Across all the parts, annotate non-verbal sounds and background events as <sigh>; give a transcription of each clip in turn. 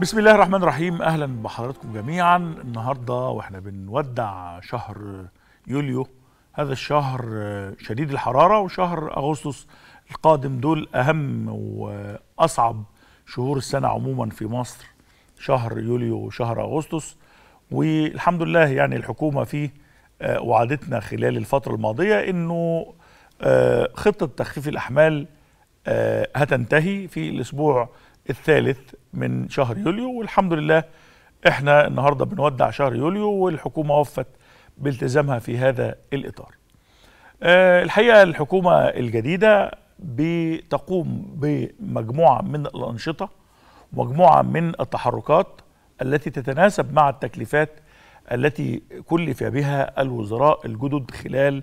بسم الله الرحمن الرحيم اهلا بحضراتكم جميعا النهارده واحنا بنودع شهر يوليو هذا الشهر شديد الحراره وشهر اغسطس القادم دول اهم واصعب شهور السنه عموما في مصر شهر يوليو وشهر اغسطس والحمد لله يعني الحكومه فيه آه، وعدتنا خلال الفتره الماضيه انه آه، خطه تخفيف الاحمال آه، هتنتهي في الاسبوع الثالث من شهر يوليو والحمد لله احنا النهارده بنودع شهر يوليو والحكومه وفت بالتزامها في هذا الاطار. أه الحقيقه الحكومه الجديده بتقوم بمجموعه من الانشطه ومجموعه من التحركات التي تتناسب مع التكليفات التي كلف بها الوزراء الجدد خلال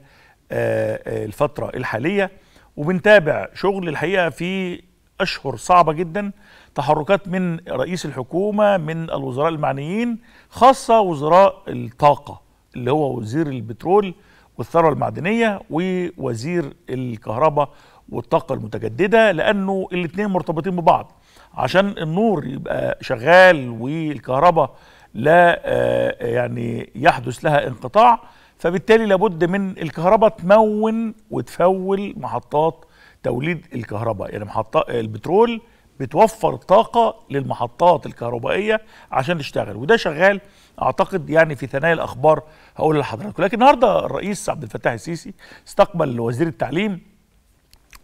آه، آه، الفترة الحالية وبنتابع شغل الحقيقة في أشهر صعبة جدا تحركات من رئيس الحكومة من الوزراء المعنيين خاصة وزراء الطاقة اللي هو وزير البترول والثروة المعدنية ووزير الكهرباء والطاقة المتجددة لأنه الاثنين مرتبطين ببعض عشان النور يبقى شغال والكهرباء لا آه، يعني يحدث لها انقطاع فبالتالي لابد من الكهرباء تمون وتفول محطات توليد الكهرباء يعني محطة البترول بتوفر طاقة للمحطات الكهربائية عشان تشتغل وده شغال أعتقد يعني في ثنايا الأخبار هقول لحضراتكم لكن النهاردة الرئيس عبد الفتاح السيسي استقبل وزير التعليم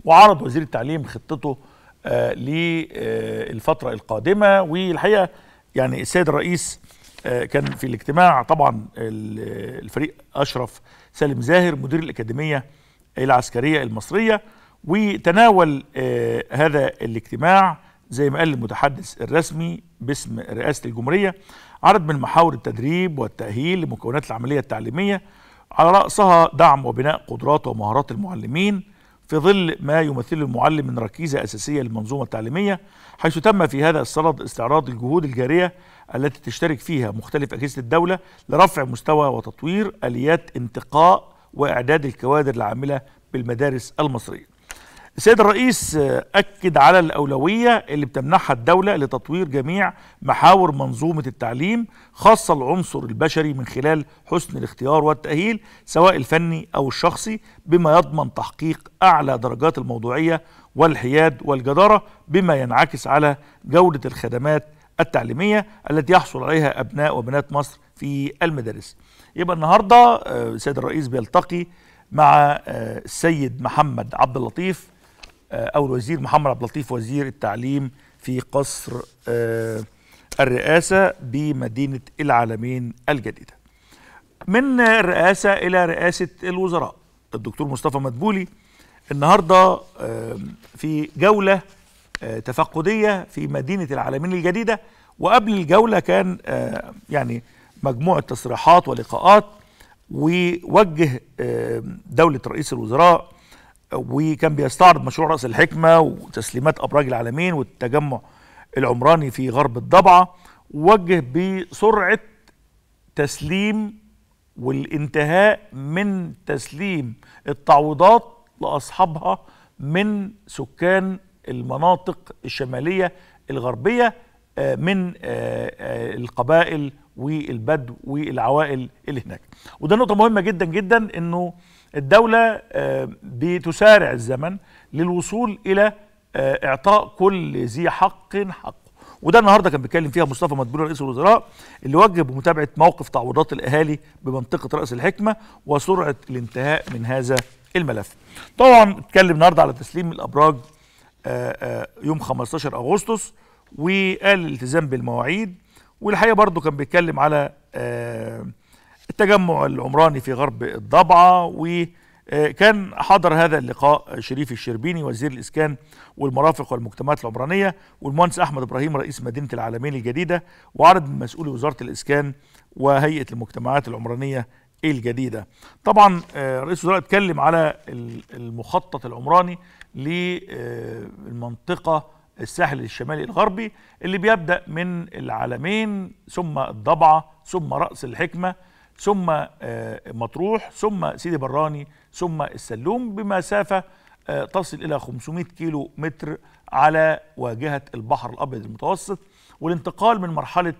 وعرض وزير التعليم خطته آه للفترة آه القادمة والحقيقة يعني السيد الرئيس آه كان في الاجتماع طبعا الفريق أشرف سالم زاهر مدير الأكاديمية العسكرية المصرية وتناول آه، هذا الاجتماع زي ما قال المتحدث الرسمي باسم رئاسة الجمهورية عرض من محاور التدريب والتأهيل لمكونات العملية التعليمية على رأسها دعم وبناء قدرات ومهارات المعلمين في ظل ما يمثل المعلم من ركيزة أساسية للمنظومة التعليمية حيث تم في هذا الصدد استعراض الجهود الجارية التي تشترك فيها مختلف أجهزة الدولة لرفع مستوى وتطوير آليات انتقاء وإعداد الكوادر العاملة بالمدارس المصرية السيد الرئيس أكد على الأولوية اللي بتمنحها الدولة لتطوير جميع محاور منظومة التعليم خاصة العنصر البشري من خلال حسن الاختيار والتأهيل سواء الفني أو الشخصي بما يضمن تحقيق أعلى درجات الموضوعية والحياد والجدارة بما ينعكس على جودة الخدمات التعليمية التي يحصل عليها أبناء وبنات مصر في المدارس يبقى النهاردة السيد آه، الرئيس بيلتقي مع آه، السيد محمد عبد اللطيف آه، او الوزير محمد عبد اللطيف وزير التعليم في قصر آه، الرئاسه بمدينه العالمين الجديده. من الرئاسه الى رئاسه الوزراء الدكتور مصطفى مدبولي النهارده آه، في جوله تفقديه في مدينه العالمين الجديده وقبل الجوله كان يعني مجموعه تصريحات ولقاءات ووجه دوله رئيس الوزراء وكان بيستعرض مشروع رأس الحكمة وتسليمات أبراج العالمين والتجمع العمراني في غرب الضبعة ووجه بسرعة تسليم والانتهاء من تسليم التعويضات لأصحابها من سكان المناطق الشمالية الغربية آه، من آه، آه، القبائل والبدو والعوائل اللي هناك وده نقطة مهمة جدا جدا انه الدولة آه، بتسارع الزمن للوصول إلى آه، إعطاء كل ذي حق حق وده النهارده كان بيتكلم فيها مصطفى مدبول رئيس الوزراء اللي وجه بمتابعه موقف تعويضات الاهالي بمنطقه راس الحكمه وسرعه الانتهاء من هذا الملف. طبعا اتكلم النهارده على تسليم الابراج آآ آه، آآ يوم 15 اغسطس وقال الالتزام بالمواعيد والحقيقه برضه كان بيتكلم على التجمع العمراني في غرب الضبعة وكان حضر هذا اللقاء شريف الشربيني وزير الإسكان والمرافق والمجتمعات العمرانية والمهندس أحمد إبراهيم رئيس مدينة العالمين الجديدة وعرض من مسؤول وزارة الإسكان وهيئة المجتمعات العمرانية الجديدة طبعا آه، رئيس الوزراء اتكلم على المخطط العمراني للمنطقة الساحل الشمالي الغربي اللي بيبدأ من العالمين ثم الضبعة ثم رأس الحكمة ثم آه، مطروح ثم سيدي براني ثم السلوم بمسافة آه، تصل إلى 500 كيلو متر على واجهة البحر الأبيض المتوسط والانتقال من مرحلة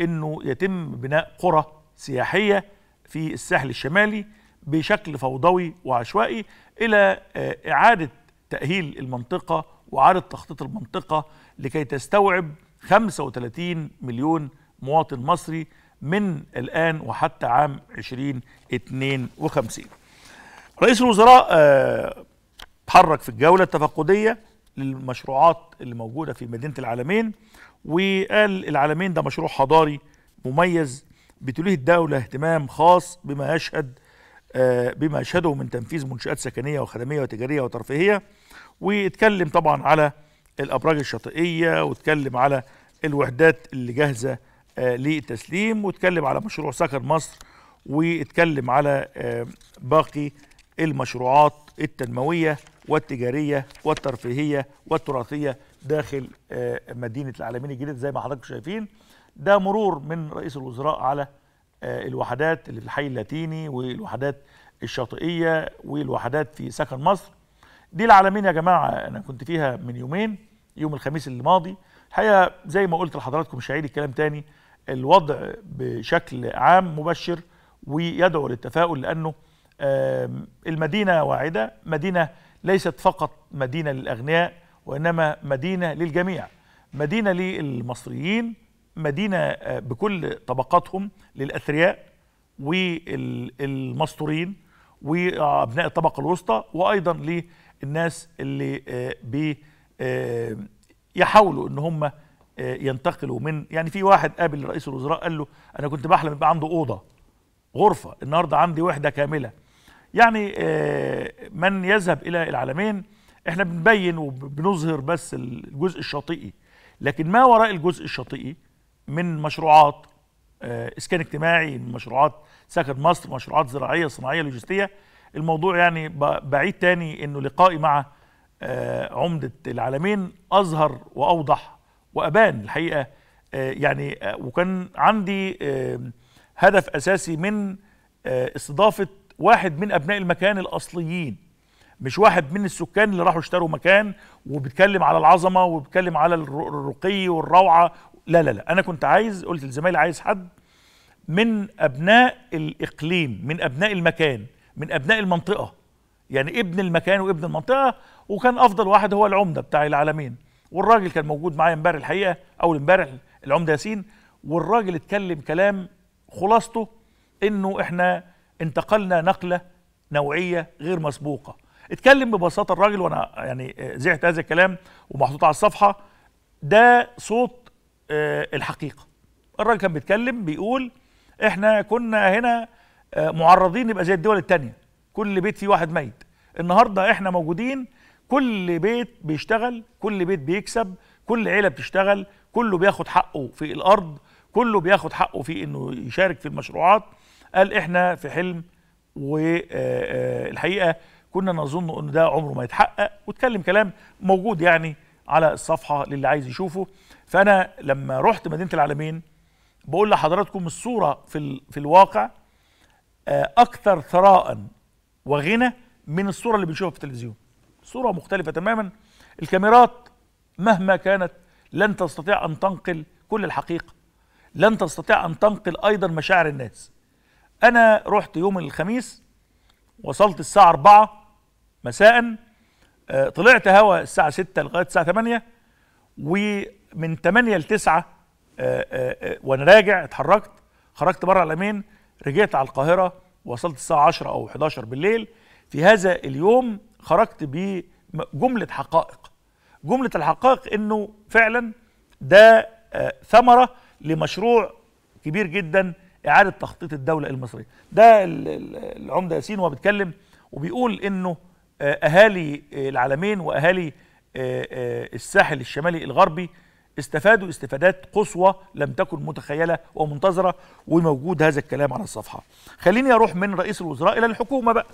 أنه يتم بناء قرى سياحية في الساحل الشمالي بشكل فوضوي وعشوائي إلى آه، إعادة تأهيل المنطقة وإعادة تخطيط المنطقة لكي تستوعب 35 مليون مواطن مصري من الآن وحتى عام 2052 رئيس الوزراء آه، تحرك في الجولة التفقدية للمشروعات اللي موجودة في مدينة العالمين وقال العالمين ده مشروع حضاري مميز بتوليه الدولة اهتمام خاص بما يشهد آه، بما يشهده من تنفيذ منشآت سكنية وخدمية وتجارية وترفيهية واتكلم طبعا على الأبراج الشاطئية واتكلم على الوحدات اللي جاهزة آه، للتسليم واتكلم على مشروع سكن مصر واتكلم على آه، باقي المشروعات التنموية والتجارية والترفيهية والتراثية داخل آه، مدينة العالمين الجديد زي ما حضراتكم شايفين ده مرور من رئيس الوزراء على الوحدات اللي في الحي اللاتيني والوحدات الشاطئية والوحدات في سكن مصر دي العالمين يا جماعة أنا كنت فيها من يومين يوم الخميس اللي ماضي الحقيقة زي ما قلت لحضراتكم مش هعيد الكلام تاني الوضع بشكل عام مبشر ويدعو للتفاؤل لأنه المدينة واعدة مدينة ليست فقط مدينة للأغنياء وإنما مدينة للجميع مدينة للمصريين مدينة آه، بكل طبقاتهم للأثرياء والمستورين وأبناء الطبقة الوسطى وأيضا للناس اللي آه، بيحاولوا آه، إن هم آه، ينتقلوا من يعني في واحد قابل رئيس الوزراء قال له انا كنت بحلم يبقى عنده اوضه غرفه النهارده عندي وحده كامله يعني آه، من يذهب الى العالمين احنا بنبين وبنظهر بس الجزء الشاطئي لكن ما وراء الجزء الشاطئي من مشروعات آه، اسكان اجتماعي مشروعات سكن مصر مشروعات زراعيه صناعيه لوجستيه الموضوع يعني بعيد تاني انه لقائي مع عمده العالمين اظهر واوضح وابان الحقيقه آه، يعني آه، وكان عندي هدف اساسي من آه، استضافه واحد من ابناء المكان الاصليين مش واحد من السكان اللي راحوا اشتروا مكان وبيتكلم على العظمه وبيتكلم على الرقي والروعه لا لا لا انا كنت عايز قلت لزمايلي عايز حد من ابناء الاقليم من ابناء المكان من ابناء المنطقه يعني ابن المكان وابن المنطقه وكان افضل واحد هو العمده بتاع العالمين والراجل كان موجود معايا امبارح الحقيقه اول امبارح العمده ياسين والراجل اتكلم كلام خلاصته انه احنا انتقلنا نقله نوعيه غير مسبوقه اتكلم ببساطه الراجل وانا يعني زعت هذا الكلام ومحطوط على الصفحه ده صوت آه، الحقيقه الراجل كان بيتكلم بيقول احنا كنا هنا آه، معرضين نبقى زي الدول التانية كل بيت فيه واحد ميت النهارده احنا موجودين كل بيت بيشتغل كل بيت بيكسب كل عيله بتشتغل كله بياخد حقه في الارض كله بياخد حقه في انه يشارك في المشروعات قال احنا في حلم والحقيقه آه، آه، كنا نظن ان ده عمره ما يتحقق واتكلم كلام موجود يعني على الصفحه للي عايز يشوفه فانا لما رحت مدينه العالمين بقول لحضراتكم الصوره في في الواقع آه، اكثر ثراء وغنى من الصوره اللي بنشوفها في التلفزيون صورة مختلفة تماما الكاميرات مهما كانت لن تستطيع أن تنقل كل الحقيقة لن تستطيع أن تنقل أيضا مشاعر الناس أنا رحت يوم الخميس وصلت الساعة 4 مساء آه، طلعت هوا الساعة 6 لغاية الساعة 8 ومن 8 ل 9 آه، آه، وأنا راجع اتحركت خرجت بره الأمين رجعت على القاهرة وصلت الساعة 10 أو 11 بالليل في هذا اليوم خرجت بجملة حقائق جملة الحقائق انه فعلا ده آه، ثمرة لمشروع كبير جدا اعادة تخطيط الدولة المصرية ده العمدة ياسين وهو بيتكلم وبيقول انه آه، اهالي العالمين واهالي آه، الساحل الشمالي الغربي استفادوا استفادات قصوى لم تكن متخيله ومنتظره وموجود هذا الكلام على الصفحه. خليني اروح من رئيس الوزراء الى الحكومه بقى.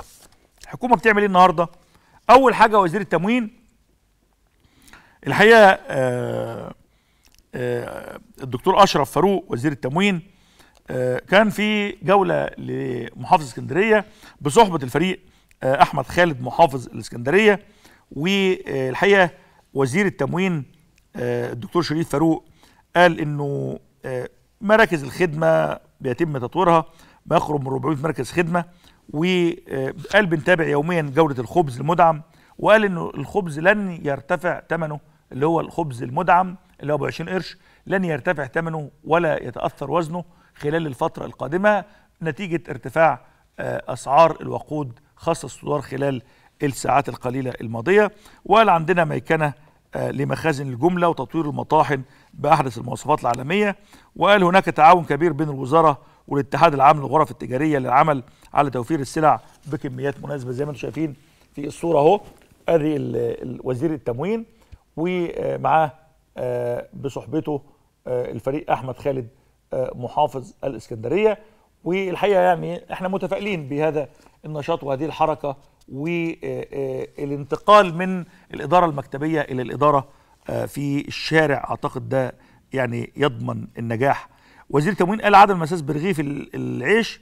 الحكومه بتعمل ايه النهارده؟ اول حاجه وزير التموين الحقيقه آه، آه، الدكتور اشرف فاروق وزير التموين آه، كان في جوله لمحافظ اسكندريه بصحبه الفريق احمد خالد محافظ الاسكندريه والحقيقه وزير التموين الدكتور شريف فاروق قال انه مراكز الخدمه بيتم تطويرها ما يخرج من 400 مركز خدمه وقال بنتابع يوميا جودة الخبز المدعم وقال انه الخبز لن يرتفع ثمنه اللي هو الخبز المدعم اللي هو ب 20 قرش لن يرتفع ثمنه ولا يتأثر وزنه خلال الفترة القادمة نتيجة ارتفاع آه، أسعار الوقود خاصة الصدار خلال الساعات القليلة الماضية وقال عندنا ميكنة آه، لمخازن الجملة وتطوير المطاحن بأحدث المواصفات العالمية وقال هناك تعاون كبير بين الوزارة والاتحاد العام للغرف التجارية للعمل على توفير السلع بكميات مناسبه زي ما انتم شايفين في الصوره اهو ادي وزير التموين ومعاه آه، بصحبته آه، الفريق احمد خالد آه، محافظ الاسكندريه والحقيقه يعني احنا متفائلين بهذا النشاط وهذه الحركه والانتقال من الاداره المكتبيه الى الاداره في الشارع اعتقد ده يعني يضمن النجاح وزير التموين قال عدم مساس برغيف العيش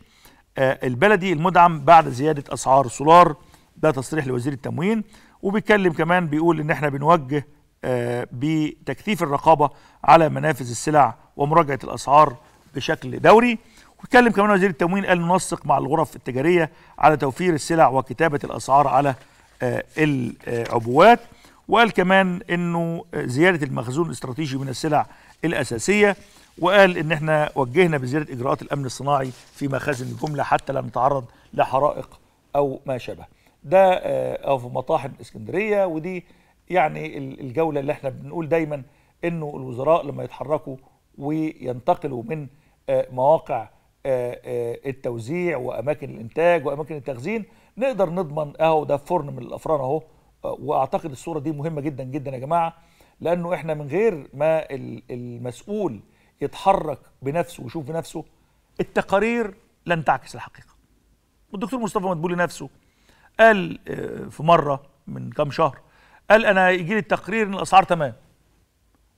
آه، البلدي المدعم بعد زيادة أسعار السولار ده تصريح لوزير التموين وبيتكلم كمان بيقول إن احنا بنوجه آه، بتكثيف الرقابة على منافذ السلع ومراجعة الأسعار بشكل دوري وبيتكلم كمان وزير التموين قال ننسق مع الغرف التجارية على توفير السلع وكتابة الأسعار على آه، العبوات وقال كمان انه زياده المخزون الاستراتيجي من السلع الاساسيه وقال ان احنا وجهنا بزياده اجراءات الامن الصناعي في مخازن الجمله حتى لا نتعرض لحرائق او ما شابه ده آه، او في مطاحن اسكندريه ودي يعني الجوله اللي احنا بنقول دايما انه الوزراء لما يتحركوا وينتقلوا من آه، مواقع آه، التوزيع واماكن الانتاج واماكن التخزين نقدر نضمن اهو ده فرن من الافران اهو واعتقد الصوره دي مهمه جدا جدا يا جماعه لانه احنا من غير ما المسؤول يتحرك بنفسه ويشوف بنفسه التقارير لن تعكس الحقيقه والدكتور مصطفى مدبولي نفسه قال آه، في مره من كام شهر قال انا يجي لي التقرير ان الاسعار تمام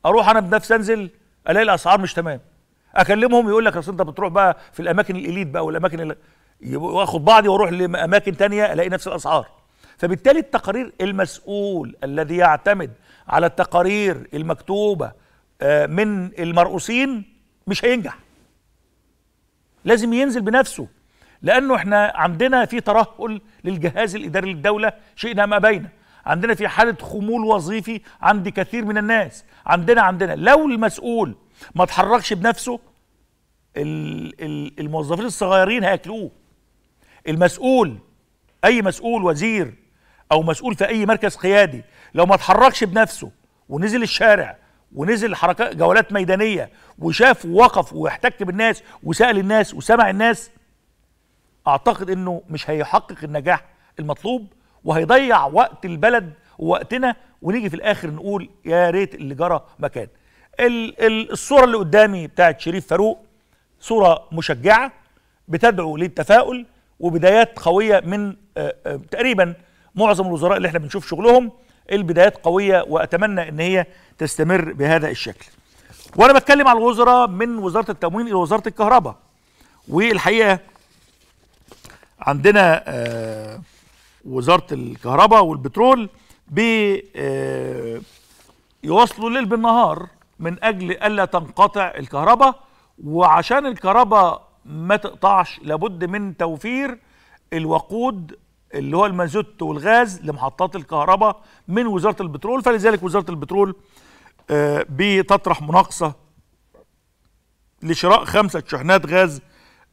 اروح انا بنفسي انزل الاقي الاسعار مش تمام اكلمهم يقول لك اصل انت بتروح بقى في الاماكن الاليت بقى والاماكن اللي واخد بعضي واروح لاماكن تانية الاقي نفس الاسعار فبالتالي التقارير المسؤول الذي يعتمد على التقارير المكتوبه آه، من المرؤوسين مش هينجح لازم ينزل بنفسه لانه احنا عندنا في ترهل للجهاز الاداري للدوله شئنا ما بين عندنا في حاله خمول وظيفي عند كثير من الناس عندنا عندنا لو المسؤول ما تحركش بنفسه الموظفين الصغيرين هياكلوه المسؤول اي مسؤول وزير او مسؤول في اي مركز قيادي لو ما تحركش بنفسه ونزل الشارع ونزل حركات جولات ميدانيه وشاف ووقف واحتك بالناس وسال الناس وسمع الناس اعتقد انه مش هيحقق النجاح المطلوب وهيضيع وقت البلد ووقتنا ونيجي في الاخر نقول يا ريت اللي جرى مكان الصوره اللي قدامي بتاعت شريف فاروق صوره مشجعه بتدعو للتفاؤل وبدايات قويه من آه، آه، تقريبا معظم الوزراء اللي احنا بنشوف شغلهم البدايات قويه واتمنى ان هي تستمر بهذا الشكل. وانا بتكلم على الوزراء من وزاره التموين الى وزاره الكهرباء. والحقيقه عندنا آه، وزاره الكهرباء والبترول بيوصلوا آه، ليل بالنهار من اجل الا تنقطع الكهرباء وعشان الكهرباء ما تقطعش لابد من توفير الوقود اللي هو المازوت والغاز لمحطات الكهرباء من وزاره البترول فلذلك وزاره البترول آه، بتطرح مناقصه لشراء خمسه شحنات غاز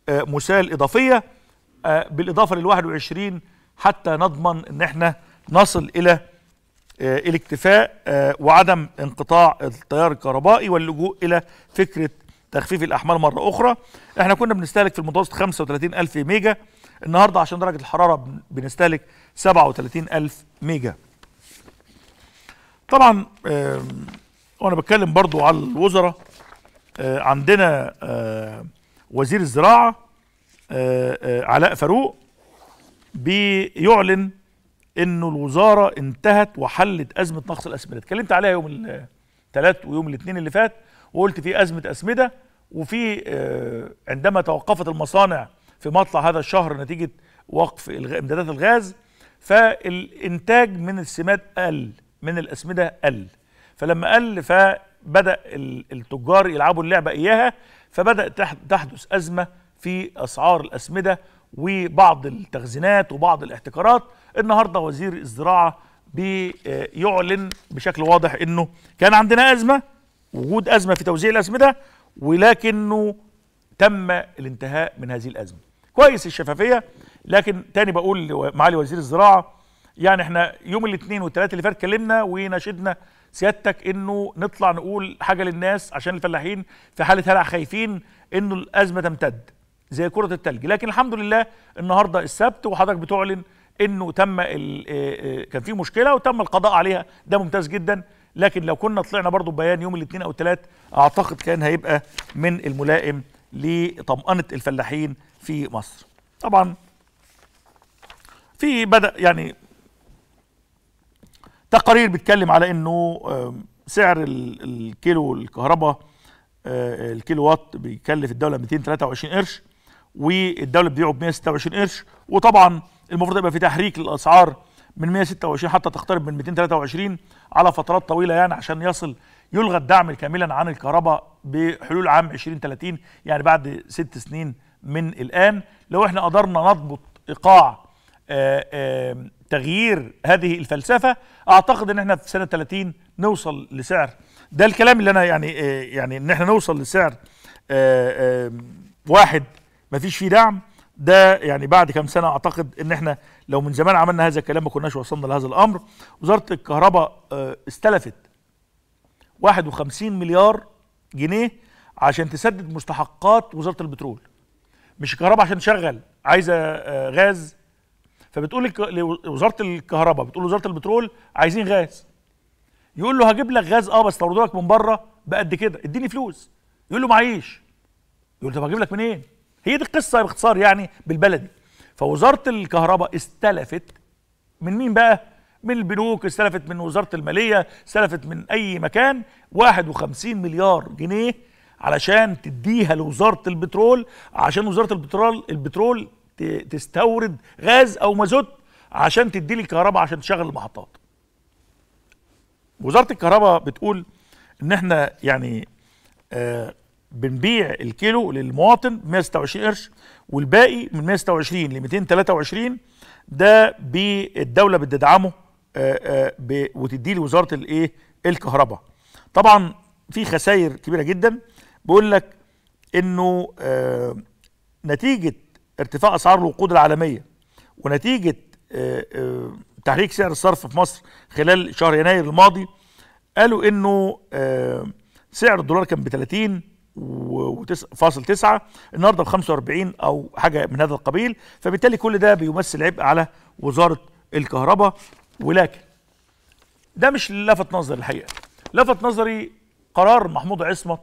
آه، مسال اضافيه آه، بالاضافه لل 21 حتى نضمن ان احنا نصل الى الاكتفاء وعدم انقطاع التيار الكهربائي واللجوء الى فكره تخفيف الاحمال مره اخرى احنا كنا بنستهلك في المتوسط 35000 الف ميجا النهارده عشان درجه الحراره بنستهلك 37000 ميجا طبعا وانا بتكلم برضو على الوزراء آه، عندنا آه، وزير الزراعه آه، علاء فاروق بيعلن انه الوزاره انتهت وحلت ازمه نقص الاسمده اتكلمت عليها يوم الثلاث ويوم الاثنين اللي فات وقلت في ازمه اسمده وفي عندما توقفت المصانع في مطلع هذا الشهر نتيجه وقف امدادات الغاز فالانتاج من السماد قل من الاسمده قل فلما قل فبدا التجار يلعبوا اللعبه اياها فبدات تحدث ازمه في اسعار الاسمده وبعض التخزينات وبعض الاحتكارات النهارده وزير الزراعه بيعلن بشكل واضح انه كان عندنا ازمه وجود ازمه في توزيع الاسمده ولكنه تم الانتهاء من هذه الازمه كويس الشفافيه لكن تاني بقول لمعالي وزير الزراعه يعني احنا يوم الاثنين والثلاثه اللي فات اتكلمنا وناشدنا سيادتك انه نطلع نقول حاجه للناس عشان الفلاحين في حاله هلع خايفين انه الازمه تمتد زي كره الثلج لكن الحمد لله النهارده السبت وحضرتك بتعلن انه تم آه، آه، كان في مشكله وتم القضاء عليها ده ممتاز جدا لكن لو كنا طلعنا برضو ببيان يوم الاثنين او الثلاث اعتقد كان هيبقى من الملائم لطمأنة الفلاحين في مصر طبعا في بدا يعني تقارير بتتكلم على انه سعر الكيلو الكهرباء آه، الكيلو وات بيكلف الدوله 223 قرش والدوله بتبيعه ب 126 قرش وطبعا المفروض يبقى في تحريك للاسعار من 126 حتى تقترب من 223 على فترات طويله يعني عشان يصل يلغى الدعم كاملا عن الكهرباء بحلول عام 2030 يعني بعد ست سنين من الآن لو احنا قدرنا نضبط إيقاع آه، آه، تغيير هذه الفلسفة أعتقد إن احنا في سنة 30 نوصل لسعر ده الكلام اللي أنا يعني آه، يعني إن احنا نوصل لسعر واحد ما فيش فيه دعم ده يعني بعد كام سنه اعتقد ان احنا لو من زمان عملنا هذا الكلام ما كناش وصلنا لهذا الامر وزاره الكهرباء استلفت 51 مليار جنيه عشان تسدد مستحقات وزاره البترول مش كهرباء عشان تشغل عايزه آه، غاز فبتقول لوزاره الكهرباء بتقول لوزاره البترول عايزين غاز يقول له هجيب لك غاز اه بس لك من بره بقد كده اديني فلوس يقول له معيش يقول له طب هجيب لك منين هي دي القصه باختصار يعني بالبلدي فوزاره الكهرباء استلفت من مين بقى من البنوك استلفت من وزاره الماليه استلفت من اي مكان 51 مليار جنيه علشان تديها لوزاره البترول عشان وزاره البترول البترول تستورد غاز او مازوت عشان تدي لي الكهرباء عشان تشغل المحطات وزاره الكهرباء بتقول ان احنا يعني آه بنبيع الكيلو للمواطن ب 126 قرش والباقي من 126 ل 223 ده بالدوله بتدعمه آه، آه، وتديه لوزاره الايه الكهرباء طبعا في خسائر كبيره جدا بيقول لك انه آه، نتيجه ارتفاع اسعار الوقود العالميه ونتيجه آه، آه، تحريك سعر الصرف في مصر خلال شهر يناير الماضي قالوا انه سعر الدولار كان ب 30 فاصل تسعة النهارده ب 45 او حاجه من هذا القبيل فبالتالي كل ده بيمثل عبء على وزاره الكهرباء ولكن ده مش لفت نظري الحقيقه لفت نظري قرار محمود عصمت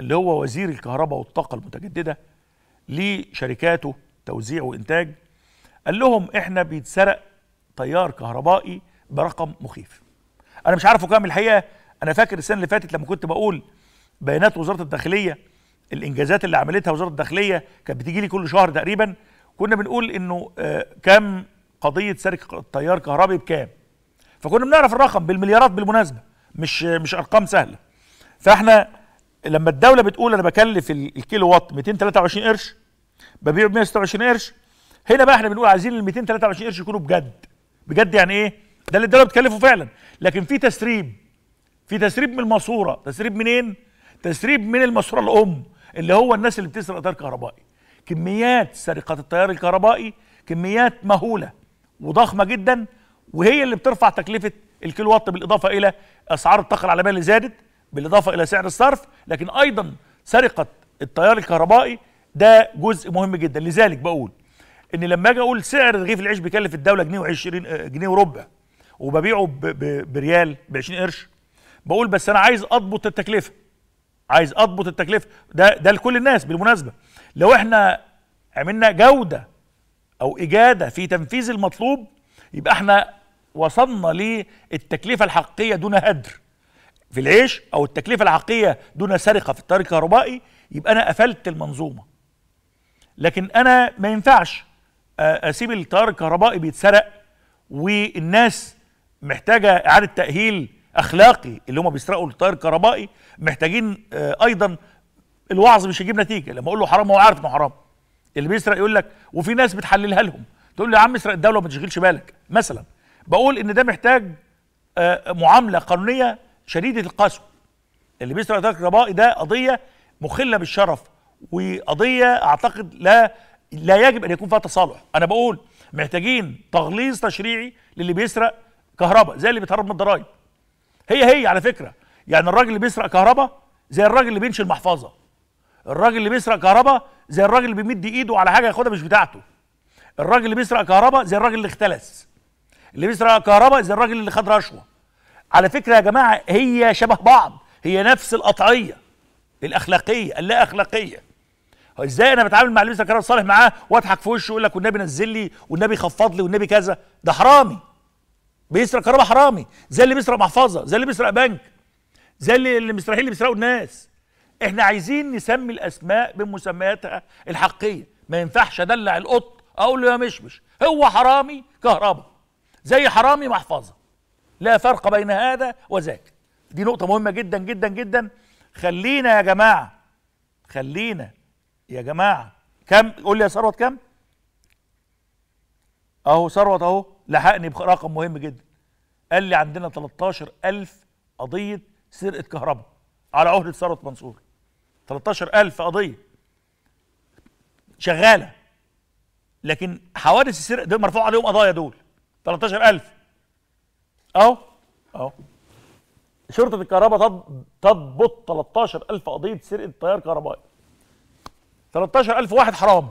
اللي هو وزير الكهرباء والطاقه المتجدده لشركاته توزيع وانتاج قال لهم احنا بيتسرق تيار كهربائي برقم مخيف انا مش عارفه كام الحقيقه انا فاكر السنه اللي فاتت لما كنت بقول بيانات وزاره الداخليه الانجازات اللي عملتها وزاره الداخليه كانت بتيجي لي كل شهر تقريبا كنا بنقول انه آه، كم كام قضيه سرق تيار كهربي بكام فكنا بنعرف الرقم بالمليارات بالمناسبه مش مش ارقام سهله فاحنا لما الدوله بتقول انا بكلف الكيلو وات 223 قرش ببيعه ب 126 قرش هنا بقى احنا بنقول عايزين ال 223 قرش يكونوا بجد بجد يعني ايه ده اللي الدوله بتكلفه فعلا لكن في تسريب في تسريب من الماسوره تسريب منين تسريب من الماسوره الام اللي هو الناس اللي بتسرق تيار كهربائي كميات سرقه التيار الكهربائي كميات مهوله وضخمه جدا وهي اللي بترفع تكلفه الكيلو وات بالاضافه الى اسعار الطاقه العالميه اللي زادت بالاضافه الى سعر الصرف لكن ايضا سرقه التيار الكهربائي ده جزء مهم جدا لذلك بقول ان لما اجي اقول سعر رغيف العيش بيكلف الدوله جنيه و20 آه، جنيه وربع وببيعه بريال ب 20 قرش بقول بس انا عايز اضبط التكلفه عايز اضبط التكلفه ده ده لكل الناس بالمناسبه لو احنا عملنا جوده او اجاده في تنفيذ المطلوب يبقى احنا وصلنا للتكلفه الحقيقيه دون هدر في العيش او التكلفه العقيه دون سرقه في الطريق الكهربائي يبقى انا قفلت المنظومه لكن انا ما ينفعش آه، اسيب التيار الكهربائي بيتسرق والناس محتاجه اعاده تاهيل اخلاقي اللي هم بيسرقوا التيار الكهربائي محتاجين آه، ايضا الوعظ مش هيجيب نتيجه لما اقول له حرام هو عارف انه حرام اللي بيسرق يقول لك وفي ناس بتحللها لهم تقول لي يا عم اسرق الدوله وما تشغلش بالك مثلا بقول ان ده محتاج آه، معامله قانونيه شديده القسوه اللي بيسرق اعتراض ربائي ده قضيه مخله بالشرف وقضيه اعتقد لا لا يجب ان يكون فيها تصالح انا بقول محتاجين تغليظ تشريعي للي بيسرق كهرباء زي اللي بيتهرب من الضرايب هي هي على فكره يعني الراجل اللي بيسرق كهرباء زي الراجل اللي بينشي المحفظه الراجل اللي بيسرق كهرباء زي الراجل اللي بيمد ايده على حاجه ياخدها مش بتاعته الراجل اللي بيسرق كهرباء زي الراجل اللي اختلس اللي بيسرق كهرباء زي الراجل اللي خد رشوه على فكرة يا جماعة هي شبه بعض هي نفس القطعية الأخلاقية اللا أخلاقية ازاي انا بتعامل مع النبي زكريا صالح معاه واضحك في وشه يقول لك والنبي نزل لي والنبي خفض لي والنبي كذا ده حرامي بيسرق كهرباء حرامي زي اللي بيسرق محفظه زي اللي بيسرق بنك زي اللي مسرحين اللي بيسرقوا الناس احنا عايزين نسمي الاسماء بمسمياتها الحقيقيه ما ينفعش ادلع القط اقول له يا مشمش هو حرامي كهرباء زي حرامي محفظه لا فرق بين هذا وذاك دي نقطة مهمة جدا جدا جدا خلينا يا جماعة خلينا يا جماعة كم قول لي يا ثروت كم اهو ثروت اهو لحقني برقم مهم جدا قال لي عندنا 13 ألف قضية سرقة كهرباء على عهدة ثروت منصور 13 ألف قضية شغالة لكن حوادث السرقة دول مرفوع عليهم قضايا دول 13 ألف اهو اهو شرطه الكهرباء تضبط 13000 قضيه سرقه تيار كهربائي 13000 واحد حرام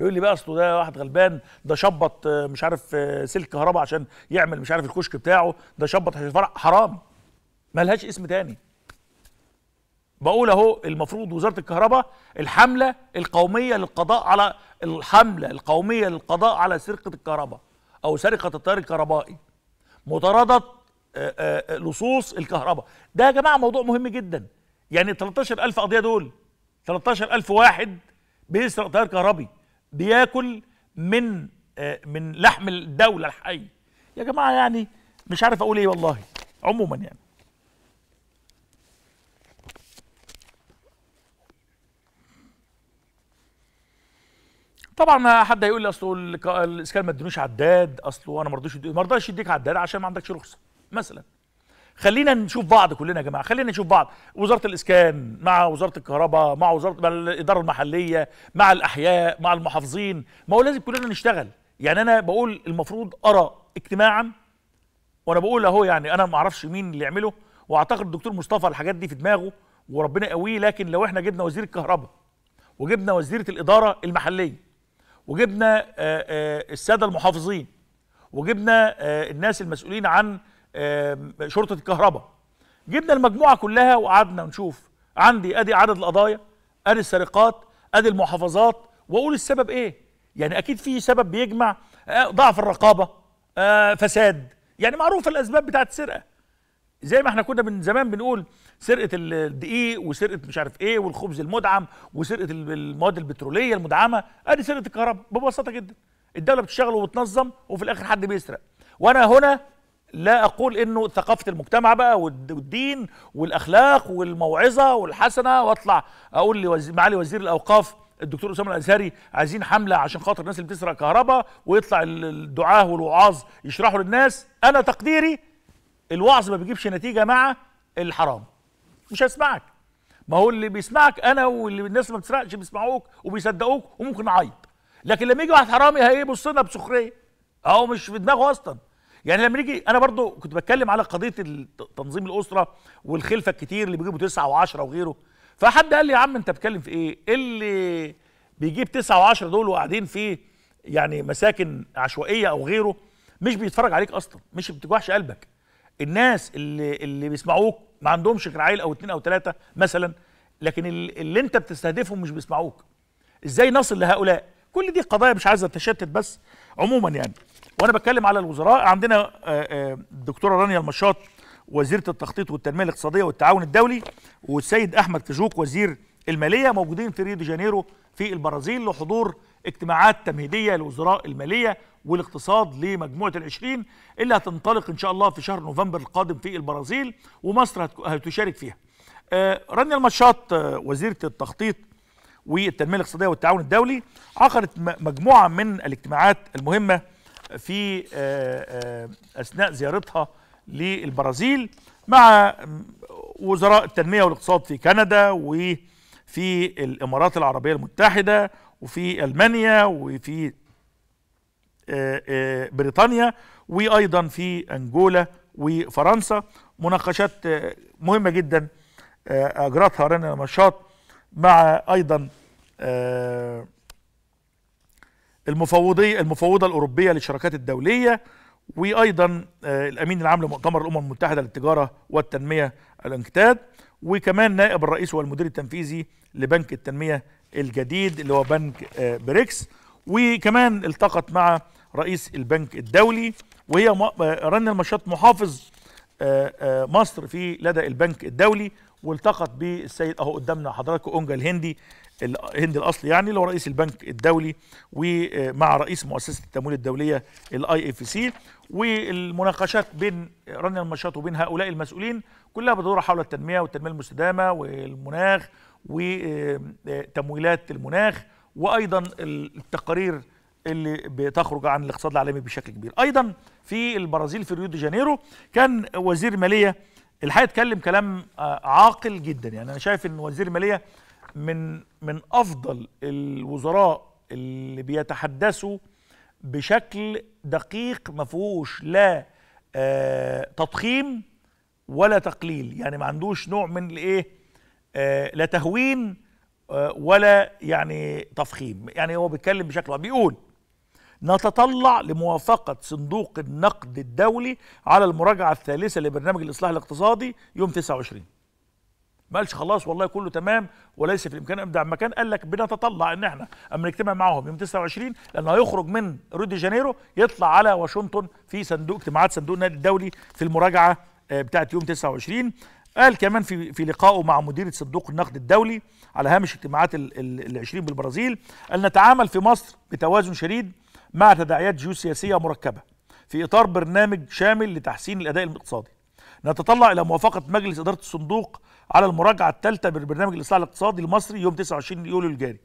يقول لي بقى اصله ده واحد غلبان ده شبط آه، مش عارف آه، سلك كهرباء عشان يعمل مش عارف الكشك بتاعه ده شبط فرع حرام ملهاش اسم تاني بقول اهو المفروض وزاره الكهرباء الحمله القوميه للقضاء على الحمله القوميه للقضاء على سرقه الكهرباء او سرقه التيار الكهربائي مطارده آه، آه، آه، لصوص الكهرباء ده يا جماعه موضوع مهم جدا يعني ال 13000 قضيه دول 13000 واحد بيسرق تيار كهربي بياكل من من لحم الدوله الحي يا جماعه يعني مش عارف اقول ايه والله عموما يعني طبعا حد هيقول لي اصل الاسكان ما ادونيش عداد اصله انا ما رضيش ما رضاش يديك عداد عشان ما عندكش رخصه مثلا خلينا نشوف بعض كلنا يا جماعه خلينا نشوف بعض وزاره الاسكان مع وزاره الكهرباء مع وزاره الاداره المحليه مع الاحياء مع المحافظين ما هو لازم كلنا نشتغل يعني انا بقول المفروض ارى اجتماعا وانا بقول اهو يعني انا ما اعرفش مين اللي يعمله واعتقد الدكتور مصطفى الحاجات دي في دماغه وربنا يقويه لكن لو احنا جبنا وزير الكهرباء وجبنا وزيره الاداره المحليه وجبنا آه، آه، الساده المحافظين وجبنا آه، الناس المسؤولين عن شرطه الكهرباء جبنا المجموعه كلها وقعدنا نشوف عندي ادي عدد القضايا ادي السرقات ادي المحافظات واقول السبب ايه يعني اكيد في سبب بيجمع ضعف الرقابه فساد يعني معروف الاسباب بتاعت السرقه زي ما احنا كنا من زمان بنقول سرقه الدقيق وسرقه مش عارف ايه والخبز المدعم وسرقه المواد البتروليه المدعمه ادي سرقه الكهرباء ببساطه جدا الدوله بتشتغل وبتنظم وفي الاخر حد بيسرق وانا هنا لا اقول انه ثقافه المجتمع بقى والدين والاخلاق والموعظه والحسنه واطلع اقول لمعالي وزير الاوقاف الدكتور اسامه الازهري عايزين حمله عشان خاطر الناس اللي بتسرق كهرباء ويطلع الدعاه والوعاظ يشرحوا للناس انا تقديري الوعظ ما بيجيبش نتيجه مع الحرام مش هيسمعك ما هو اللي بيسمعك انا واللي الناس ما بتسرقش بيسمعوك وبيصدقوك وممكن نعيط لكن لما يجي واحد حرامي هيبص إيه؟ لنا بسخريه اهو مش في دماغه اصلا يعني لما نيجي انا برضو كنت بتكلم على قضيه تنظيم الاسره والخلفه الكتير اللي بيجيبوا تسعه وعشرة وغيره فحد قال لي يا عم انت بتتكلم في ايه؟ اللي بيجيب تسعه وعشرة دول وقاعدين في يعني مساكن عشوائيه او غيره مش بيتفرج عليك اصلا مش بتجوعش قلبك الناس اللي اللي بيسمعوك ما عندهمش غير عيل او اتنين او تلاته مثلا لكن اللي انت بتستهدفهم مش بيسمعوك ازاي نصل لهؤلاء كل دي قضايا مش عايزه تشتت بس عموما يعني وانا بتكلم على الوزراء عندنا آه، آه، الدكتوره رانيا المشاط وزيره التخطيط والتنميه الاقتصاديه والتعاون الدولي والسيد احمد كجوك وزير الماليه موجودين في ريو دي جانيرو في البرازيل لحضور اجتماعات تمهيدية لوزراء المالية والاقتصاد لمجموعة العشرين اللي هتنطلق إن شاء الله في شهر نوفمبر القادم في البرازيل ومصر هتشارك فيها آه، رانيا المشاط آه، وزيرة التخطيط والتنمية الاقتصادية والتعاون الدولي عقدت مجموعة من الاجتماعات المهمة في آه، أثناء زيارتها للبرازيل مع وزراء التنمية والاقتصاد في كندا وفي الإمارات العربية المتحدة وفي المانيا وفي آه، آه، بريطانيا وايضا في انجولا وفرنسا مناقشات آه، مهمه جدا اجرتها رنا نشاط مع ايضا المفوضيه المفوضه الاوروبيه للشراكات الدوليه وايضا الامين العام لمؤتمر الامم المتحده للتجاره والتنميه الانكتاد وكمان نائب الرئيس والمدير التنفيذي لبنك التنميه الجديد اللي هو بنك آه، بريكس وكمان التقت مع رئيس البنك الدولي وهي آه، رن المشاط محافظ آه، مصر في لدى البنك الدولي والتقت بالسيد اهو قدامنا حضراتكم اونجا الهندي الهندي الاصلي يعني اللي هو رئيس البنك الدولي ومع رئيس مؤسسه التمويل الدوليه الاي اف سي والمناقشات بين رن المشاط وبين هؤلاء المسؤولين كلها بتدور حول التنميه والتنميه المستدامه والمناخ وتمويلات المناخ وايضا التقارير اللي بتخرج عن الاقتصاد العالمي بشكل كبير ايضا في البرازيل في ريو دي جانيرو كان وزير ماليه الحقيقه اتكلم كلام آه، عاقل جدا يعني انا شايف ان وزير الماليه من من افضل الوزراء اللي بيتحدثوا بشكل دقيق ما فيهوش لا آه، تضخيم ولا تقليل يعني ما عندوش نوع من الايه آه، لا تهوين آه، ولا يعني تفخيم يعني هو بيتكلم بشكل بيقول نتطلع لموافقة صندوق النقد الدولي على المراجعة الثالثة لبرنامج الإصلاح الاقتصادي يوم 29 ما قالش خلاص والله كله تمام وليس في الامكان ابدع مكان قال لك بنتطلع ان احنا اما نجتمع معاهم يوم 29 لانه هيخرج من ريو دي جانيرو يطلع على واشنطن في صندوق اجتماعات صندوق النقد الدولي في المراجعه آه، بتاعت يوم 29 قال كمان في في لقائه مع مديرة صندوق النقد الدولي على هامش اجتماعات 20 بالبرازيل أن نتعامل في مصر بتوازن شديد مع تداعيات جيوسياسية مركبة في إطار برنامج شامل لتحسين الأداء الاقتصادي نتطلع إلى موافقة مجلس إدارة الصندوق على المراجعة الثالثة من برنامج الإصلاح الاقتصادي المصري يوم 29 يوليو الجاري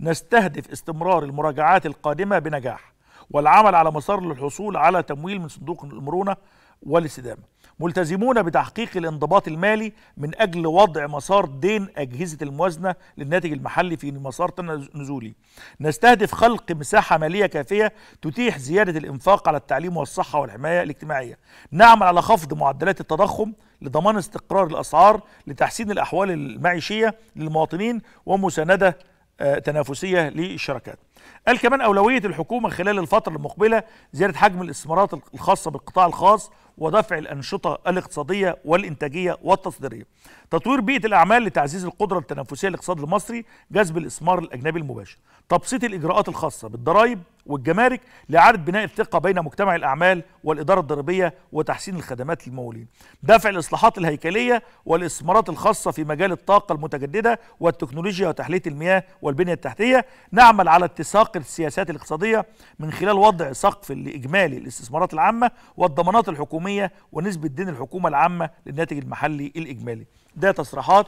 نستهدف استمرار المراجعات القادمة بنجاح والعمل على مسار للحصول على تمويل من صندوق المرونة والاستدامة ملتزمون بتحقيق الانضباط المالي من أجل وضع مسار دين أجهزة الموازنة للناتج المحلي في مسار نزولي نستهدف خلق مساحة مالية كافية تتيح زيادة الإنفاق على التعليم والصحة والحماية الاجتماعية نعمل على خفض معدلات التضخم لضمان استقرار الأسعار لتحسين الأحوال المعيشية للمواطنين ومساندة آه، تنافسية للشركات قال كمان أولوية الحكومة خلال الفترة المقبلة زيادة حجم الاستثمارات الخاصة بالقطاع الخاص ودفع الأنشطة الاقتصادية والإنتاجية والتصديرية تطوير بيئة الأعمال لتعزيز القدرة التنافسية للاقتصاد المصري جذب الإسمار الأجنبي المباشر تبسيط الإجراءات الخاصة بالضرائب والجمارك لإعادة بناء الثقة بين مجتمع الأعمال والإدارة الضريبية وتحسين الخدمات للمولين دفع الإصلاحات الهيكلية والاستثمارات الخاصة في مجال الطاقة المتجددة والتكنولوجيا وتحلية المياه والبنية التحتية نعمل على اتساق السياسات الاقتصادية من خلال وضع سقف لإجمالي الاستثمارات العامة والضمانات الحكومية ونسبة دين الحكومة العامة للناتج المحلي الإجمالي ده تصريحات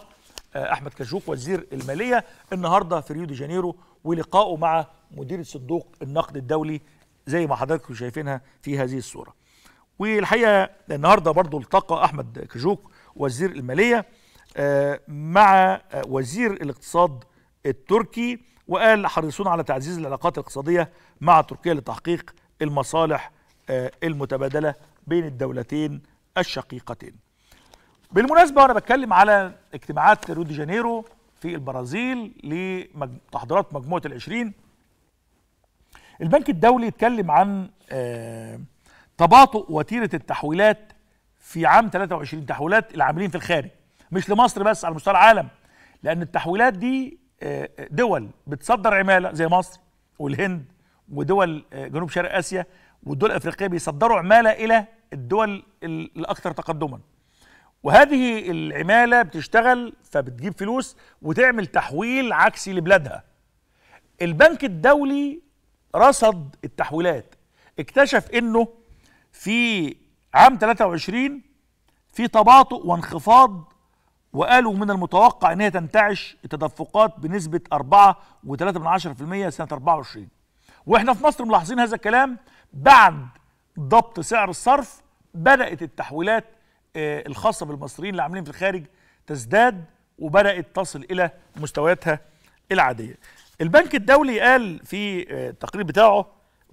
آه، احمد كاجوك وزير الماليه النهارده في ريو دي جانيرو ولقائه مع مدير صندوق النقد الدولي زي ما حضراتكم شايفينها في هذه الصوره والحقيقه النهارده برضو التقى احمد كاجوك وزير الماليه آه، مع وزير الاقتصاد التركي وقال حريصون على تعزيز العلاقات الاقتصاديه مع تركيا لتحقيق المصالح آه، المتبادله بين الدولتين الشقيقتين بالمناسبه وانا بتكلم على اجتماعات ريو دي جانيرو في البرازيل لتحضيرات مجموعه العشرين البنك الدولي اتكلم عن آه، تباطؤ وتيره التحويلات في عام 23 تحويلات العاملين في الخارج مش لمصر بس على مستوى العالم لان التحويلات دي آه، آه، دول بتصدر عماله زي مصر والهند ودول جنوب شرق اسيا والدول الافريقيه بيصدروا عماله الى الدول الاكثر تقدما وهذه العماله بتشتغل فبتجيب فلوس وتعمل تحويل عكسي لبلادها البنك الدولي رصد التحويلات اكتشف انه في عام 23 في تباطؤ وانخفاض وقالوا من المتوقع ان هي تنتعش التدفقات بنسبه 4.3% سنه 24 واحنا في مصر ملاحظين هذا الكلام بعد ضبط سعر الصرف بدات التحويلات آه، الخاصه بالمصريين اللي عاملين في الخارج تزداد وبدات تصل الى مستوياتها العاديه. البنك الدولي قال في آه، التقرير بتاعه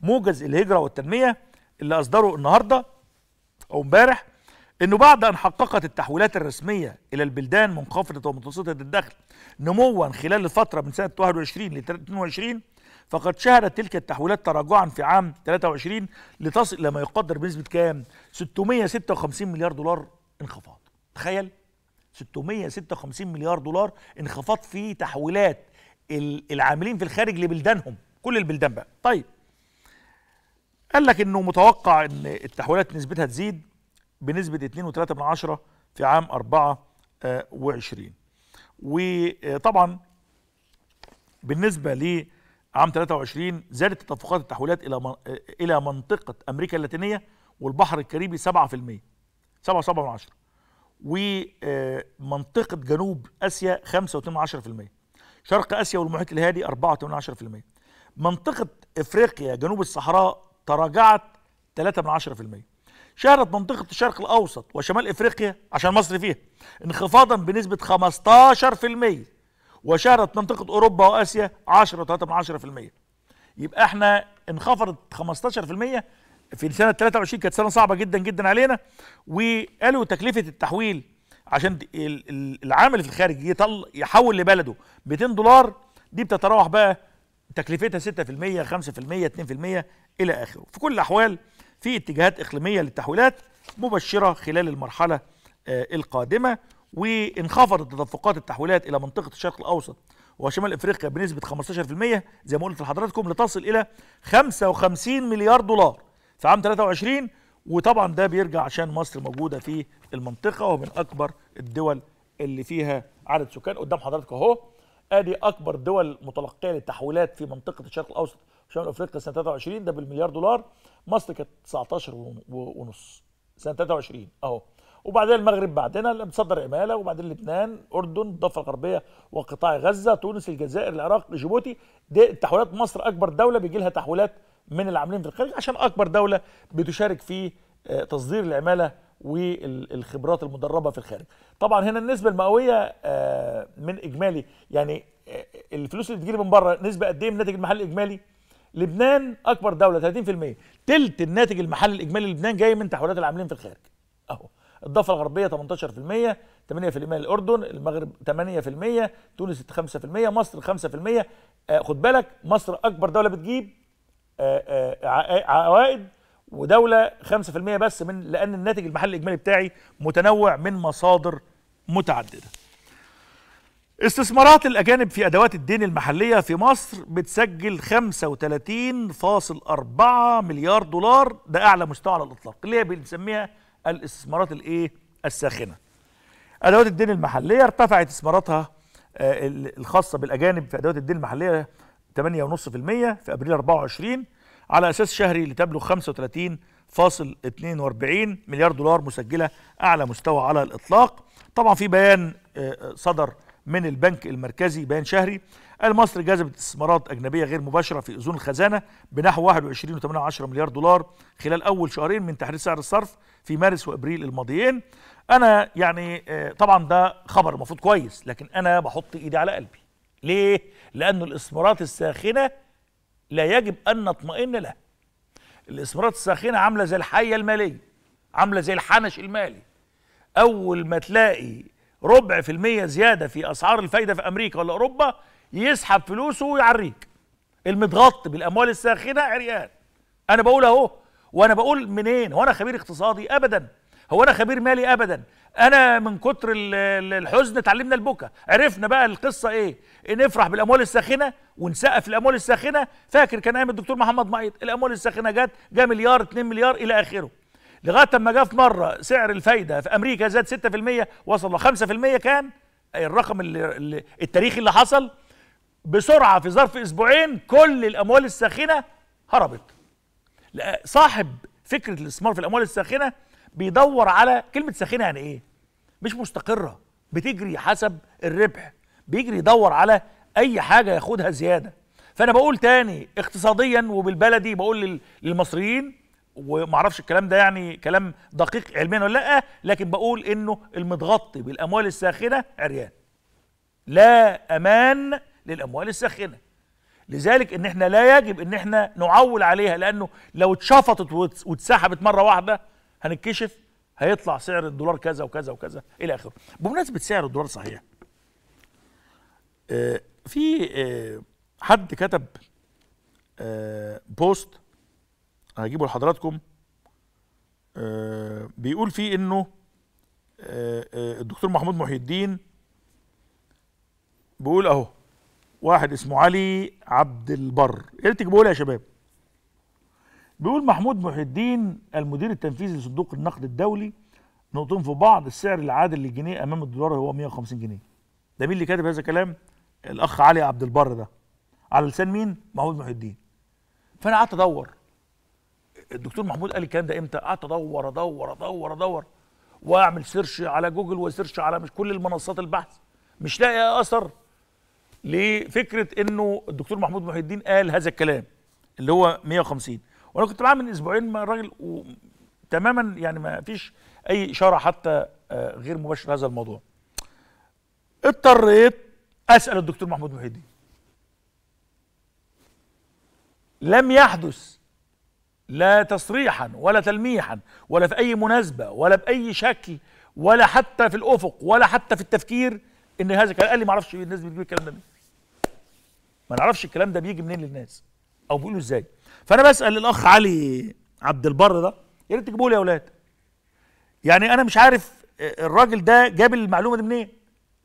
موجز الهجره والتنميه اللي اصدره النهارده او امبارح انه بعد ان حققت التحويلات الرسميه الى البلدان منخفضه ومتوسطه الدخل نموا خلال الفتره من سنه 21 ل 22 فقد شهدت تلك التحويلات تراجعا في عام 23 لتصل لما يقدر بنسبة كام 656 مليار دولار انخفاض تخيل 656 مليار دولار انخفاض في تحويلات العاملين في الخارج لبلدانهم كل البلدان بقى طيب قال لك انه متوقع ان التحويلات نسبتها تزيد بنسبة 2.3 في عام 24 وطبعا بالنسبة ل عام 23 زادت تدفقات التحويلات الى الى منطقه امريكا اللاتينيه والبحر الكاريبي 7% 7.7 ومنطقه جنوب اسيا 5.2 شرق اسيا والمحيط الهادي 4.8 منطقه افريقيا جنوب الصحراء تراجعت 3.1% شهدت منطقة الشرق الأوسط وشمال إفريقيا عشان مصر فيها انخفاضا بنسبة 15% وشهرت منطقة أوروبا وآسيا 10 يبقى احنا انخفضت 15% في سنة 23 كانت سنة صعبة جدا جدا علينا وقالوا تكلفة التحويل عشان العامل في الخارج يطل يحول لبلده 200 دولار دي بتتراوح بقى تكلفتها 6% 5% 2% إلى آخره في كل الأحوال في اتجاهات إقليمية للتحويلات مبشرة خلال المرحلة آه، القادمة وانخفضت تدفقات التحويلات الى منطقه الشرق الاوسط وشمال افريقيا بنسبه 15% زي ما قلت لحضراتكم لتصل الى 55 مليار دولار في عام 23 وطبعا ده بيرجع عشان مصر موجوده في المنطقه ومن اكبر الدول اللي فيها عدد سكان قدام حضراتكم اهو ادي اكبر دول متلقيه للتحويلات في منطقه الشرق الاوسط وشمال افريقيا سنه 23 ده بالمليار دولار مصر كانت 19 ونص سنه 23 اهو وبعدين المغرب بعدنا مصدر عماله وبعدين لبنان اردن الضفه الغربيه وقطاع غزه تونس الجزائر العراق جيبوتي دي تحويلات مصر اكبر دوله بيجي لها تحويلات من العاملين في الخارج عشان اكبر دوله بتشارك في آه، تصدير العماله والخبرات المدربه في الخارج طبعا هنا النسبه المئويه آه، من اجمالي يعني آه، الفلوس اللي بتجيلي من بره نسبه قد ايه من الناتج المحلي الاجمالي لبنان اكبر دوله 30% ثلث الناتج المحلي الاجمالي لبنان جاي من تحويلات العاملين في الخارج اهو الضفه الغربيه 18% 8% الاردن المغرب 8% تونس 5% مصر 5% آه، خد بالك مصر اكبر دوله بتجيب آه، آه، عوائد ودوله 5% بس من لان الناتج المحلي الاجمالي بتاعي متنوع من مصادر متعدده استثمارات الأجانب في أدوات الدين المحلية في مصر بتسجل 35.4 مليار دولار ده أعلى مستوى على الإطلاق اللي هي بنسميها الاستثمارات الايه الساخنه ادوات الدين المحليه ارتفعت استثماراتها آه، الخاصه بالاجانب في ادوات الدين المحليه 8.5% في ابريل 24 على اساس شهري لتبلغ 35.42 مليار دولار مسجله اعلى مستوى على الاطلاق طبعا في بيان آه، آه، صدر من البنك المركزي بيان شهري قال مصر جذبت استثمارات أجنبية غير مباشرة في أذون الخزانة بنحو 21.8 مليار دولار خلال أول شهرين من تحرير سعر الصرف في مارس وأبريل الماضيين أنا يعني آه، طبعا ده خبر المفروض كويس لكن أنا بحط إيدي على قلبي ليه؟ لأن الاستثمارات الساخنة لا يجب أن نطمئن لها الاستثمارات الساخنة عاملة زي الحية المالية عاملة زي الحنش المالي أول ما تلاقي ربع في المية زيادة في أسعار الفايدة في أمريكا ولا أوروبا يسحب فلوسه ويعريك المتغط بالاموال الساخنه عريان انا بقول اهو وانا بقول منين هو انا خبير اقتصادي ابدا هو انا خبير مالي ابدا انا من كتر الحزن اتعلمنا البكا عرفنا بقى القصه ايه نفرح بالاموال الساخنه ونسقف الاموال الساخنه فاكر كان ايام الدكتور محمد معيط الاموال الساخنه جت جا مليار 2 مليار الى اخره لغايه اما جه في مره سعر الفايده في امريكا زاد 6% وصل ل 5% كان الرقم اللي التاريخي اللي حصل بسرعه في ظرف اسبوعين كل الاموال الساخنه هربت صاحب فكره الاستثمار في الاموال الساخنه بيدور على كلمه ساخنه يعني ايه مش مستقره بتجري حسب الربح بيجري يدور على اي حاجه ياخدها زياده فانا بقول تاني اقتصاديا وبالبلدي بقول للمصريين ومعرفش الكلام ده يعني كلام دقيق علميا ولا لا لكن بقول انه المتغطي بالاموال الساخنه عريان لا امان للاموال الساخنه لذلك ان احنا لا يجب ان احنا نعول عليها لانه لو اتشفطت واتسحبت مره واحده هنكشف هيطلع سعر الدولار كذا وكذا وكذا الى اخره بمناسبه سعر الدولار صحيح آه، في آه، حد كتب آه، بوست هجيبه لحضراتكم بيقول فيه انه الدكتور محمود محي الدين بيقول اهو واحد اسمه علي عبد البر يا إيه ريت يا شباب بيقول محمود محي الدين المدير التنفيذي لصندوق النقد الدولي نقطتين في بعض السعر العادل للجنيه امام الدولار هو 150 جنيه ده مين اللي كاتب هذا الكلام الاخ علي عبد البر ده على لسان مين محمود محي الدين فانا قعدت ادور الدكتور محمود قال الكلام ده امتى قعدت ادور ادور ادور ادور واعمل سيرش على جوجل وسيرش على مش كل المنصات البحث مش لاقي اثر لفكره انه الدكتور محمود محي الدين قال هذا الكلام اللي هو 150 وانا كنت معاه من اسبوعين مع الراجل و... تماما يعني ما فيش اي اشاره حتى آه، غير مباشر هذا الموضوع اضطريت اسال الدكتور محمود محي الدين لم يحدث لا تصريحا ولا تلميحا ولا في اي مناسبه ولا باي شكل ولا حتى في الافق ولا حتى في التفكير ان هذا قال لي ما اعرفش الناس بتجيب الكلام ده منين ما نعرفش الكلام ده بيجي منين للناس او بيقولوا ازاي فانا بسال الاخ علي عبد البر ده يا ريت تجيبوه لي يا اولاد يعني انا مش عارف آه، الراجل ده جاب المعلومه دي منين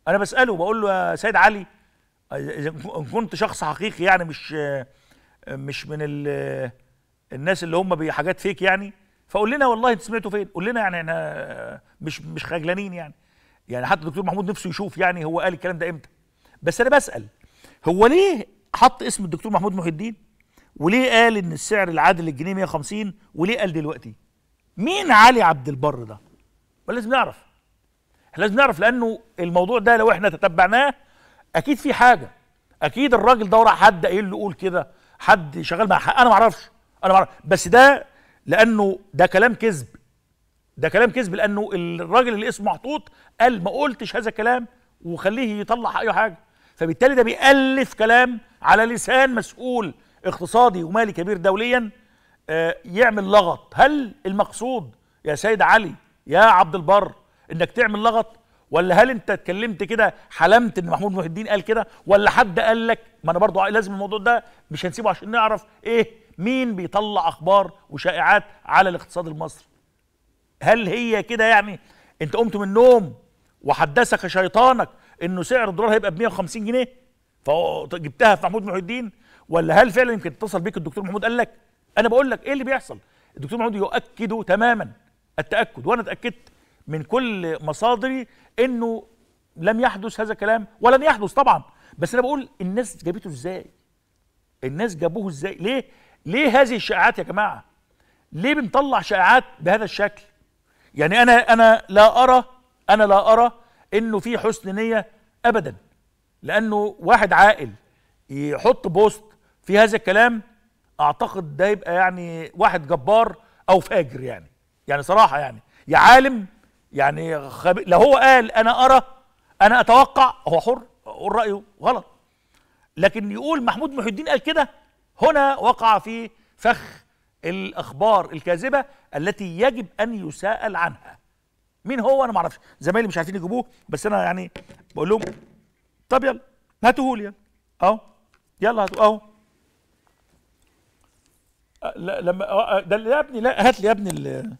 انا بساله بقول له يا سيد علي اذا كنت شخص حقيقي يعني مش آه، مش من آه، الناس اللي هم بحاجات فيك يعني فقول لنا والله انت سمعته فين قول لنا يعني احنا مش مش خجلانين يعني يعني حتى الدكتور محمود نفسه يشوف يعني هو قال الكلام ده امتى بس انا بسال هو ليه حط اسم الدكتور محمود محي الدين وليه قال ان السعر العادل للجنيه 150 وليه قال دلوقتي مين علي عبد البر ده لازم نعرف احنا لازم نعرف لانه الموضوع ده لو احنا تتبعناه اكيد في حاجه اكيد الراجل ده ورا حد قايل له قول كده حد شغال مع حق انا ما اعرفش انا ما اعرفش بس ده لانه ده كلام كذب ده كلام كذب لانه الراجل اللي اسمه محطوط قال ما قلتش هذا الكلام وخليه يطلع اي حاجه فبالتالي ده بيألف كلام على لسان مسؤول اقتصادي ومالي كبير دوليا آه، يعمل لغط هل المقصود يا سيد علي يا عبد البر انك تعمل لغط ولا هل انت اتكلمت كده حلمت ان محمود محي الدين قال كده ولا حد قال لك ما انا برضو لازم الموضوع ده مش هنسيبه عشان نعرف ايه مين بيطلع اخبار وشائعات على الاقتصاد المصري هل هي كده يعني انت قمت من النوم وحدثك شيطانك انه سعر الدولار هيبقى ب 150 جنيه فجبتها في محمود محي الدين ولا هل فعلا يمكن اتصل بيك الدكتور محمود قال لك انا بقول لك ايه اللي بيحصل الدكتور محمود يؤكد تماما التاكد وانا اتاكدت من كل مصادري انه لم يحدث هذا الكلام ولن يحدث طبعا بس انا بقول الناس جابته ازاي الناس جابوه ازاي ليه ليه هذه الشائعات يا جماعه ليه بنطلع شائعات بهذا الشكل يعني انا انا لا ارى انا لا ارى انه في حسن نيه ابدا لانه واحد عاقل يحط بوست في هذا الكلام اعتقد ده يبقى يعني واحد جبار او فاجر يعني يعني صراحه يعني يا عالم يعني خب... لو هو قال انا ارى انا اتوقع هو حر اقول رايه غلط لكن يقول محمود محي الدين قال كده هنا وقع في فخ الاخبار الكاذبه التي يجب ان يسال عنها مين هو انا ما اعرفش زمايلي مش عارفين يجيبوه بس انا يعني بقول لهم طب يلا هاتوه لي يعني. اهو يلا هاتوه اهو أه، لا لما أه، أه، ده يا ابني لا هات لي يا ابني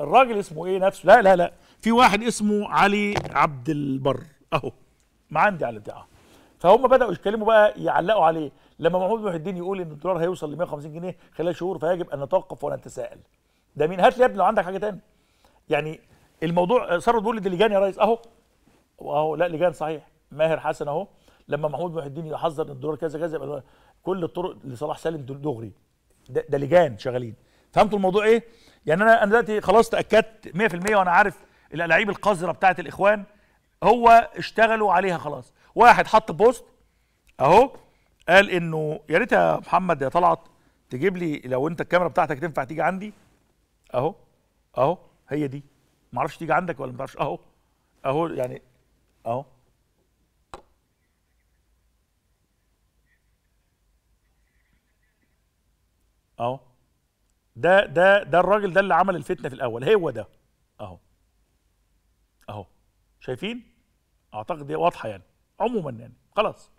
الراجل اسمه ايه نفسه لا لا لا في واحد اسمه علي عبد البر اهو ما عندي على البتاع فهم بداوا يتكلموا بقى يعلقوا عليه لما محمود محي الدين يقول ان الدولار هيوصل ل 150 جنيه خلال شهور فيجب ان نتوقف ونتساءل ده مين هات لي يا ابني لو عندك حاجه ثانيه يعني الموضوع صاروا بيقول دي لجان يا ريس اهو اهو لا لجان صحيح ماهر حسن اهو لما محمود محي الدين يحذر ان الدولار كذا كذا كل الطرق لصلاح سالم دغري ده, ده لجان شغالين فهمتوا الموضوع ايه؟ يعني انا انا دلوقتي خلاص تاكدت 100% وانا عارف الالاعيب القذره بتاعه الاخوان هو اشتغلوا عليها خلاص واحد حط بوست اهو قال انه يا ريت يا محمد يا طلعت تجيب لي لو انت الكاميرا بتاعتك تنفع تيجي عندي اهو اهو هي دي ما اعرفش تيجي عندك ولا ما تعرفش اهو اهو يعني اهو اهو ده ده ده الراجل ده اللي عمل الفتنه في الاول هو ده اهو اهو شايفين اعتقد دي واضحه يعني عموما يعني خلاص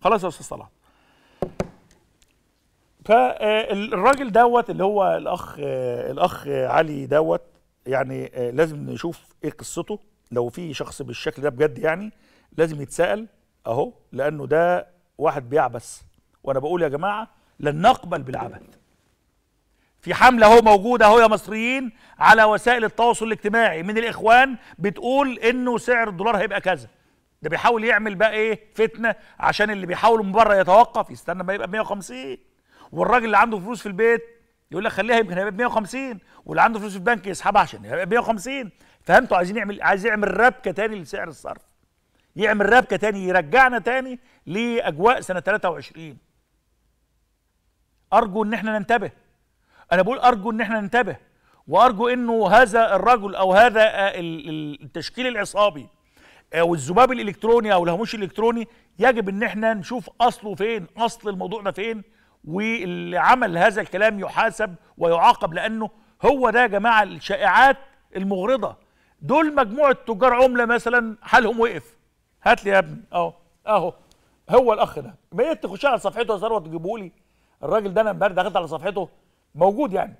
خلاص يا استاذ صلاح فالراجل آه، دوت اللي هو الاخ آه، الاخ علي دوت يعني آه، لازم نشوف ايه قصته لو في شخص بالشكل ده بجد يعني لازم يتسال اهو لانه ده واحد بيعبث وانا بقول يا جماعه لن نقبل بالعبث في حمله اهو موجوده اهو يا مصريين على وسائل التواصل الاجتماعي من الاخوان بتقول انه سعر الدولار هيبقى كذا ده بيحاول يعمل بقى ايه فتنه عشان اللي بيحاول من بره يتوقف يستنى ما يبقى 150 والراجل اللي عنده فلوس في البيت يقول لك خليها يمكن هيبقى ب 150 واللي عنده فلوس في البنك يسحبها عشان هيبقى ب 150 فهمتوا عايزين يعمل عايز يعمل ربكه تاني لسعر الصرف يعمل ربكه تاني يرجعنا تاني لاجواء سنه 23 ارجو ان احنا ننتبه انا بقول ارجو ان احنا ننتبه وارجو انه هذا الرجل او هذا التشكيل العصابي او آه، الذباب الالكتروني او الهاموش الالكتروني يجب ان احنا نشوف اصله فين اصل الموضوع ده فين واللي عمل هذا الكلام يحاسب ويعاقب لانه هو ده يا جماعه الشائعات المغرضه دول مجموعه تجار عمله مثلا حالهم وقف هات لي يا ابني اهو اهو هو الاخ ده بقيت تخش على صفحته يا ثروت تجيبه لي الراجل ده انا امبارح دخلت على صفحته موجود يعني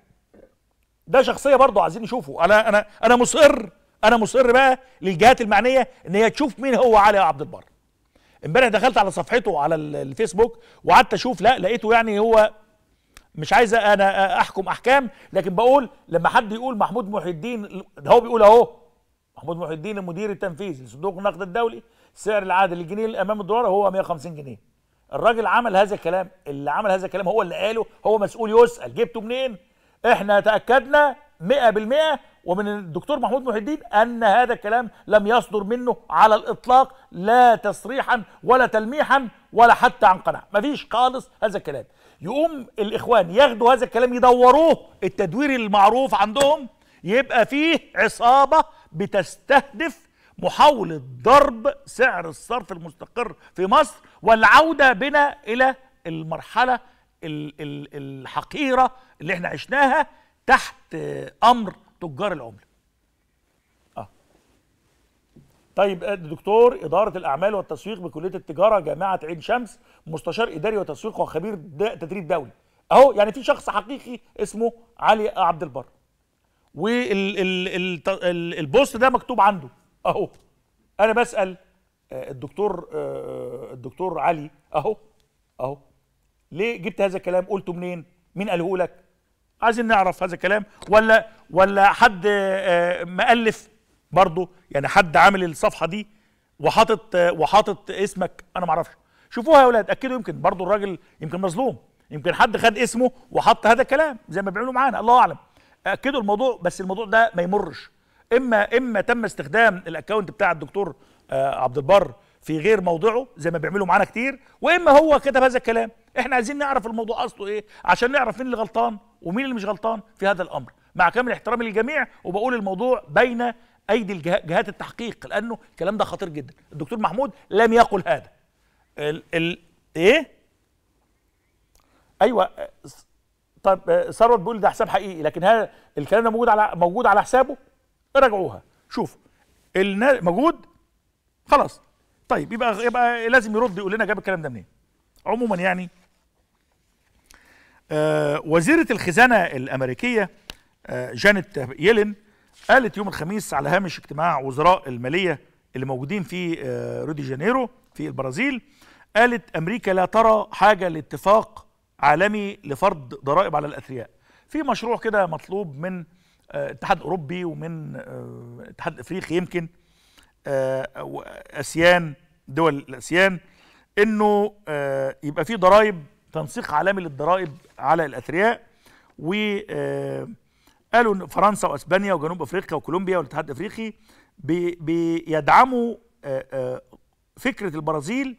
ده شخصيه برضه عايزين نشوفه انا انا انا مصر انا مصر بقى للجهات المعنيه ان هي تشوف مين هو علي عبد البر امبارح دخلت على صفحته على الفيسبوك وقعدت اشوف لا لقيته يعني هو مش عايز انا احكم احكام لكن بقول لما حد يقول محمود محي الدين ده هو بيقول اهو محمود محي الدين المدير التنفيذي لصندوق النقد الدولي السعر العادل للجنيه امام الدولار هو 150 جنيه الراجل عمل هذا الكلام اللي عمل هذا الكلام هو اللي قاله هو مسؤول يسال جبته منين احنا تاكدنا 100% ومن الدكتور محمود محي الدين ان هذا الكلام لم يصدر منه على الاطلاق لا تصريحا ولا تلميحا ولا حتى عن قناعه مفيش خالص هذا الكلام يقوم الاخوان ياخدوا هذا الكلام يدوروه التدوير المعروف عندهم يبقى فيه عصابه بتستهدف محاوله ضرب سعر الصرف المستقر في مصر والعوده بنا الى المرحله الحقيره اللي احنا عشناها تحت امر تجار العمله اه طيب الدكتور آه، اداره الاعمال والتسويق بكليه التجاره جامعه عين شمس مستشار اداري وتسويق وخبير تدريب دولي اهو يعني في شخص حقيقي اسمه علي عبد البر والبوست ده مكتوب عنده اهو انا بسال آه، الدكتور آه، الدكتور علي اهو اهو ليه جبت هذا الكلام قلته منين مين قاله لك عايزين نعرف هذا الكلام ولا ولا حد آه، مؤلف برضه يعني حد عامل الصفحه دي وحاطط آه، وحاطط اسمك انا ما اعرفش شوفوها يا اولاد اكدوا يمكن برضه الراجل يمكن مظلوم يمكن حد خد اسمه وحط هذا الكلام زي ما بيعملوا معانا الله اعلم اكدوا الموضوع بس الموضوع ده ما يمرش اما اما تم استخدام الاكونت بتاع الدكتور آه، عبد البر في غير موضعه زي ما بيعملوا معانا كتير واما هو كتب هذا الكلام احنا عايزين نعرف الموضوع اصله ايه عشان نعرف مين اللي غلطان ومين اللي مش غلطان في هذا الامر مع كامل احترامي للجميع وبقول الموضوع بين ايدي جهات التحقيق لانه الكلام ده خطير جدا الدكتور محمود لم يقل هذا ال ال ايه ايوه طب ثروت بيقول ده حساب حقيقي لكن هذا الكلام ده موجود على موجود على حسابه راجعوها شوف موجود خلاص طيب يبقى يبقى لازم يرد يقول لنا جاب الكلام ده منين عموما يعني آه وزيره الخزانه الامريكيه آه جانيت يلين قالت يوم الخميس على هامش اجتماع وزراء الماليه اللي موجودين في آه ريو دي جانيرو في البرازيل قالت امريكا لا ترى حاجه لاتفاق عالمي لفرض ضرائب على الاثرياء في مشروع كده مطلوب من آه، اتحاد اوروبي ومن آه، اتحاد افريقي يمكن آه، اسيان دول الاسيان انه آه، يبقى في ضرائب تنسيق عالمي للضرائب على الاثرياء و آه، قالوا ان فرنسا واسبانيا وجنوب افريقيا وكولومبيا والاتحاد الافريقي بيدعموا فكره البرازيل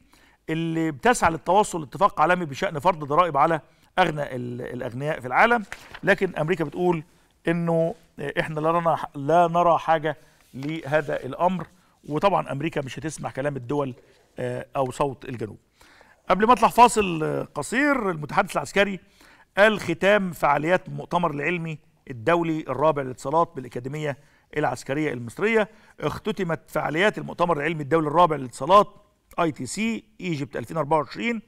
اللي بتسعى للتوصل لاتفاق عالمي بشان فرض ضرائب على اغنى الاغنياء في العالم لكن امريكا بتقول انه احنا لا نرى لا نرى حاجه لهذا الامر وطبعا امريكا مش هتسمع كلام الدول آه، او صوت الجنوب قبل ما اطلع فاصل آه، قصير المتحدث العسكري قال ختام فعاليات المؤتمر العلمي الدولي الرابع للاتصالات بالاكاديميه العسكريه المصريه اختتمت فعاليات المؤتمر العلمي الدولي الرابع للاتصالات اي تي سي ايجيبت 2024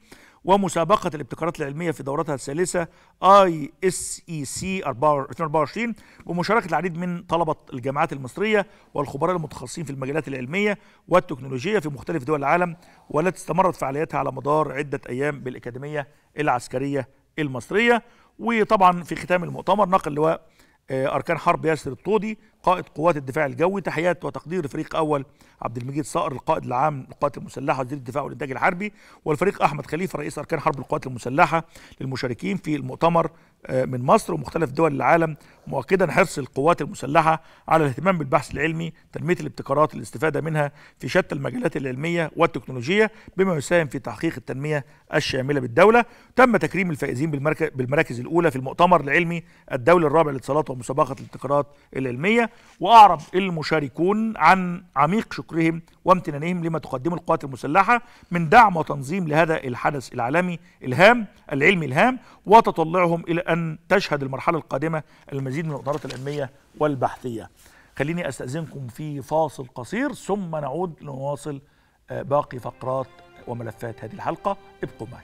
ومسابقة الابتكارات العلمية في دورتها الثالثة اي اس اي سي 2024 بمشاركة العديد من طلبة الجامعات المصرية والخبراء المتخصصين في المجالات العلمية والتكنولوجية في مختلف دول العالم والتي استمرت فعاليتها على مدار عدة أيام بالأكاديمية العسكرية المصرية وطبعا في ختام المؤتمر نقل لواء آه، اركان حرب ياسر الطودي قائد قوات الدفاع الجوي تحيات وتقدير فريق اول عبد المجيد صقر القائد العام للقوات المسلحه وزير الدفاع والانتاج الحربي والفريق احمد خليفه رئيس اركان حرب القوات المسلحه للمشاركين في المؤتمر آه، من مصر ومختلف دول العالم مؤكدا حرص القوات المسلحه على الاهتمام بالبحث العلمي تنميه الابتكارات الاستفاده منها في شتى المجالات العلميه والتكنولوجيه بما يساهم في تحقيق التنميه الشامله بالدوله تم تكريم الفائزين بالمراكز الاولى في المؤتمر العلمي الدولي الرابع للاتصالات ومسابقه الابتكارات العلميه واعرب المشاركون عن عميق شكرهم وامتنانهم لما تقدمه القوات المسلحة من دعم وتنظيم لهذا الحدث العالمي الهام العلمي الهام وتطلعهم إلى أن تشهد المرحلة القادمة المزيد من الإدارات العلمية والبحثية خليني أستأذنكم في فاصل قصير ثم نعود لنواصل آه، باقي فقرات وملفات هذه الحلقة ابقوا معي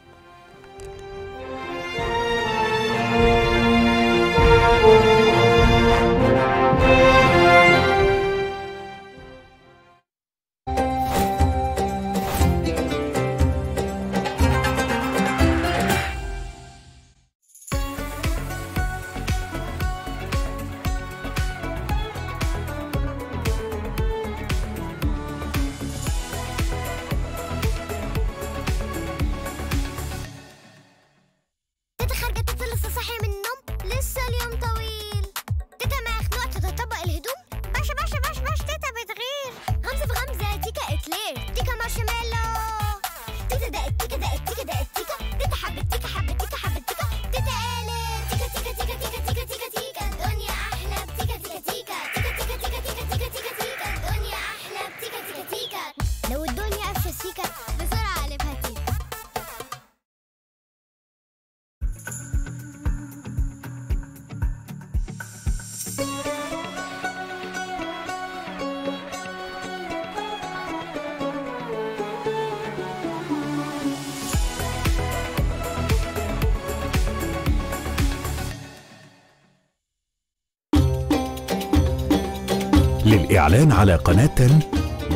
الإعلان على قناة تن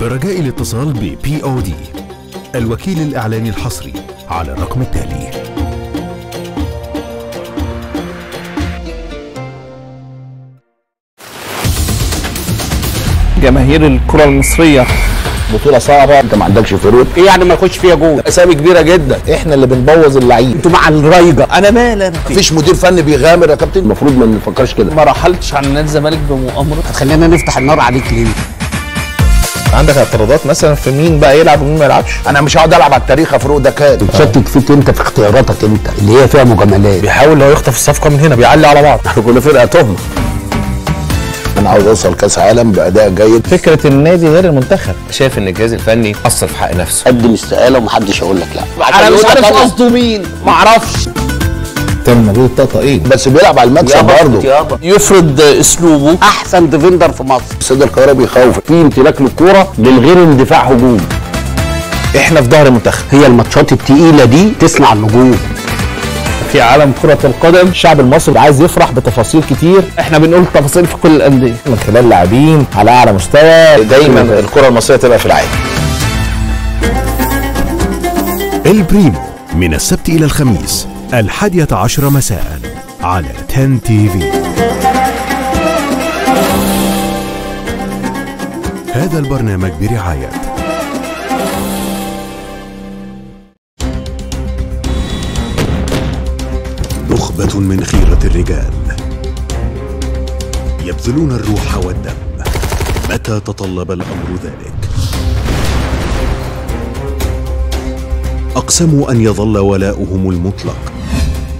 برجاء الاتصال ب بي أو دي الوكيل الإعلاني الحصري على الرقم التالي جماهير الكرة المصرية بطوله صعبه انت ما عندكش فلوس ايه يعني ما يخش فيها جول اسامي كبيره جدا احنا اللي بنبوظ اللعيب انتوا مع الرايجه انا مال انا مفيش مدير فني بيغامر يا كابتن المفروض ما نفكرش كده ما رحلتش عن نادي الزمالك بمؤامره هتخلينا نفتح النار عليك ليه عندك اعتراضات مثلا في مين بقى يلعب ومين ما يلعبش انا مش هقعد العب على التاريخ ده كان بتشكك فيك انت في اختياراتك انت اللي هي فيها مجاملات بيحاول لو يخطف الصفقه من هنا بيعلي على بعض احنا <laughs> كنا فرقه تهمه انا عاوز اوصل كاس عالم باداء جيد فكره النادي غير المنتخب شايف ان الجهاز الفني قصر في حق نفسه قدم استقاله ومحدش هيقول لك لا انا مش عارف قصده مين معرفش تم مجهود الطاقة ايه بس بيلعب على المكسب برضه يفرض اسلوبه احسن ديفندر في مصر السيد القاهره بيخوف في امتلاك للكوره للغير اندفاع هجوم احنا في ظهر المنتخب هي الماتشات التقيله دي تصنع النجوم في عالم كرة القدم الشعب المصري عايز يفرح بتفاصيل كتير احنا بنقول تفاصيل في كل الأندية من خلال لاعبين على أعلى مستوى دايما الكرة المصرية تبقى في العالم البريمو من السبت إلى الخميس الحادية عشر مساء على تن تي في هذا البرنامج برعايه حبة من خيرة الرجال يبذلون الروح والدم متى تطلب الأمر ذلك أقسموا أن يظل ولاؤهم المطلق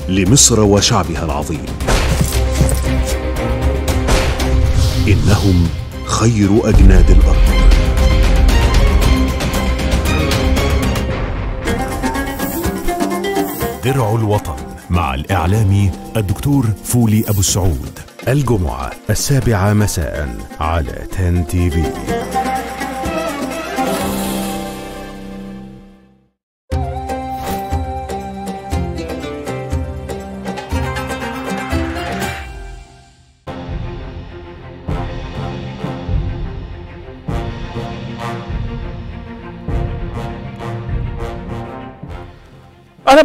لمصر وشعبها العظيم إنهم خير أجناد الأرض درع الوطن مع الإعلامي الدكتور فولي أبو السعود الجمعة السابعة مساء على تن تي في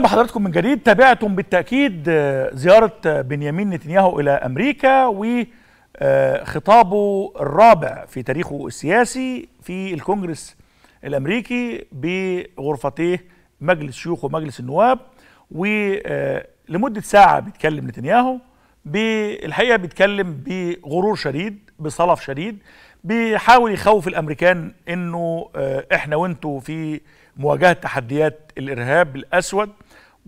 بحضراتكم من جديد تابعتم بالتأكيد آه، زيارة آه، بنيامين نتنياهو إلى أمريكا وخطابه آه، الرابع في تاريخه السياسي في الكونجرس الأمريكي بغرفتيه مجلس شيوخ ومجلس النواب ولمدة ساعة بيتكلم نتنياهو بالحقيقة بيتكلم بغرور شديد بصلف شديد بيحاول يخوف الامريكان انه احنا وانتوا في مواجهه تحديات الارهاب الاسود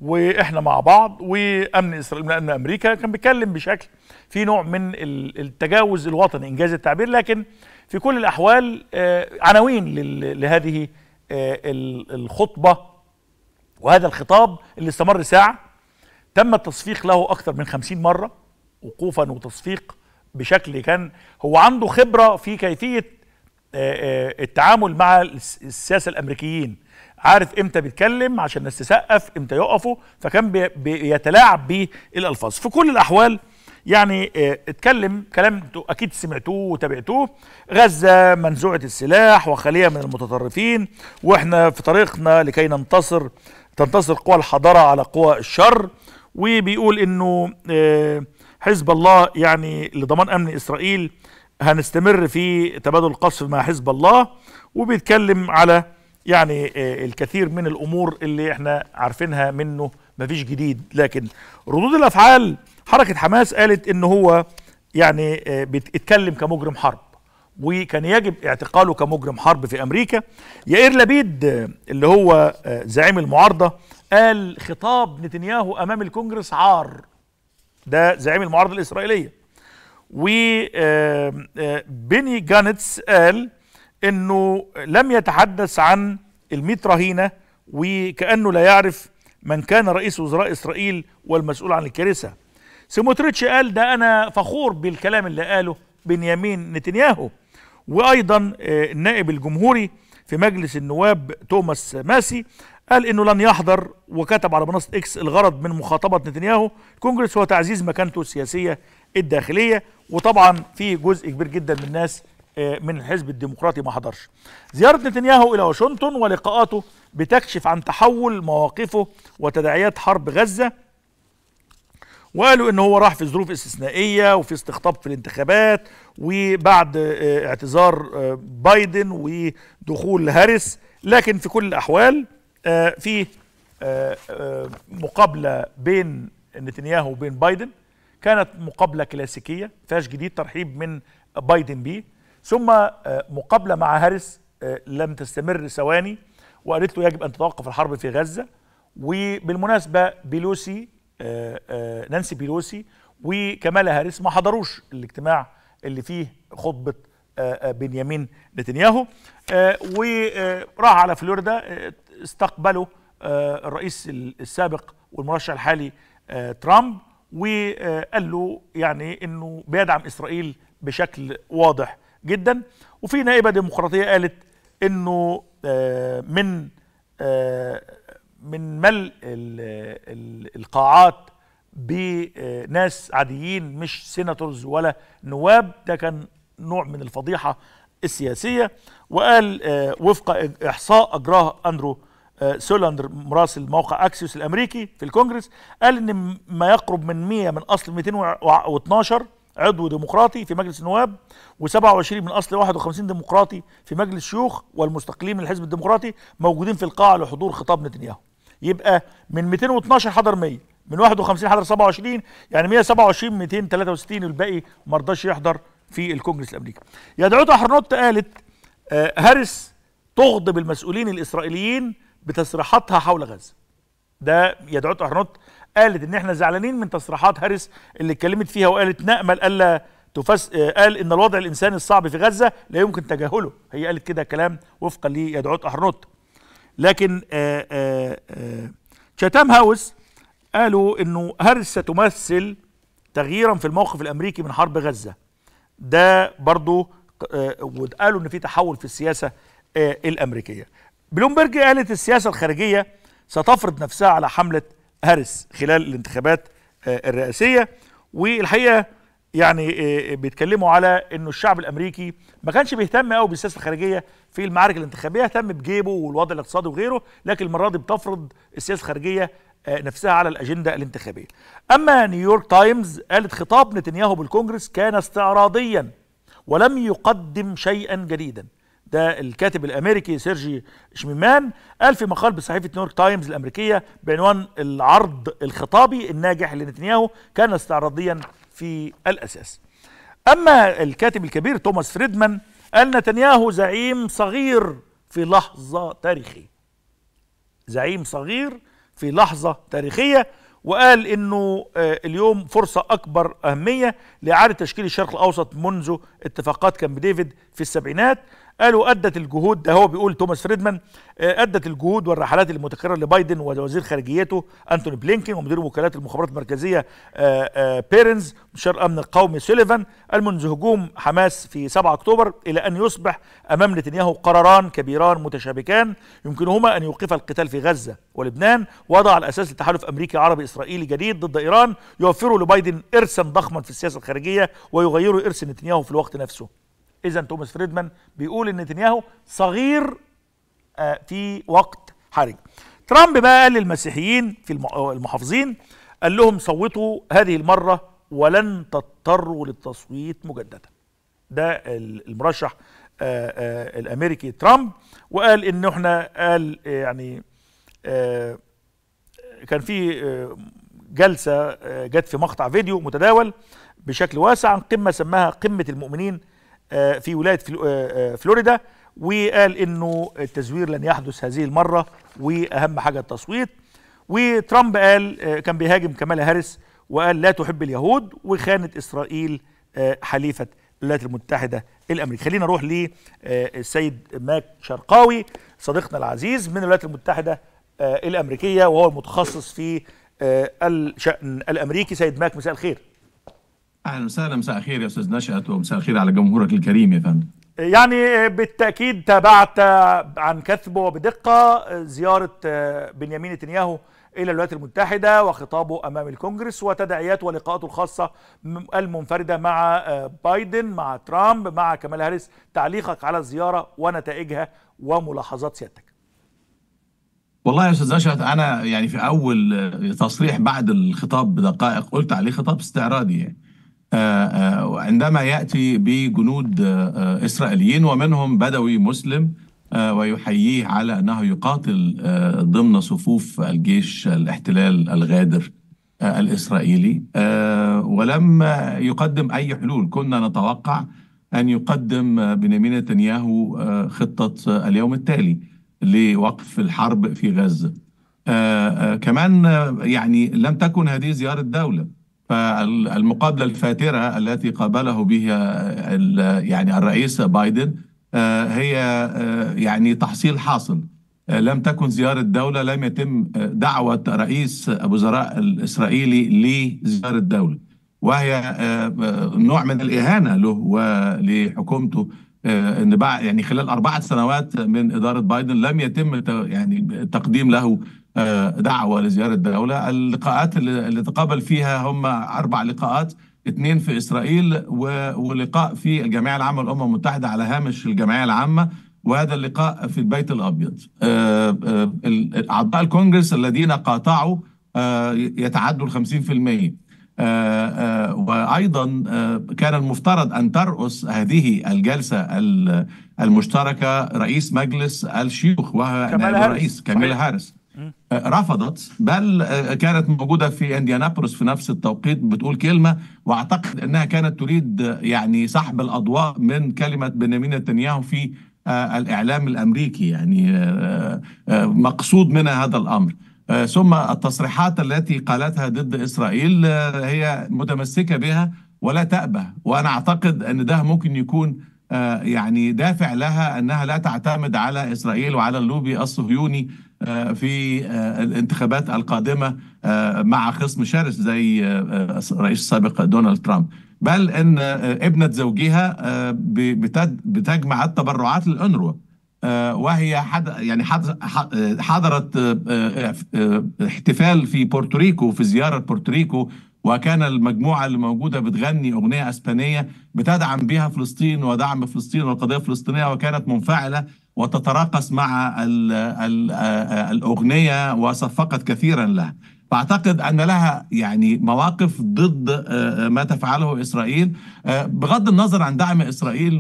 واحنا مع بعض وامن اسرائيل لان امريكا كان بيتكلم بشكل في نوع من التجاوز الوطني انجاز التعبير لكن في كل الاحوال آه، عناوين لهذه آه، الخطبه وهذا الخطاب اللي استمر ساعه تم التصفيق له اكثر من خمسين مره وقوفا وتصفيق بشكل كان هو عنده خبره في كيفيه آه، التعامل مع السياسه الامريكيين عارف امتى بيتكلم عشان الناس تسقف امتى يقفوا فكان بيتلاعب بالالفاظ في كل الاحوال يعني اه اتكلم كلام اكيد سمعتوه وتابعتوه غزه منزوعه السلاح وخاليه من المتطرفين واحنا في طريقنا لكي ننتصر تنتصر قوى الحضاره على قوى الشر وبيقول انه اه حزب الله يعني لضمان امن اسرائيل هنستمر في تبادل القصف مع حزب الله وبيتكلم على يعني آه، الكثير من الامور اللي احنا عارفينها منه مفيش جديد لكن ردود الافعال حركه حماس قالت ان هو يعني آه، بيتكلم كمجرم حرب وكان يجب اعتقاله كمجرم حرب في امريكا يائر لبيد اللي هو آه، زعيم المعارضه قال خطاب نتنياهو امام الكونجرس عار ده زعيم المعارضه الاسرائيليه وبيني جانتس قال انه لم يتحدث عن ال رهينه وكانه لا يعرف من كان رئيس وزراء اسرائيل والمسؤول عن الكارثه سموتريتش قال ده انا فخور بالكلام اللي قاله بنيامين نتنياهو وايضا آه، النائب الجمهوري في مجلس النواب توماس ماسي قال انه لن يحضر وكتب على منصه اكس الغرض من مخاطبه نتنياهو الكونجرس هو تعزيز مكانته السياسيه الداخليه وطبعا في جزء كبير جدا من الناس آه، من الحزب الديمقراطي ما حضرش زيارة نتنياهو إلى واشنطن ولقاءاته بتكشف عن تحول مواقفه وتداعيات حرب غزة وقالوا ان هو راح في ظروف استثنائيه وفي استقطاب في الانتخابات وبعد آه، اعتذار آه، بايدن ودخول هاريس لكن في كل الاحوال في مقابله بين نتنياهو وبين بايدن كانت مقابله كلاسيكيه فيهاش جديد ترحيب من بايدن بيه ثم آه، مقابلة مع هارس آه، لم تستمر ثواني وقالت له يجب أن تتوقف الحرب في غزة وبالمناسبة بيلوسي آه، نانسي بيلوسي وكمال هارس ما حضروش الاجتماع اللي فيه خطبة بنيامين نتنياهو وراح على فلوريدا استقبله الرئيس السابق والمرشح الحالي ترامب وقال له يعني انه بيدعم اسرائيل بشكل واضح جدا وفي نائبه ديمقراطيه قالت انه آه، من آه، من ملء القاعات بناس عاديين مش سيناتورز ولا نواب ده كان نوع من الفضيحه السياسيه وقال آه، وفق احصاء اجراه اندرو سولاندر مراسل موقع اكسيوس الامريكي في الكونجرس قال ان ما يقرب من 100 من اصل 212 عضو ديمقراطي في مجلس النواب و27 من اصل 51 ديمقراطي في مجلس الشيوخ والمستقلين من الحزب الديمقراطي موجودين في القاعه لحضور خطاب نتنياهو يبقى من 212 حضر 100 من 51 حضر 27 يعني 127 263 والباقي ما رضاش يحضر في الكونجرس الامريكي دعوت حرنوت قالت هارس آه، تغضب المسؤولين الاسرائيليين بتصريحاتها حول غزه ده يدعوت احرنوت قالت ان احنا زعلانين من تصريحات هاريس اللي اتكلمت فيها وقالت نامل الا تفس قال ان الوضع الانساني الصعب في غزه لا يمكن تجاهله هي قالت كده كلام وفقا ليدعوت احرنوت لكن آآ آه، آه، آه، شاتام هاوس قالوا انه هارس ستمثل تغييرا في الموقف الامريكي من حرب غزه ده برضو وقالوا ان في تحول في السياسه الامريكيه بلومبرج قالت السياسه الخارجيه ستفرض نفسها على حمله هارس خلال الانتخابات آه، الرئاسيه والحقيقه يعني آه، بيتكلموا على انه الشعب الامريكي ما كانش بيهتم قوي بالسياسه الخارجيه في المعارك الانتخابيه اهتم بجيبه والوضع الاقتصادي وغيره لكن المره دي بتفرض السياسه الخارجيه آه، نفسها على الاجنده الانتخابيه. اما نيويورك تايمز قالت خطاب نتنياهو بالكونجرس كان استعراضيا ولم يقدم شيئا جديدا. ده الكاتب الامريكي سيرجي شميمان قال في مقال بصحيفه نيويورك تايمز الامريكيه بعنوان العرض الخطابي الناجح لنتنياهو كان استعراضيا في الاساس. اما الكاتب الكبير توماس فريدمان قال نتنياهو زعيم صغير في لحظه تاريخيه. زعيم صغير في لحظه تاريخيه وقال انه آه، اليوم فرصه اكبر اهميه لاعاده تشكيل الشرق الاوسط منذ اتفاقات كامب ديفيد في السبعينات قالوا أدت الجهود ده هو بيقول توماس فريدمان آه، أدت الجهود والرحلات المتكررة لبايدن ووزير خارجيته أنتوني بلينكين ومدير وكالات المخابرات المركزية آه، آه، بيرنز مشير الأمن القومي سوليفان منذ هجوم حماس في 7 أكتوبر إلى أن يصبح أمام نتنياهو قراران كبيران متشابكان يمكنهما أن يوقف القتال في غزة ولبنان وضع الأساس لتحالف أمريكي عربي إسرائيلي جديد ضد إيران يوفر لبايدن إرثا ضخما في السياسة الخارجية ويغير إرث نتنياهو في الوقت نفسه اذا توماس فريدمان بيقول ان نتنياهو صغير آه، في وقت حرج ترامب بقى قال للمسيحيين في آه، المحافظين قال لهم صوتوا هذه المرة ولن تضطروا للتصويت مجددا ده المرشح آه، الامريكي ترامب وقال ان احنا قال يعني كان في جلسة جت في مقطع فيديو متداول بشكل واسع عن قمة سماها قمة المؤمنين آه، في ولايه آه، آه، فلوريدا وقال انه التزوير لن يحدث هذه المره واهم حاجه التصويت وترامب قال كان بيهاجم كمالا هاريس وقال لا تحب اليهود وخانت اسرائيل حليفه الولايات المتحده الامريكيه خلينا نروح للسيد ماك شرقاوي صديقنا العزيز من الولايات المتحده الامريكيه وهو المتخصص في الشان الامريكي سيد ماك مساء الخير اهلا وسهلا مساء الخير يا استاذ نشأت ومساء الخير على جمهورك الكريم يا فندم يعني بالتاكيد تابعت عن كثب وبدقه زياره بنيامين نتنياهو الى الولايات المتحده وخطابه امام الكونجرس وتداعيات ولقاءاته الخاصه المنفرده مع بايدن مع ترامب مع كمال هاريس تعليقك على الزياره ونتائجها وملاحظات سيادتك والله يا استاذ نشأت انا يعني في اول تصريح بعد الخطاب بدقائق قلت عليه خطاب استعراضي يعني آه، آه، عندما يأتي بجنود آه، إسرائيليين ومنهم بدوي مسلم ويحييه على أنه يقاتل ضمن صفوف الجيش الاحتلال الغادر الإسرائيلي ولم يقدم أي حلول كنا نتوقع أن يقدم بنيامين نتنياهو خطة اليوم التالي لوقف الحرب في غزة كمان يعني لم تكن هذه زيارة دولة فالمقابلة الفاترة التي قابله بها يعني الرئيس بايدن آه، هي آه، يعني تحصيل حاصل آه، لم تكن زيارة دولة لم يتم دعوة رئيس الوزراء الإسرائيلي لزيارة دولة وهي نوع من الإهانة له ولحكومته ان يعني خلال أربعة سنوات من إدارة بايدن لم يتم يعني تقديم له دعوه لزياره الدوله، اللقاءات اللي تقابل فيها هم اربع لقاءات اثنين في اسرائيل ولقاء في الجمعيه العامه للامم المتحده على هامش الجمعيه العامه وهذا اللقاء في البيت الابيض. آه، آه، اعضاء الكونجرس الذين قاطعوا يتعدوا ال 50%. وايضا آه، كان المفترض ان ترأس هذه الجلسه المشتركه رئيس مجلس الشيوخ وهو نائب الرئيس كاميلا هارس آه، رفضت بل آه، كانت موجوده في انديانابوليس في نفس التوقيت بتقول كلمه واعتقد انها كانت تريد آه، يعني سحب الاضواء من كلمه بنيامين نتنياهو في الاعلام الامريكي يعني مقصود منها هذا الامر ثم التصريحات التي قالتها ضد اسرائيل هي متمسكه بها ولا تأبه وانا اعتقد ان ده ممكن يكون يعني دافع لها انها لا تعتمد على اسرائيل وعلى اللوبي الصهيوني آه، في آه، الانتخابات القادمة آه، مع خصم شرس زي الرئيس السابق دونالد ترامب بل ان ابنة زوجها بتجمع التبرعات للأنروا وهي حد يعني حضرت احتفال في بورتوريكو في زيارة بورتوريكو وكان المجموعة اللي موجودة بتغني أغنية أسبانية بتدعم بها فلسطين ودعم فلسطين والقضية الفلسطينية وكانت منفعلة وتتراقص مع ال ال الأغنية وصفقت كثيرا له فأعتقد أن لها يعني مواقف ضد آه، ما تفعله إسرائيل آه، بغض النظر عن دعم إسرائيل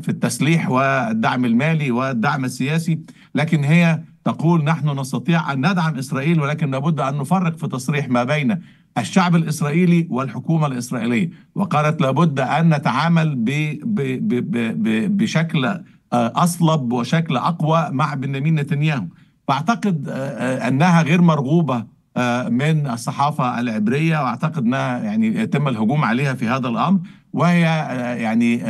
في التسليح والدعم المالي والدعم السياسي لكن هي تقول نحن نستطيع أن ندعم إسرائيل ولكن لابد أن نفرق في تصريح ما بين الشعب الإسرائيلي والحكومة الإسرائيلية وقالت لابد أن نتعامل ب ب ب بشكل آه، اصلب وشكل اقوى مع بنيامين نتنياهو فاعتقد آه، آه، انها غير مرغوبه من الصحافه العبريه واعتقد انها يعني تم الهجوم عليها في هذا الامر وهي يعني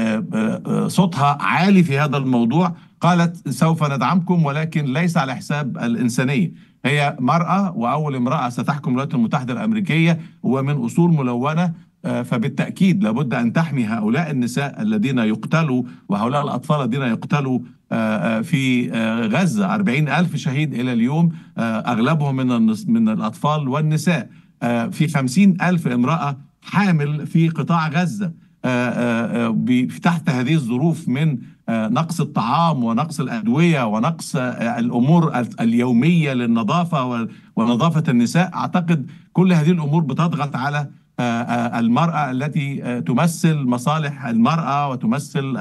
صوتها عالي في هذا الموضوع قالت سوف ندعمكم ولكن ليس على حساب الانسانيه هي مرأة وأول امرأة ستحكم الولايات المتحدة الأمريكية ومن أصول ملونة آه، فبالتأكيد لابد أن تحمي هؤلاء النساء الذين يقتلوا وهؤلاء الأطفال الذين يقتلوا آه، آه، في غزة أربعين ألف شهيد إلى اليوم أغلبهم من من الأطفال والنساء في خمسين ألف امرأة حامل في قطاع غزة تحت هذه الظروف من نقص الطعام ونقص الأدوية ونقص الأمور اليومية للنظافة ونظافة النساء أعتقد كل هذه الأمور بتضغط على آه، آه، المرأة التي آه، تمثل مصالح المرأة وتمثل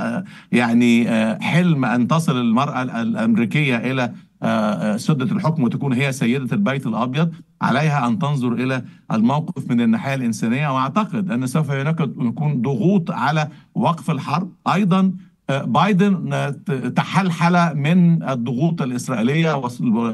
يعني حلم أن تصل المرأة الأمريكية إلى سدة الحكم وتكون هي سيدة البيت الأبيض عليها أن تنظر إلى الموقف من الناحية الإنسانية وأعتقد أن سوف يكون ضغوط على وقف الحرب أيضا بايدن تحلحل من الضغوط الإسرائيلية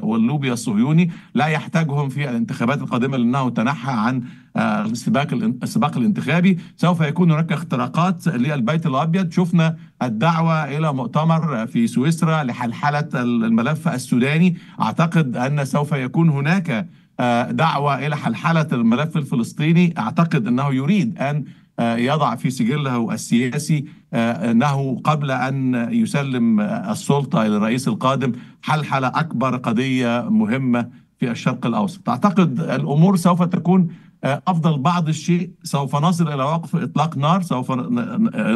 واللوبي الصهيوني لا يحتاجهم في الانتخابات القادمة لأنه تنحى عن آه، السباق السباق الانتخابي سوف يكون هناك اختراقات للبيت الابيض شفنا الدعوه الى مؤتمر في سويسرا لحلحله الملف السوداني اعتقد ان سوف يكون هناك آه، دعوه الى حلحله الملف الفلسطيني اعتقد انه يريد ان آه، يضع في سجله السياسي انه قبل ان يسلم السلطه الى الرئيس القادم حلحله اكبر قضيه مهمه في الشرق الاوسط اعتقد الامور سوف تكون آه، افضل بعض الشيء سوف نصل الى وقف اطلاق نار سوف آه،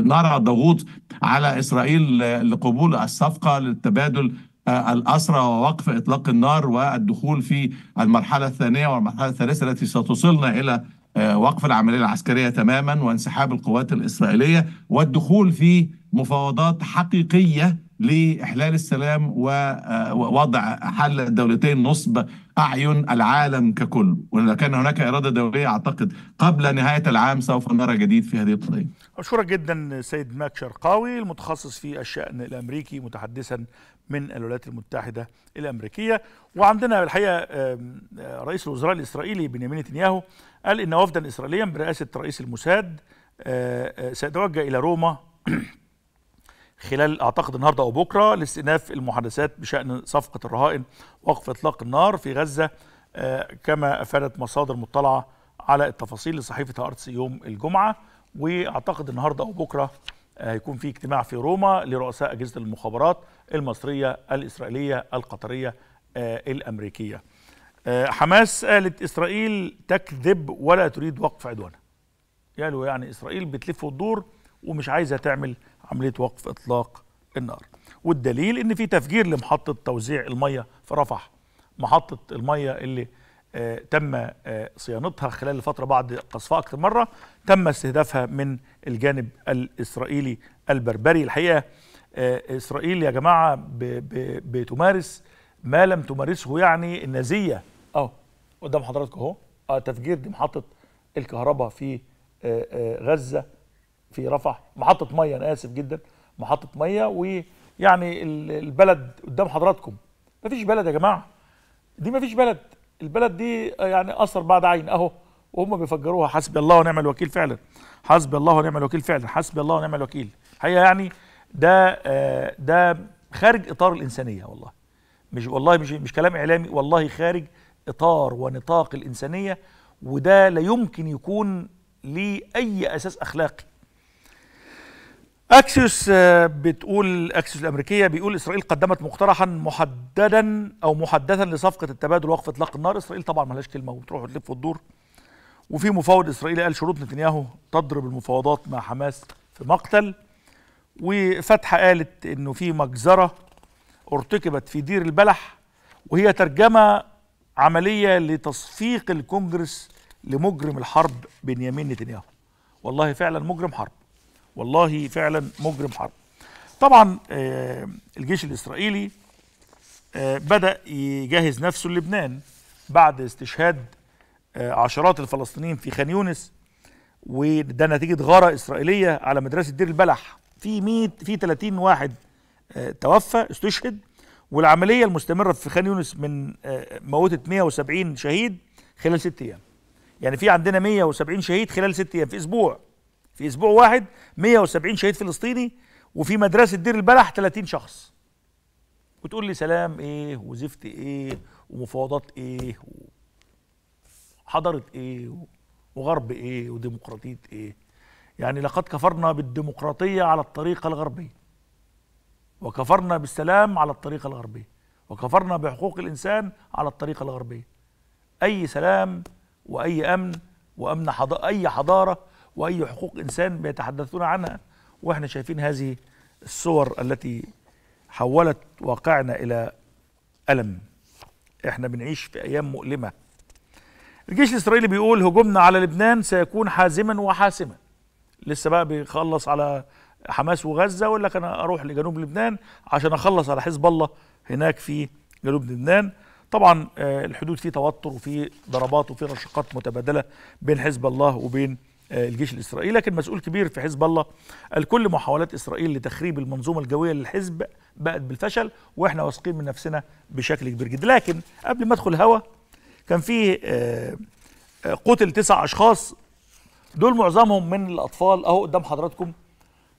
نرى ضغوط على اسرائيل لقبول الصفقه للتبادل آه، الأسرى ووقف إطلاق النار والدخول في المرحلة الثانية والمرحلة الثالثة التي ستوصلنا إلى وقف العملية العسكرية تماما وانسحاب القوات الإسرائيلية والدخول في مفاوضات حقيقية لإحلال السلام آه، ووضع حل الدولتين نصب أعين العالم ككل وإذا كان هناك إرادة دولية أعتقد قبل نهاية العام سوف نرى جديد في هذه القضية أشكرك جدا سيد ماك شرقاوي المتخصص في الشأن الأمريكي متحدثا من الولايات المتحدة الأمريكية وعندنا الحقيقة آه، رئيس الوزراء الإسرائيلي بنيامين نتنياهو قال إن وفدا إسرائيليا برئاسة رئيس الموساد آه، سيتوجه إلى روما خلال اعتقد النهارده او بكره لاستئناف المحادثات بشان صفقه الرهائن وقف اطلاق النار في غزه آه، كما افادت مصادر مطلعه على التفاصيل لصحيفه ارتس يوم الجمعه واعتقد النهارده او بكره آه، هيكون في اجتماع في روما لرؤساء اجهزه المخابرات المصريه الاسرائيليه القطريه آه، الامريكيه. حماس قالت اسرائيل تكذب ولا تريد وقف عدوانها. قالوا يعني اسرائيل بتلف وتدور ومش عايزه تعمل عمليه وقف اطلاق النار والدليل ان في تفجير لمحطه توزيع الميه في رفح محطه الميه اللي آه تم آه صيانتها خلال الفتره بعد قصفها اكثر مره تم استهدافها من الجانب الاسرائيلي البربري الحقيقه آه اسرائيل يا جماعه بتمارس ما لم تمارسه يعني النازيه اهو قدام حضراتكم اهو آه، تفجير دي محطه الكهرباء في آه، آه، غزه في رفح محطه ميه انا اسف جدا محطه ميه ويعني البلد قدام حضراتكم مفيش بلد يا جماعه دي مفيش بلد البلد دي يعني اثر بعد عين اهو وهم بيفجروها حسبي الله ونعم الوكيل فعلا حسبي الله ونعم الوكيل فعلا حسبي الله ونعم الوكيل هي يعني ده آه، ده خارج اطار الانسانيه والله مش والله مش مش كلام اعلامي والله خارج اطار ونطاق الانسانيه وده لا يمكن يكون لاي اي اساس اخلاقي اكسيوس آه، بتقول اكسيوس الامريكيه بيقول اسرائيل قدمت مقترحا محددا او محدثا لصفقه التبادل وقف اطلاق النار اسرائيل طبعا ملهاش كلمه وتروح وتلف وتدور وفي مفاوض اسرائيلي قال شروط نتنياهو تضرب المفاوضات مع حماس في مقتل وفتحه قالت انه في مجزره ارتكبت في دير البلح وهي ترجمه عمليه لتصفيق الكونجرس لمجرم الحرب بنيامين نتنياهو والله فعلا مجرم حرب والله فعلا مجرم حرب طبعا آه، الجيش الإسرائيلي آه، بدأ يجهز نفسه للبنان بعد استشهاد آه، عشرات الفلسطينيين في خان يونس وده نتيجة غارة إسرائيلية على مدرسة دير البلح في 100 في 30 واحد توفى استشهد والعملية المستمرة في خان يونس من موتت 170 شهيد خلال ست أيام يعني في عندنا 170 شهيد خلال ست أيام في أسبوع في اسبوع واحد 170 شهيد فلسطيني وفي مدرسه دير البلح 30 شخص وتقول لي سلام ايه وزفت ايه ومفاوضات ايه وحضرت ايه وغرب ايه وديمقراطيه ايه يعني لقد كفرنا بالديمقراطيه على الطريقه الغربيه وكفرنا بالسلام على الطريقه الغربيه وكفرنا بحقوق الانسان على الطريقه الغربيه اي سلام واي امن وامن حض... اي حضاره واي حقوق انسان بيتحدثون عنها واحنا شايفين هذه الصور التي حولت واقعنا الى الم احنا بنعيش في ايام مؤلمه الجيش الاسرائيلي بيقول هجومنا على لبنان سيكون حازما وحاسما لسه بقى بيخلص على حماس وغزه ولا انا اروح لجنوب لبنان عشان اخلص على حزب الله هناك في جنوب لبنان طبعا آه، الحدود فيه توتر وفي ضربات وفي رشقات متبادله بين حزب الله وبين آه، الجيش الاسرائيلي لكن مسؤول كبير في حزب الله قال كل محاولات اسرائيل لتخريب المنظومه الجويه للحزب بقت بالفشل واحنا واثقين من نفسنا بشكل كبير جدا لكن قبل ما ادخل هوا كان في آه، آه، قتل تسع اشخاص دول معظمهم من الاطفال اهو قدام حضراتكم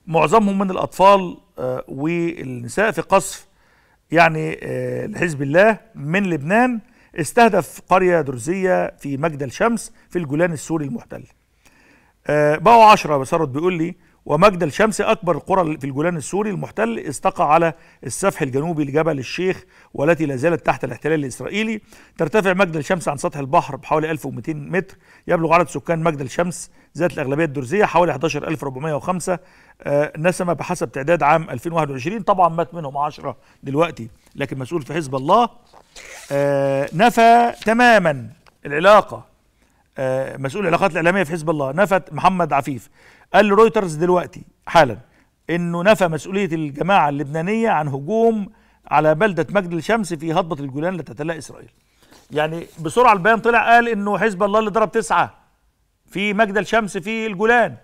معظمهم من الاطفال والنساء في قصف يعني لحزب الله من لبنان استهدف قريه درزيه في مجدل شمس في الجولان السوري المحتل آه، بقوا عشرة بسرد بيقول لي ومجد الشمس أكبر القرى في الجولان السوري المحتل استقى على السفح الجنوبي لجبل الشيخ والتي لا زالت تحت الاحتلال الإسرائيلي ترتفع مجد الشمس عن سطح البحر بحوالي 1200 متر يبلغ عدد سكان مجد الشمس ذات الأغلبية الدرزية حوالي 11405 آه، نسمة بحسب تعداد عام 2021 طبعا مات منهم 10 دلوقتي لكن مسؤول في حزب الله آه، نفى تماما العلاقة آه، مسؤول العلاقات الاعلاميه في حزب الله نفت محمد عفيف قال لرويترز دلوقتي حالا انه نفى مسؤوليه الجماعه اللبنانيه عن هجوم على بلده مجد الشمس في هضبه الجولان لتتلى اسرائيل يعني بسرعه البيان طلع قال انه حزب الله اللي ضرب تسعه في مجد الشمس في الجولان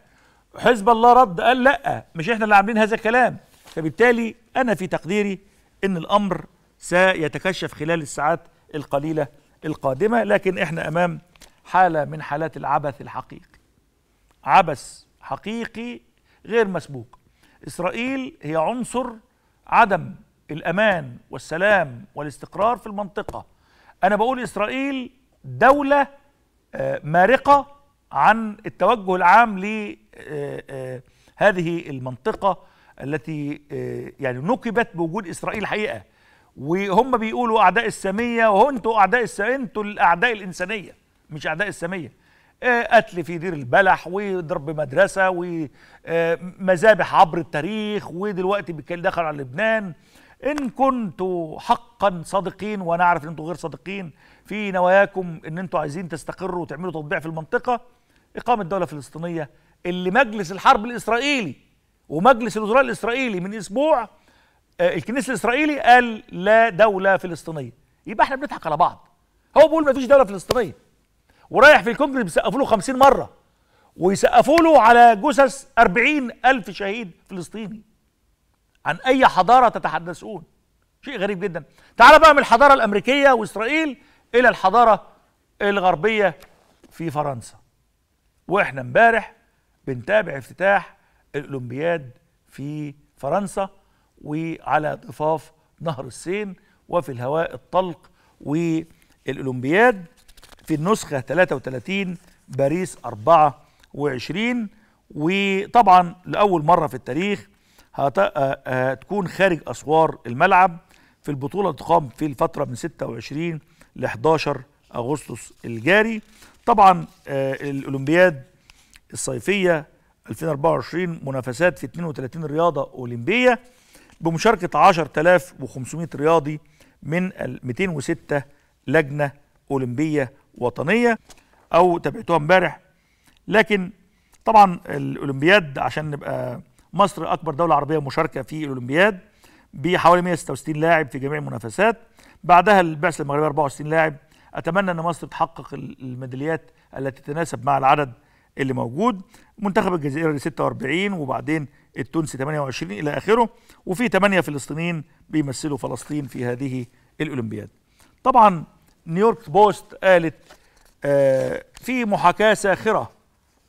حزب الله رد قال لا مش احنا اللي عاملين هذا الكلام فبالتالي انا في تقديري ان الامر سيتكشف خلال الساعات القليله القادمه لكن احنا امام حالة من حالات العبث الحقيقي عبث حقيقي غير مسبوق إسرائيل هي عنصر عدم الأمان والسلام والاستقرار في المنطقة أنا بقول إسرائيل دولة آه، مارقة عن التوجه العام لهذه آه، آه، المنطقة التي يعني نكبت بوجود إسرائيل حقيقة وهم بيقولوا أعداء السامية وهو أنتوا أعداء الس... أنتوا الأعداء الإنسانية مش اعداء الساميه آه، قتل في دير البلح وضرب مدرسه ومذابح آه، عبر التاريخ ودلوقتي دخل على لبنان ان كنتوا حقا صادقين وانا اعرف ان انتوا غير صادقين في نواياكم ان انتوا عايزين تستقروا وتعملوا تطبيع في المنطقه اقامه دوله فلسطينيه اللي مجلس الحرب الاسرائيلي ومجلس الوزراء الاسرائيلي من اسبوع آه، الكنيس الاسرائيلي قال لا دوله فلسطينيه يبقى احنا بنضحك على بعض هو بيقول ما فيش دوله فلسطينيه ورايح في الكونجرس بيسقفوا له 50 مره ويسقفوا له على جثث 40 ألف شهيد فلسطيني عن أي حضارة تتحدثون شيء غريب جدا تعال بقى من الحضارة الأمريكية وإسرائيل إلى الحضارة الغربية في فرنسا وإحنا امبارح بنتابع افتتاح الأولمبياد في فرنسا وعلى ضفاف نهر السين وفي الهواء الطلق والأولمبياد في النسخة 33 باريس 24 وطبعا لأول مرة في التاريخ هتكون آه، آه، خارج أسوار الملعب في البطولة تقام في الفترة من 26 ل 11 أغسطس الجاري طبعا آه، الأولمبياد الصيفية 2024 منافسات في 32 رياضة أولمبية بمشاركة 10500 رياضي من 206 لجنة أولمبية وطنيه او تابعتوها امبارح لكن طبعا الاولمبياد عشان نبقى مصر اكبر دوله عربيه مشاركه في الاولمبياد بحوالي 166 لاعب في جميع المنافسات بعدها البعثه المغربيه 64 لاعب اتمنى ان مصر تحقق الميداليات التي تتناسب مع العدد اللي موجود منتخب الجزيرة 46 وبعدين التونسي 28 الى اخره وفي 8 فلسطينيين بيمثلوا فلسطين في هذه الاولمبياد طبعا نيويورك بوست قالت آه في محاكاة ساخرة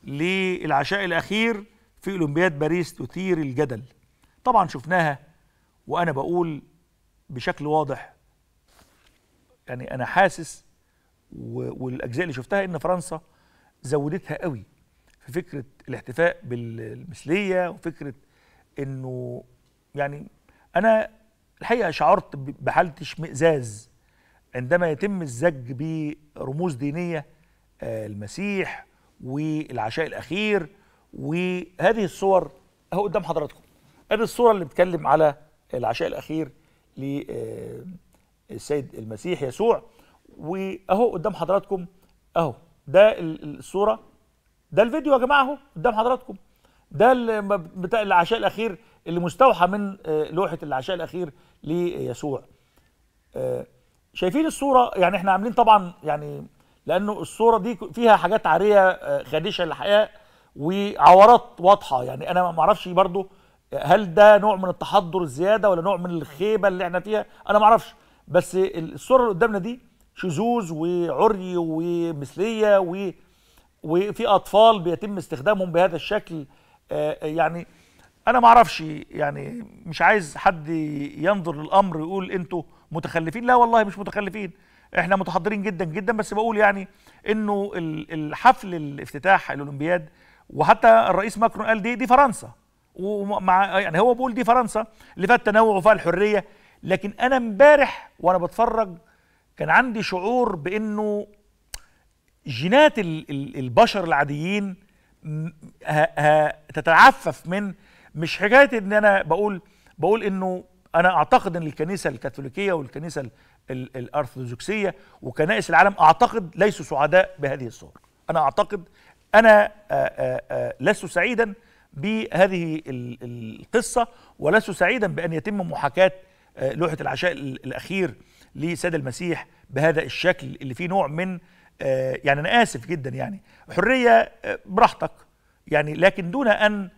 للعشاء الأخير في أولمبياد باريس تثير الجدل طبعا شفناها وأنا بقول بشكل واضح يعني أنا حاسس والأجزاء اللي شفتها إن فرنسا زودتها قوي في فكرة الاحتفاء بالمثلية وفكرة إنه يعني أنا الحقيقة شعرت بحالة اشمئزاز عندما يتم الزج برموز دينية آه، المسيح والعشاء الأخير وهذه الصور أهو قدام حضراتكم هذه الصورة اللي بتكلم على العشاء الأخير للسيد آه، المسيح يسوع وأهو قدام حضراتكم أهو ده الصورة ده الفيديو يا جماعة أهو قدام حضراتكم ده بتاع العشاء الأخير اللي مستوحى من آه، لوحة العشاء الأخير ليسوع لي شايفين الصوره يعني احنا عاملين طبعا يعني لانه الصوره دي فيها حاجات عاريه خادشه للحياه وعورات واضحه يعني انا ما اعرفش برضو هل ده نوع من التحضر الزياده ولا نوع من الخيبه اللي احنا فيها انا ما اعرفش بس الصوره اللي قدامنا دي شذوذ وعري ومثليه و وفي اطفال بيتم استخدامهم بهذا الشكل آه، آه، يعني انا ما اعرفش يعني مش عايز حد ينظر للامر ويقول انتوا متخلفين لا والله مش متخلفين احنا متحضرين جدا جدا بس بقول يعني انه الحفل الافتتاح الاولمبياد وحتى الرئيس ماكرون قال دي دي فرنسا ومع يعني هو بيقول دي فرنسا اللي فيها التنوع وفيها الحريه لكن انا امبارح وانا بتفرج كان عندي شعور بانه جينات البشر العاديين تتعفف من مش حكايه ان انا بقول بقول انه انا اعتقد ان الكنيسه الكاثوليكيه والكنيسه الارثوذكسيه وكنائس العالم اعتقد ليسوا سعداء بهذه الصور انا اعتقد انا آه، آه، آه، لست سعيدا بهذه القصه ولست سعيدا بان يتم محاكاه لوحه العشاء الاخير لسيد المسيح بهذا الشكل اللي فيه نوع من يعني انا اسف جدا يعني حريه براحتك يعني لكن دون ان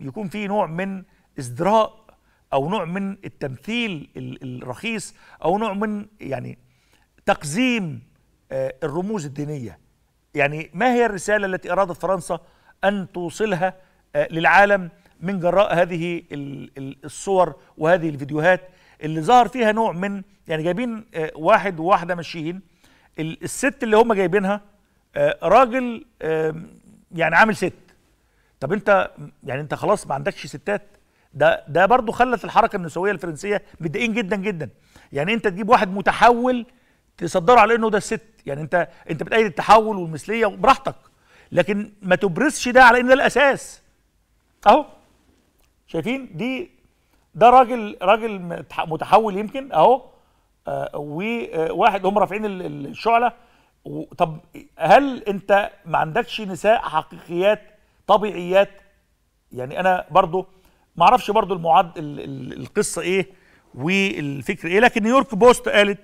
يكون في نوع من ازدراء او نوع من التمثيل الرخيص او نوع من يعني تقزيم آه، الرموز الدينيه يعني ما هي الرساله التي ارادت فرنسا ان توصلها آه، للعالم من جراء هذه الصور وهذه الفيديوهات اللي ظهر فيها نوع من يعني جايبين آه، واحد وواحده ماشيين الست اللي هم جايبينها راجل يعني عامل ست طب انت يعني انت خلاص ما عندكش ستات ده ده برضه خلت الحركه النسويه الفرنسيه متضايقين جدا جدا يعني انت تجيب واحد متحول تصدره على انه ده الست يعني انت انت بتأيد التحول والمثليه براحتك لكن ما تبرزش ده على ان ده الاساس اهو شايفين دي ده راجل راجل متحول يمكن اهو آه وواحد هم رافعين الشعله طب هل انت ما عندكش نساء حقيقيات طبيعيات يعني انا برضو ما اعرفش برضو المعد القصه ايه والفكر ايه لكن نيويورك بوست قالت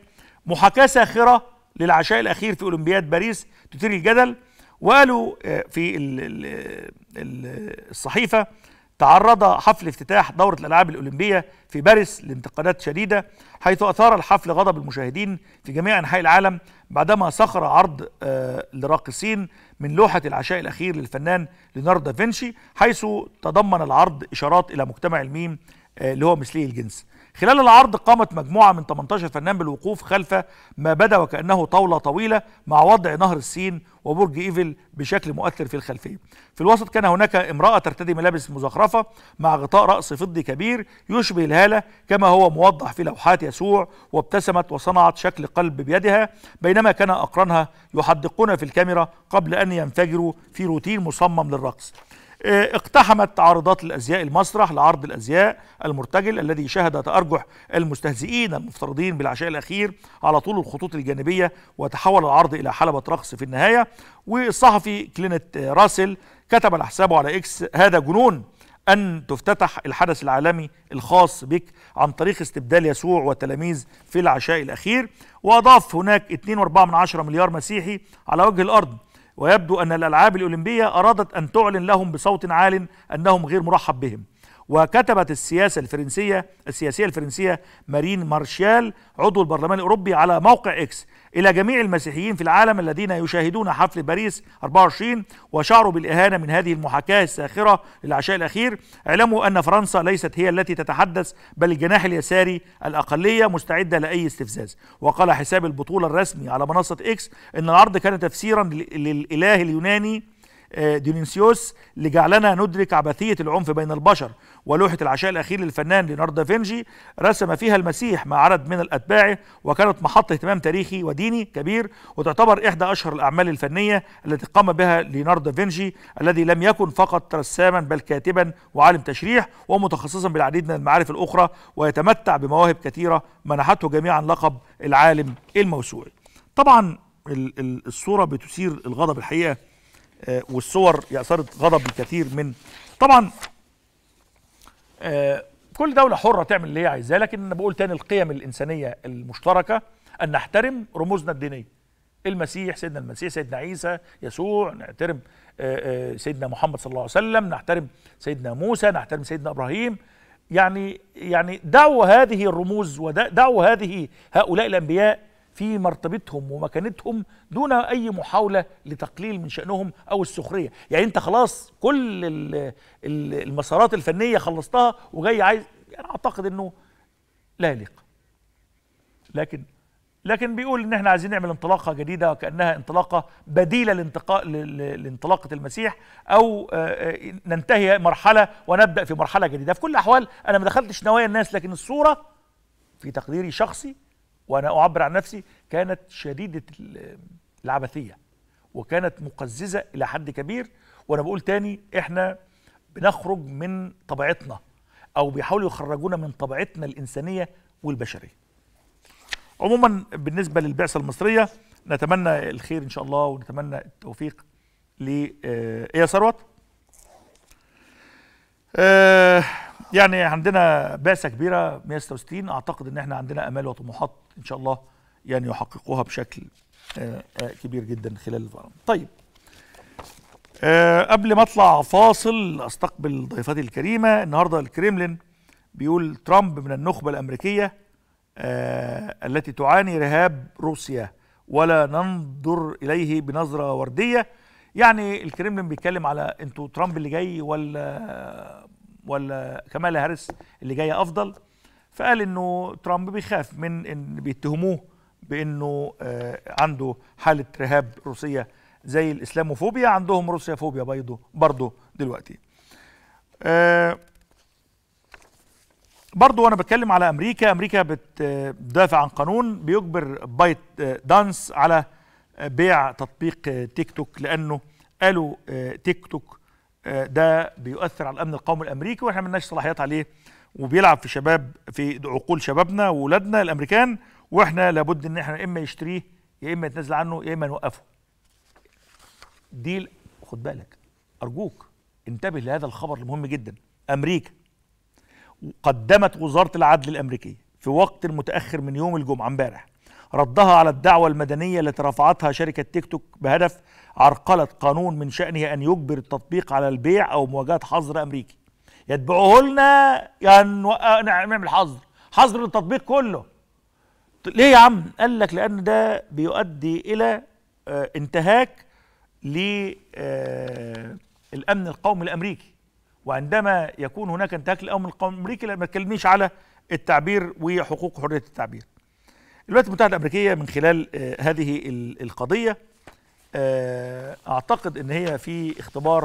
محاكاه ساخره للعشاء الاخير في اولمبياد باريس تثير الجدل وقالوا آه، في الصحيفه تعرض حفل افتتاح دورة الألعاب الأولمبية في باريس لانتقادات شديدة حيث أثار الحفل غضب المشاهدين في جميع أنحاء العالم بعدما صخر عرض آه، لراقصين من لوحة العشاء الأخير للفنان ليوناردو دافنشي حيث تضمن العرض إشارات إلى مجتمع الميم آه، اللي هو مثلي الجنس خلال العرض قامت مجموعة من 18 فنان بالوقوف خلف ما بدا وكأنه طاولة طويلة مع وضع نهر السين وبرج إيفل بشكل مؤثر في الخلفية في الوسط كان هناك امرأة ترتدي ملابس مزخرفة مع غطاء رأس فضي كبير يشبه الهالة كما هو موضح في لوحات يسوع وابتسمت وصنعت شكل قلب بيدها بينما كان أقرانها يحدقون في الكاميرا قبل أن ينفجروا في روتين مصمم للرقص آه، اقتحمت عارضات الازياء المسرح لعرض الازياء المرتجل الذي شهد تارجح المستهزئين المفترضين بالعشاء الاخير على طول الخطوط الجانبيه وتحول العرض الى حلبه رقص في النهايه والصحفي كلينت راسل كتب على حسابه على اكس هذا جنون أن تفتتح الحدث العالمي الخاص بك عن طريق استبدال يسوع والتلاميذ في العشاء الأخير وأضاف هناك 2.4 مليار مسيحي على وجه الأرض ويبدو أن الألعاب الأولمبية أرادت أن تعلن لهم بصوت عال أنهم غير مرحب بهم وكتبت السياسة الفرنسية السياسية الفرنسية مارين مارشال عضو البرلمان الأوروبي على موقع إكس إلى جميع المسيحيين في العالم الذين يشاهدون حفل باريس 24 وشعروا بالإهانة من هذه المحاكاة الساخرة للعشاء الأخير اعلموا أن فرنسا ليست هي التي تتحدث بل الجناح اليساري الأقلية مستعدة لأي استفزاز وقال حساب البطولة الرسمي على منصة إكس أن العرض كان تفسيرا للإله اليوناني آه، دينيسيوس لجعلنا ندرك عبثية العنف بين البشر ولوحة العشاء الأخير للفنان ليوناردو دافنشي رسم فيها المسيح مع عدد من الأتباع وكانت محط اهتمام تاريخي وديني كبير وتعتبر إحدى أشهر الأعمال الفنية التي قام بها ليوناردو دافنشي الذي لم يكن فقط رساما بل كاتبا وعالم تشريح ومتخصصا بالعديد من المعارف الأخرى ويتمتع بمواهب كثيرة منحته جميعا لقب العالم الموسوعي طبعا الصورة بتثير الغضب الحقيقة آه، والصور يأثرت غضب الكثير من طبعا آه، كل دولة حرة تعمل اللي هي عايزاه لكن أنا بقول تاني القيم الإنسانية المشتركة أن نحترم رموزنا الدينية المسيح سيدنا المسيح سيدنا عيسى يسوع نحترم آه، آه، سيدنا محمد صلى الله عليه وسلم نحترم سيدنا موسى نحترم سيدنا إبراهيم يعني يعني دعوا هذه الرموز ودعوا هذه هؤلاء الأنبياء في مرتبتهم ومكانتهم دون اي محاوله لتقليل من شانهم او السخريه يعني انت خلاص كل المسارات الفنيه خلصتها وجاي عايز يعني اعتقد انه لا يليق لكن لكن بيقول ان احنا عايزين نعمل انطلاقه جديده كانها انطلاقه بديله لانتقاء لانطلاقه المسيح او ننتهي مرحله ونبدا في مرحله جديده في كل الاحوال انا ما دخلتش نوايا الناس لكن الصوره في تقديري شخصي وانا اعبر عن نفسي كانت شديده العبثيه وكانت مقززه الى حد كبير وانا بقول تاني احنا بنخرج من طبيعتنا او بيحاولوا يخرجونا من طبيعتنا الانسانيه والبشريه عموما بالنسبه للبعثه المصريه نتمنى الخير ان شاء الله ونتمنى التوفيق ل آه، ايه يا ثروت آه يعني عندنا بعثه كبيره 166 اعتقد ان احنا عندنا امال وطموحات ان شاء الله يعني يحققوها بشكل آه، آه، كبير جدا خلال الفرن طيب آه، قبل ما اطلع فاصل استقبل ضيفتي الكريمه النهارده الكريملين بيقول ترامب من النخبه الامريكيه التي تعاني رهاب روسيا ولا ننظر اليه بنظره ورديه يعني الكريملين بيتكلم على انتوا ترامب اللي جاي ولا ولا كمال هاريس اللي جايه افضل فقال انه ترامب بيخاف من ان بيتهموه بانه آه، عنده حاله رهاب روسيه زي الاسلاموفوبيا عندهم روسيا فوبيا برضه برضه دلوقتي آه، برضه وانا بتكلم على امريكا امريكا آه، بتدافع عن قانون بيجبر بايت دانس على بيع تطبيق تيك توك لانه قالوا تيك توك آه، ده بيؤثر على الامن القومي الامريكي واحنا ما لناش صلاحيات عليه وبيلعب في شباب في عقول شبابنا واولادنا الامريكان واحنا لابد ان احنا اما يشتريه يا اما يتنازل عنه يا اما نوقفه دي خد بالك ارجوك انتبه لهذا الخبر المهم جدا امريكا قدمت وزاره العدل الامريكيه في وقت متاخر من يوم الجمعه امبارح ردها على الدعوة المدنية التي رفعتها شركة تيك توك بهدف عرقلة قانون من شأنه أن يجبر التطبيق على البيع أو مواجهة حظر أمريكي يتبعوه لنا آه، نعمل حظر حظر التطبيق كله ليه يا عم قال لك لأن ده بيؤدي إلى آه، انتهاك للأمن آه، القومي الأمريكي وعندما يكون هناك انتهاك للأمن القومي الأمريكي ما تكلمنيش على التعبير وحقوق حرية التعبير الولايات المتحدة الأمريكية من خلال هذه القضية آه، اعتقد ان هي في اختبار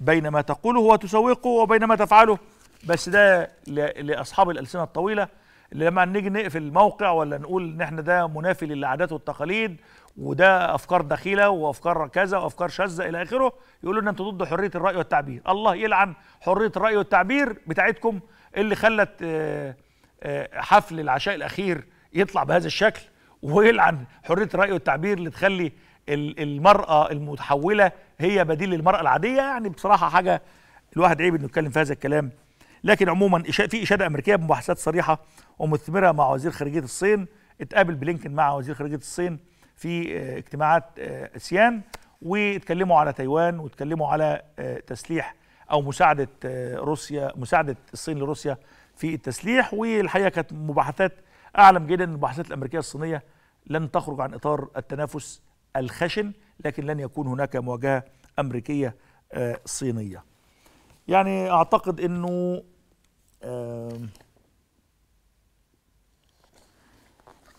بين ما تقوله وتسوقه وبين ما تفعله بس ده لاصحاب الالسنه الطويله اللي لما نيجي نقفل الموقع ولا نقول ان احنا ده منافي للعادات والتقاليد وده افكار دخيله وافكار كذا وافكار شاذه الى اخره يقولوا ان انتوا ضد حريه الراي والتعبير الله يلعن حريه الراي والتعبير بتاعتكم اللي خلت آه، آه، حفل العشاء الاخير يطلع بهذا الشكل ويلعن حريه الراي والتعبير اللي تخلي المرأة المتحولة هي بديل للمرأة العادية يعني بصراحة حاجة الواحد عيب انه يتكلم في هذا الكلام لكن عموما في إشادة أمريكية بمباحثات صريحة ومثمرة مع وزير خارجية الصين اتقابل بلينكن مع وزير خارجية الصين في آه، اجتماعات اسيان آه، واتكلموا على تايوان واتكلموا على آه، تسليح او مساعده روسيا مساعده الصين لروسيا في التسليح والحقيقه كانت مباحثات اعلم جدا ان المباحثات الامريكيه الصينيه لن تخرج عن اطار التنافس الخشن لكن لن يكون هناك مواجهة أمريكية آه، صينية يعني أعتقد أنه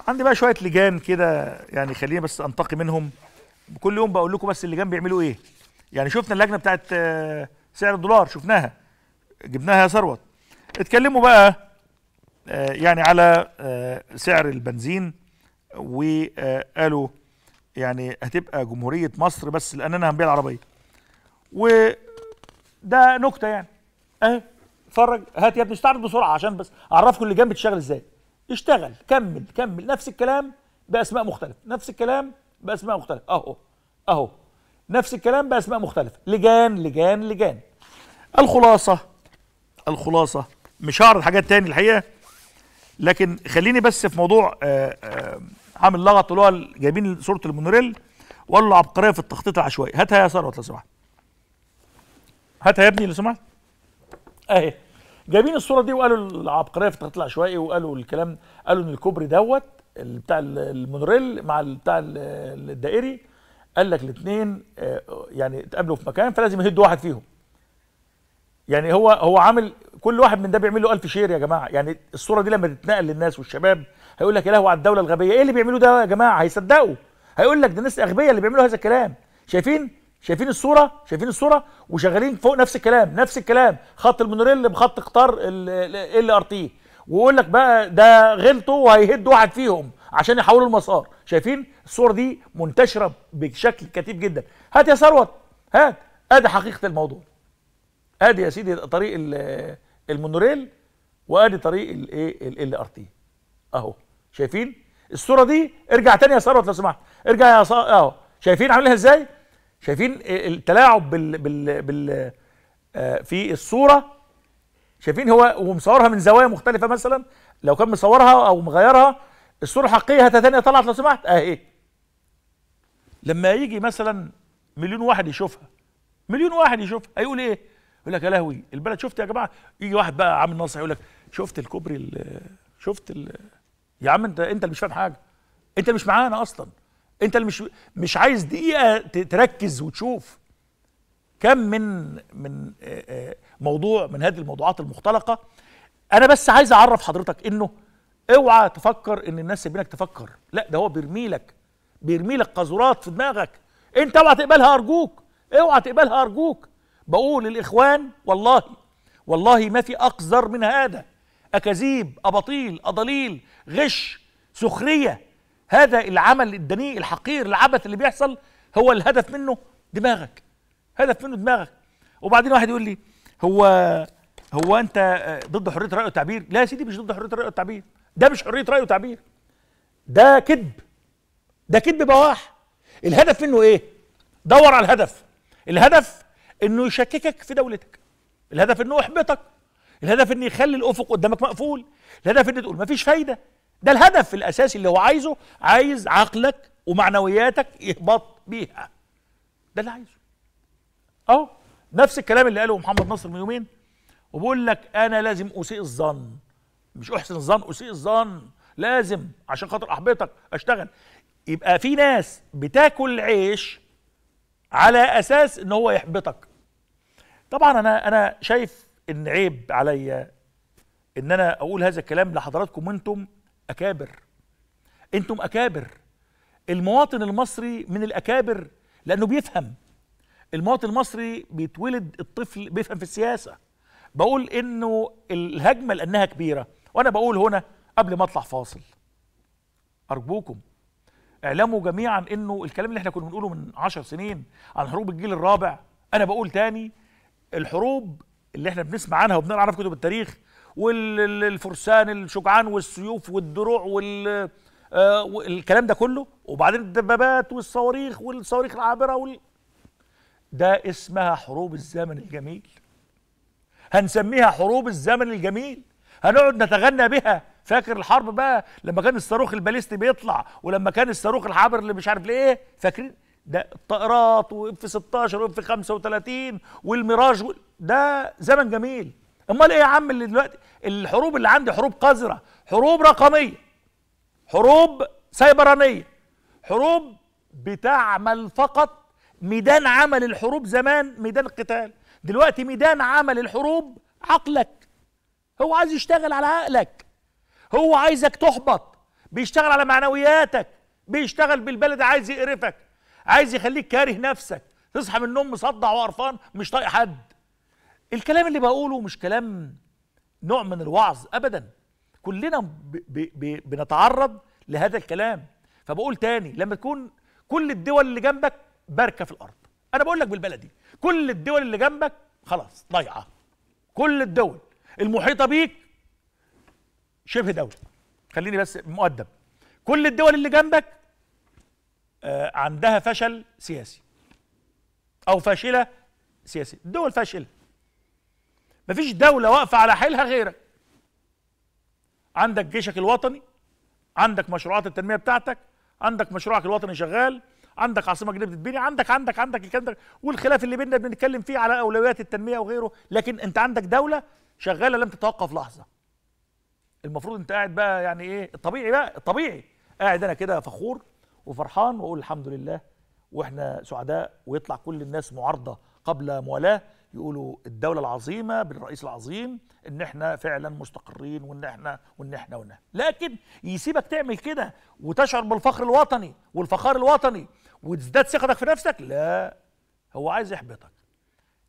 عندي بقى شوية لجان كده يعني خليني بس أنتقي منهم كل يوم بقول لكم بس اللجان بيعملوا إيه يعني شفنا اللجنة بتاعت آه، سعر الدولار شفناها جبناها يا ثروت اتكلموا بقى آه، يعني على سعر البنزين وقالوا يعني هتبقى جمهوريه مصر بس لاننا هنبيع العربيه وده نكته يعني اهي اتفرج هات يا ابني استعرض بسرعه عشان بس اعرفكم اللي جنب بتشتغل ازاي اشتغل كمل كمل نفس الكلام باسماء مختلفه نفس الكلام باسماء مختلفه اهو اهو نفس الكلام باسماء مختلفه لجان لجان لجان الخلاصه الخلاصه مش هعرض حاجات تاني الحقيقه لكن خليني بس في موضوع آآ آه، آآ آه، عامل لغط اللي هو جايبين صوره المونوريل وقال له عبقريه في التخطيط العشوائي هاتها يا ثروت لو سمحت هاتها يا ابني لو سمحت اهي جايبين الصوره دي وقالوا العبقريه في التخطيط العشوائي وقالوا الكلام قالوا ان الكوبري دوت بتاع المونوريل مع بتاع الدائري قال لك الاثنين آه، يعني اتقابلوا في مكان فلازم يهدوا واحد فيهم يعني هو هو عامل كل واحد من ده بيعمل له 1000 شير يا جماعه يعني الصوره دي لما تتنقل للناس والشباب هيقول لك يا لهوي على الدوله الغبيه ايه اللي بيعملوه ده يا جماعه هيصدقوا هيقول لك ده ناس اغبياء اللي بيعملوا هذا الكلام شايفين شايفين الصوره شايفين الصوره وشغالين فوق نفس الكلام نفس الكلام خط المونوريل بخط قطار ال ار تي ويقول لك بقى ده غلطوا وهيهد واحد فيهم عشان يحولوا المسار شايفين الصور دي منتشره بشكل كتيب جدا هات يا ثروت هات ادي حقيقه الموضوع ادي يا سيدي طريق المونوريل وادي طريق الايه ال ار تي اهو شايفين الصوره دي ارجع تاني يا ثروت لو سمحت ارجع يا ص... اهو شايفين عاملها ازاي شايفين التلاعب بال بال بال آه في الصوره شايفين هو ومصورها من زوايا مختلفه مثلا لو كان مصورها او مغيرها الصوره الحقيقيه هتتانية طلعت لو سمحت اهي ايه؟ لما يجي مثلا مليون واحد يشوفها مليون واحد يشوفها هيقول ايه يقول لك يا لهوي البلد شفت يا جماعه يجي واحد بقى عامل نصح يقول لك شفت الكوبري شفت ال يا عم انت انت اللي مش فاهم حاجه انت اللي مش معانا اصلا انت اللي مش مش عايز دقيقه تركز وتشوف كم من من موضوع من هذه الموضوعات المختلقه انا بس عايز اعرف حضرتك انه اوعى تفكر ان الناس سايبينك تفكر لا ده هو بيرمي لك بيرمي لك قاذورات في دماغك انت اوعى تقبلها ارجوك اوعى تقبلها ارجوك بقول للاخوان والله والله ما في اقذر من هذا أكاذيب أباطيل أضليل غش سخرية هذا العمل الدنيء الحقير العبث اللي بيحصل هو الهدف منه دماغك هدف منه دماغك وبعدين واحد يقول لي هو هو انت آه، ضد حريه الراي والتعبير لا يا سيدي مش ضد حريه الراي والتعبير ده مش حريه راي وتعبير ده كذب ده كذب بواح الهدف منه ايه دور على الهدف الهدف انه يشككك في دولتك الهدف انه يحبطك الهدف ان يخلي الافق قدامك مقفول الهدف ان تقول مفيش فايده ده الهدف الاساسي اللي هو عايزه عايز عقلك ومعنوياتك يهبط بيها ده اللي عايزه اهو نفس الكلام اللي قاله محمد نصر من يومين وبقول لك انا لازم اسيء الظن مش احسن الظن اسيء الظن لازم عشان خاطر احبطك اشتغل يبقى في ناس بتاكل عيش على اساس ان هو يحبطك طبعا انا انا شايف ان عيب عليا ان انا اقول هذا الكلام لحضراتكم وانتم اكابر انتم اكابر المواطن المصري من الاكابر لانه بيفهم المواطن المصري بيتولد الطفل بيفهم في السياسه بقول انه الهجمه لانها كبيره وانا بقول هنا قبل ما اطلع فاصل ارجوكم اعلموا جميعا انه الكلام اللي احنا كنا بنقوله من عشر سنين عن حروب الجيل الرابع انا بقول تاني الحروب اللي احنا بنسمع عنها في كتب التاريخ والفرسان الشجعان والسيوف والدروع وال آه، والكلام ده كله وبعدين الدبابات والصواريخ والصواريخ العابره وال... ده اسمها حروب الزمن الجميل هنسميها حروب الزمن الجميل هنقعد نتغنى بها فاكر الحرب بقى لما كان الصاروخ الباليستي بيطلع ولما كان الصاروخ العابر اللي مش عارف ليه فاكرين ده الطائرات واف 16 واف 35 والميراج ده زمن جميل امال ايه يا عم اللي دلوقتي الحروب اللي عندي حروب قذره حروب رقميه حروب سيبرانيه حروب بتعمل فقط ميدان عمل الحروب زمان ميدان القتال دلوقتي ميدان عمل الحروب عقلك هو عايز يشتغل على عقلك هو عايزك تحبط بيشتغل على معنوياتك بيشتغل بالبلد عايز يقرفك عايز يخليك كاره نفسك تصحى من النوم مصدع وقرفان مش طايق حد الكلام اللي بقوله مش كلام نوع من الوعظ ابدا كلنا ب ب ب بنتعرض لهذا الكلام فبقول تاني لما تكون كل الدول اللي جنبك باركه في الارض انا بقول لك بالبلدي كل الدول اللي جنبك خلاص ضايعه كل الدول المحيطه بيك شبه دوله خليني بس مؤدب كل الدول اللي جنبك آه، عندها فشل سياسي او فاشله سياسي الدول فاشله مفيش دوله واقفه على حيلها غيرك عندك جيشك الوطني عندك مشروعات التنميه بتاعتك عندك مشروعك الوطني شغال عندك عاصمه جديده بتتبني عندك عندك عندك الكلام ده والخلاف اللي بيننا بنتكلم فيه على اولويات التنميه وغيره لكن انت عندك دوله شغاله لم تتوقف لحظه المفروض انت قاعد بقى يعني ايه الطبيعي بقى الطبيعي قاعد انا كده فخور وفرحان واقول الحمد لله واحنا سعداء ويطلع كل الناس معارضه قبل موالاه يقولوا الدوله العظيمه بالرئيس العظيم ان احنا فعلا مستقرين وان احنا وان احنا وان لكن يسيبك تعمل كده وتشعر بالفخر الوطني والفخار الوطني وتزداد ثقتك في نفسك لا هو عايز يحبطك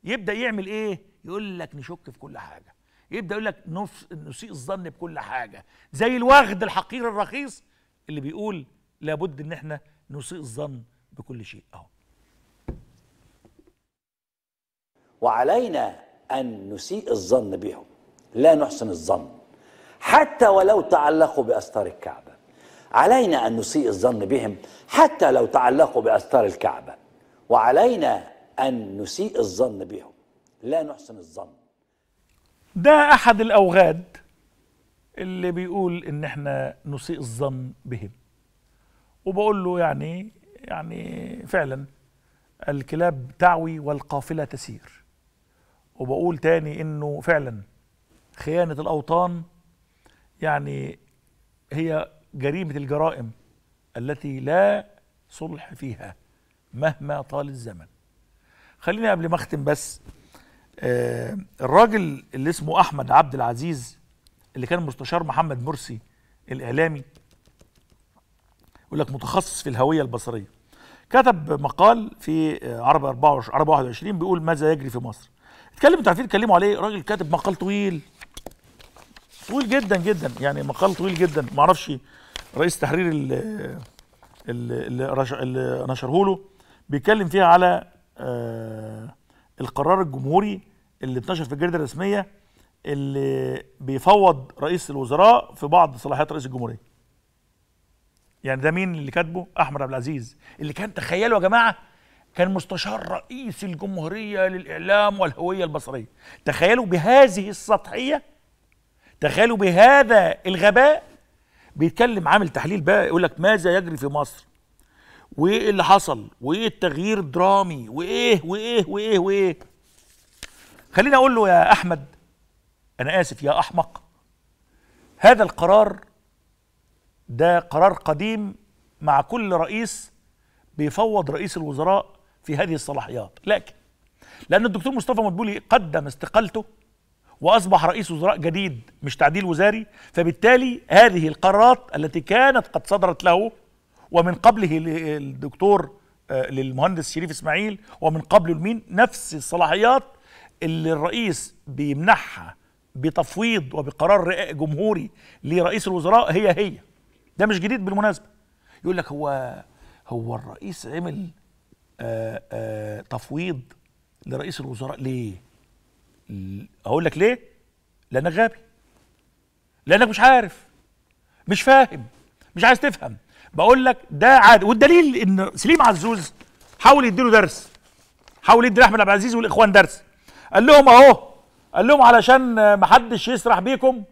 يبدا يعمل ايه يقول لك نشك في كل حاجه يبدا يقول لك نفس نسيء الظن بكل حاجه زي الوغد الحقير الرخيص اللي بيقول لابد ان احنا نسيء الظن بكل شيء اهو وعلينا ان نسيء الظن بهم لا نحسن الظن حتى ولو تعلقوا باستار الكعبه علينا ان نسيء الظن بهم حتى لو تعلقوا باستار الكعبه وعلينا ان نسيء الظن بهم لا نحسن الظن ده احد الاوغاد اللي بيقول ان احنا نسيء الظن بهم وبقول له يعني يعني فعلا الكلاب تعوي والقافله تسير وبقول تاني انه فعلا خيانه الاوطان يعني هي جريمه الجرائم التي لا صلح فيها مهما طال الزمن خليني قبل ما اختم بس آه الراجل اللي اسمه احمد عبد العزيز اللي كان مستشار محمد مرسي الاعلامي يقول لك متخصص في الهويه البصريه كتب مقال في عرب 24 عرب 21 بيقول ماذا يجري في مصر اتكلم انتوا عارفين اتكلموا عليه راجل كاتب مقال طويل طويل جدا جدا يعني مقال طويل جدا ما اعرفش رئيس تحرير اللي, اللي نشره له بيتكلم فيها على آه القرار الجمهوري اللي اتنشر في الجريده الرسميه اللي بيفوض رئيس الوزراء في بعض صلاحيات رئيس الجمهوريه يعني ده مين اللي كاتبه احمد عبد العزيز اللي كان تخيلوا يا جماعه كان مستشار رئيس الجمهوريه للاعلام والهويه البصريه تخيلوا بهذه السطحيه تخيلوا بهذا الغباء بيتكلم عامل تحليل بقى يقول لك ماذا يجري في مصر وايه اللي حصل وايه التغيير الدرامي وايه وايه وايه وايه خليني اقول له يا احمد انا اسف يا احمق هذا القرار ده قرار قديم مع كل رئيس بيفوض رئيس الوزراء في هذه الصلاحيات لكن لأن الدكتور مصطفى مدبولي قدم استقالته وأصبح رئيس وزراء جديد مش تعديل وزاري فبالتالي هذه القرارات التي كانت قد صدرت له ومن قبله للدكتور آه، للمهندس شريف إسماعيل ومن قبله لمين نفس الصلاحيات اللي الرئيس بيمنحها بتفويض وبقرار جمهوري لرئيس الوزراء هي هي ده مش جديد بالمناسبه يقول لك هو هو الرئيس عمل آآ آه، آآ آه، تفويض لرئيس الوزراء ليه اقول لك ليه لانك غبي لانك مش عارف مش فاهم مش عايز تفهم بقول لك ده عادي والدليل ان سليم عزوز حاول يديله درس حاول يدي احمد عبد العزيز والاخوان درس قال لهم اهو قال لهم علشان محدش يسرح بيكم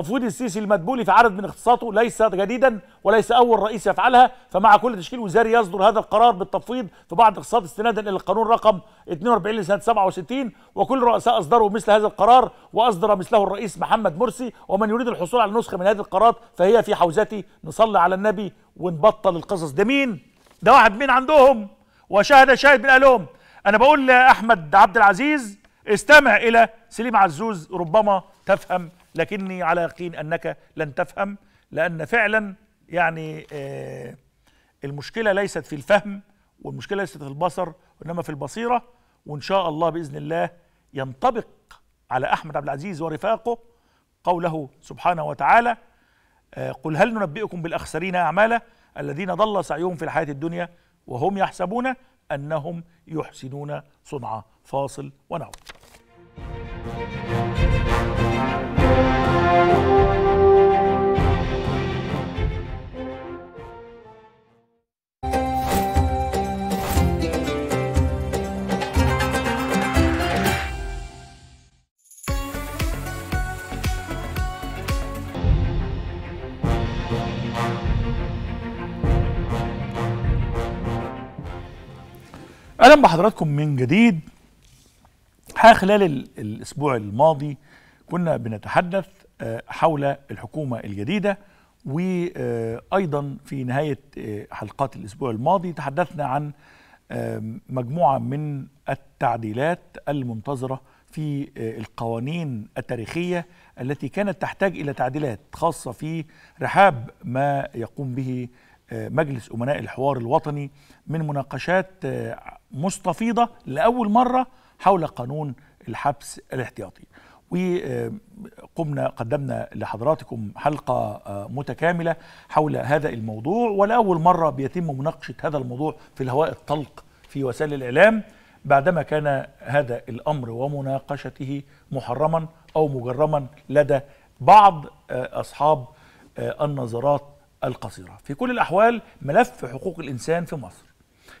تفويض السيسي المدبولي في عدد من اختصاصاته ليس جديدا وليس اول رئيس يفعلها فمع كل تشكيل وزاري يصدر هذا القرار بالتفويض في بعض اختصاصات استنادا الى القانون رقم 42 لسنه 67 وكل الرؤساء اصدروا مثل هذا القرار واصدر مثله الرئيس محمد مرسي ومن يريد الحصول على نسخه من هذه القرارات فهي في حوزتي نصلي على النبي ونبطل القصص ده مين؟ ده واحد مين عندهم وشاهد شاهد من اهلهم انا بقول لاحمد عبد العزيز استمع الى سليم عزوز ربما تفهم لكني على يقين أنك لن تفهم لأن فعلا يعني آه، المشكلة ليست في الفهم والمشكلة ليست في البصر وإنما في البصيرة وإن شاء الله بإذن الله ينطبق على أحمد عبد العزيز ورفاقه قوله سبحانه وتعالى آه، قل هل ننبئكم بالأخسرين أعمالا الذين ضل سعيهم في الحياة الدنيا وهم يحسبون أنهم يحسنون صنعا فاصل ونعود اهلا بحضراتكم من جديد حقيقه خلال الاسبوع الماضي كنا بنتحدث آه، حول الحكومة الجديدة وأيضا في نهاية آه، حلقات الأسبوع الماضي تحدثنا عن مجموعة من التعديلات المنتظرة في آه، القوانين التاريخية التي كانت تحتاج إلى تعديلات خاصة في رحاب ما يقوم به مجلس أمناء الحوار الوطني من مناقشات مستفيضة لأول مرة حول قانون الحبس الاحتياطي وقمنا قدمنا لحضراتكم حلقة آه، متكاملة حول هذا الموضوع ولأول مرة بيتم مناقشة هذا الموضوع في الهواء الطلق في وسائل الإعلام بعدما كان هذا الأمر ومناقشته محرما أو مجرما لدى بعض آه، أصحاب آه، النظرات القصيرة في كل الأحوال ملف حقوق الإنسان في مصر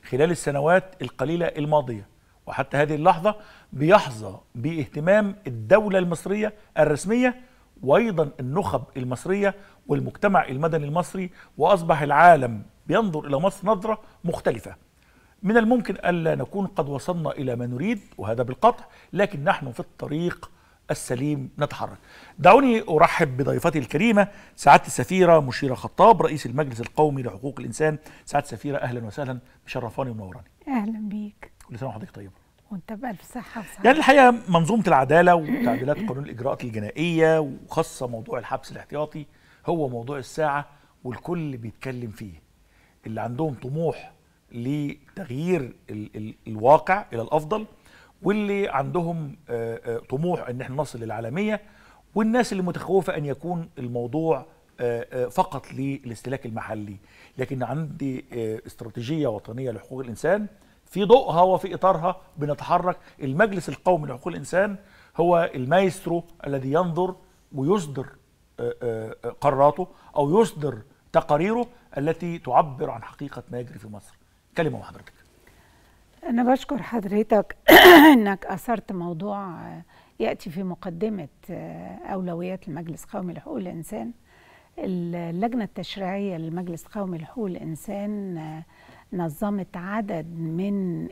خلال السنوات القليلة الماضية وحتى هذه اللحظة بيحظى باهتمام الدولة المصرية الرسمية وأيضا النخب المصرية والمجتمع المدني المصري وأصبح العالم بينظر إلى مصر نظرة مختلفة من الممكن ألا نكون قد وصلنا إلى ما نريد وهذا بالقطع لكن نحن في الطريق السليم نتحرك دعوني أرحب بضيفتي الكريمة سعادة السفيرة مشيرة خطاب رئيس المجلس القومي لحقوق الإنسان سعادة السفيرة أهلا وسهلا مشرفاني ومنوراني أهلا بيك كل سنه وحضرتك طيبه وانت بألف صحة وصحة يعني الحقيقة منظومة العدالة وتعديلات قانون الإجراءات الجنائية وخاصة موضوع الحبس الاحتياطي هو موضوع الساعة والكل بيتكلم فيه اللي عندهم طموح لتغيير ال ال الواقع إلى الأفضل واللي عندهم آه، آه، طموح أن احنا نصل للعالمية والناس اللي متخوفة أن يكون الموضوع آه، فقط للاستهلاك المحلي لكن عندي استراتيجية وطنية لحقوق الإنسان في ضوءها وفي اطارها بنتحرك المجلس القومي لحقوق الانسان هو المايسترو الذي ينظر ويصدر آه، آه، آه، قراراته او يصدر تقاريره التي تعبر عن حقيقه ما يجري في مصر كلمه مع حضرتك انا بشكر حضرتك <clears throat> انك اثرت موضوع ياتي في مقدمه اولويات المجلس القومي لحقوق الانسان اللجنه التشريعيه للمجلس القومي لحقوق الانسان نظمت عدد من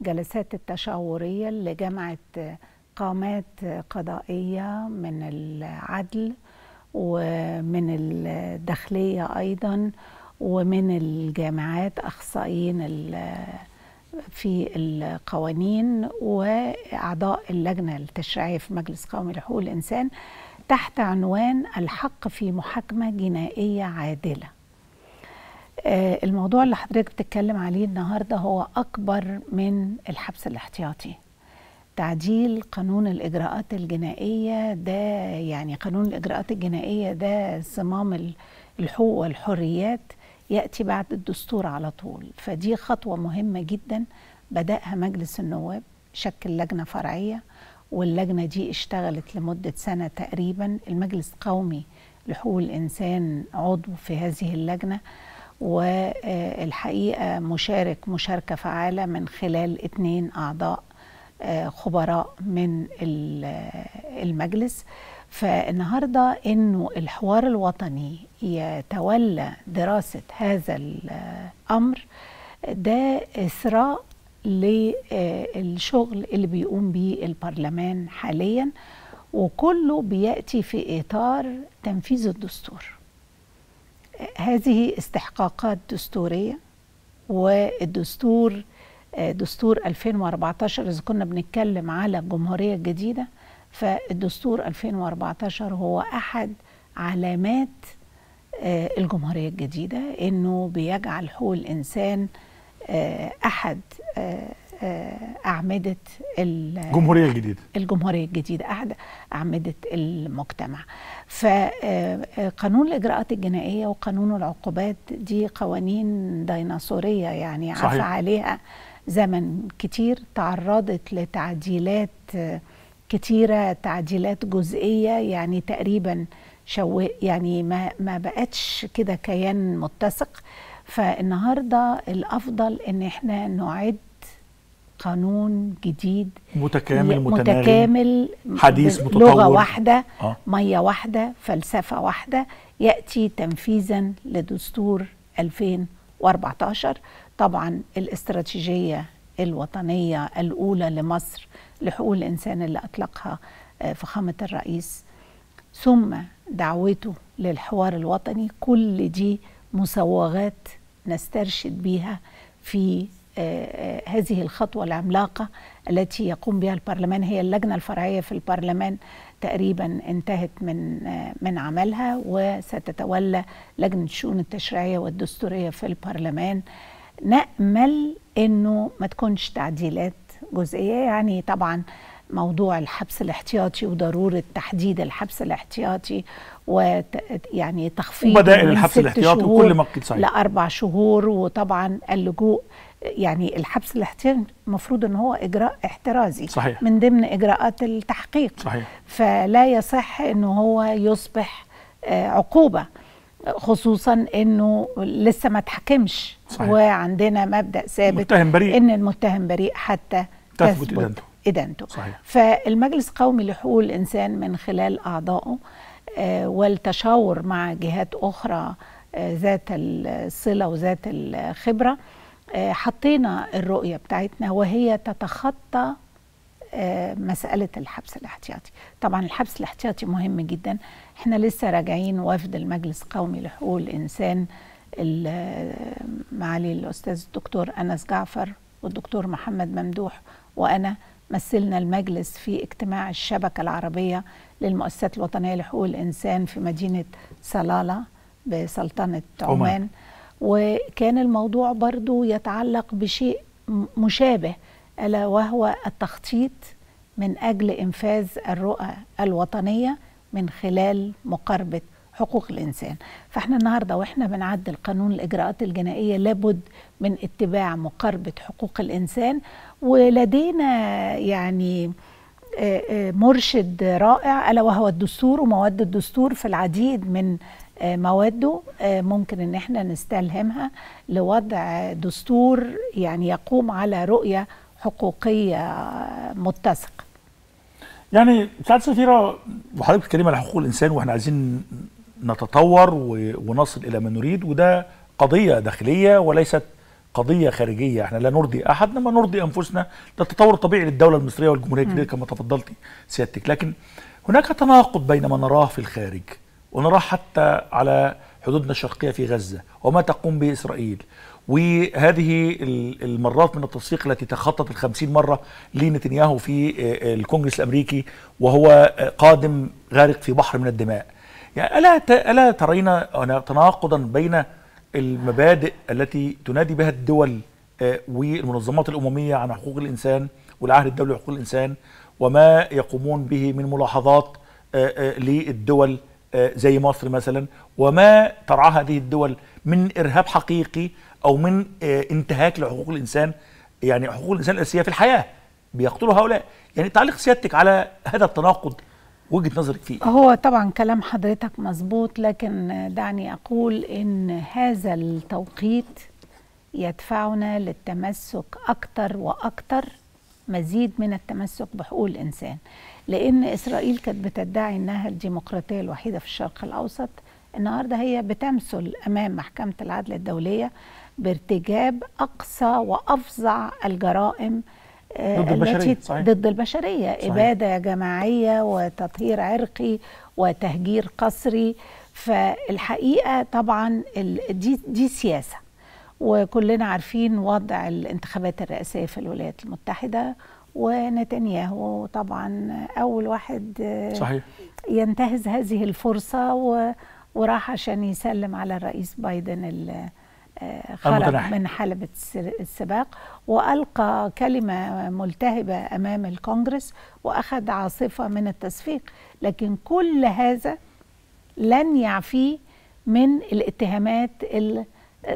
الجلسات التشاورية اللي جمعت قامات قضائية من العدل ومن الداخلية أيضا ومن الجامعات أخصائيين في القوانين وأعضاء اللجنة التشريعية في مجلس قومي لحقوق الإنسان تحت عنوان الحق في محاكمة جنائية عادلة آه، الموضوع اللي حضرتك بتتكلم عليه النهارده هو اكبر من الحبس الاحتياطي تعديل قانون الاجراءات الجنائيه ده يعني قانون الاجراءات الجنائيه ده صمام الحقوق والحريات ياتي بعد الدستور على طول فدي خطوه مهمه جدا بداها مجلس النواب شكل لجنه فرعيه واللجنه دي اشتغلت لمده سنه تقريبا المجلس القومي لحقوق الانسان عضو في هذه اللجنه والحقيقة مشارك مشاركة فعالة من خلال اتنين أعضاء آه، خبراء من المجلس فالنهاردة أنه الحوار الوطني يتولى دراسة هذا الأمر ده إثراء للشغل اللي بيقوم به البرلمان حاليا وكله بيأتي في إطار تنفيذ الدستور هذه استحقاقات دستورية والدستور دستور 2014 إذا كنا بنتكلم على الجمهورية الجديدة فالدستور 2014 هو أحد علامات آه، الجمهورية الجديدة إنه بيجعل حقوق الإنسان آه، أحد آه، آه، أعمدة الجمهورية الجديدة الجمهورية الجديدة أعمدة المجتمع فقانون آه، آه، الإجراءات الجنائية وقانون العقوبات دي قوانين ديناصورية يعني عفى عليها زمن كتير تعرضت لتعديلات كتيرة تعديلات جزئية يعني تقريبا شو يعني ما, ما بقتش كده كيان متسق فالنهاردة الأفضل إن إحنا نعد قانون جديد متكامل متناغم متكامل حديث متطور لغه واحده آه. ميه واحده فلسفه واحده ياتي تنفيذا لدستور 2014 طبعا الاستراتيجيه الوطنيه الاولى لمصر لحقوق الانسان اللي اطلقها آه، فخامه الرئيس ثم دعوته للحوار الوطني كل دي مسوغات نسترشد بيها في هذه الخطوة العملاقة التي يقوم بها البرلمان هي اللجنة الفرعية في البرلمان تقريبا انتهت من من عملها وستتولى لجنة الشؤون التشريعية والدستورية في البرلمان نأمل انه ما تكونش تعديلات جزئية يعني طبعا موضوع الحبس الاحتياطي وضروره تحديد الحبس الاحتياطي ويعني تخفيض وبدائل الحبس الاحتياطي وكل ما صحيح لاربع شهور وطبعا اللجوء يعني الحبس الاحتياطي المفروض ان هو اجراء احترازي صحيح. من ضمن اجراءات التحقيق صحيح. فلا يصح ان هو يصبح آه، عقوبه خصوصا انه لسه ما اتحكمش وعندنا مبدا ثابت المتهم بريء. ان المتهم بريء حتى تثبت, تثبت إدانته. ادانته صحيح. فالمجلس القومي لحقوق الانسان من خلال اعضائه آه، والتشاور مع جهات اخرى آه، ذات الصله وذات الخبره آه، حطينا الرؤية بتاعتنا وهي تتخطى آه، مسألة الحبس الاحتياطي طبعا الحبس الاحتياطي مهم جدا احنا لسه راجعين وفد المجلس القومي لحقوق الإنسان آه، معالي الأستاذ الدكتور أنس جعفر والدكتور محمد ممدوح وأنا مثلنا المجلس في اجتماع الشبكة العربية للمؤسسات الوطنية لحقوق الإنسان في مدينة صلالة بسلطنة عمان, أمان. وكان الموضوع برضو يتعلق بشيء مشابه ألا وهو التخطيط من أجل إنفاذ الرؤى الوطنية من خلال مقاربة حقوق الإنسان فإحنا النهاردة وإحنا بنعدل قانون الإجراءات الجنائية لابد من اتباع مقاربة حقوق الإنسان ولدينا يعني آه، آه، مرشد رائع ألا وهو الدستور ومواد الدستور في العديد من آه، مواده آه، ممكن ان احنا نستلهمها لوضع دستور يعني يقوم على رؤيه حقوقيه متسقه يعني سعاده سفيره وحضرتك بتتكلمي على حقوق الانسان واحنا عايزين نتطور ونصل الى ما نريد وده قضيه داخليه وليست قضيه خارجيه احنا لا نرضي احد انما نرضي انفسنا ده التطور الطبيعي للدوله المصريه والجمهوريه كما تفضلتي سيادتك لكن هناك تناقض بين ما نراه في الخارج ونراه حتى على حدودنا الشرقية في غزة وما تقوم به إسرائيل وهذه المرات من التصفيق التي تخطت الخمسين مرة لنتنياهو في آه، الكونجرس الأمريكي وهو آه، قادم غارق في بحر من الدماء يعني ألا, ألا ترين تناقضا بين المبادئ التي تنادي بها الدول آه، والمنظمات الأممية عن حقوق الإنسان والعهد الدولي لحقوق الإنسان وما يقومون به من ملاحظات للدول آه، زي مصر مثلا وما ترعاه هذه الدول من إرهاب حقيقي أو من آه، انتهاك لحقوق الإنسان يعني حقوق الإنسان الأساسية في الحياة بيقتلوا هؤلاء يعني تعليق سيادتك على هذا التناقض وجهة نظرك فيه هو طبعا كلام حضرتك مظبوط لكن دعني أقول إن هذا التوقيت يدفعنا للتمسك اكثر واكثر مزيد من التمسك بحقوق الإنسان لأن إسرائيل كانت بتدعي أنها الديمقراطية الوحيدة في الشرق الأوسط النهاردة هي بتمثل أمام محكمة العدل الدولية بارتجاب أقصى وأفظع الجرائم آه، ضد البشرية ضد البشرية صحيح. إبادة جماعية وتطهير عرقي وتهجير قسري فالحقيقة طبعا دي, دي سياسة وكلنا عارفين وضع الانتخابات الرئاسية في الولايات المتحدة ونتنياهو طبعا اول واحد آه، صحيح. ينتهز هذه الفرصه و... وراح عشان يسلم على الرئيس بايدن آه، خرج من حلبة السباق وألقى كلمة ملتهبة أمام الكونجرس وأخذ عاصفة من التصفيق لكن كل هذا لن يعفيه من الاتهامات اللي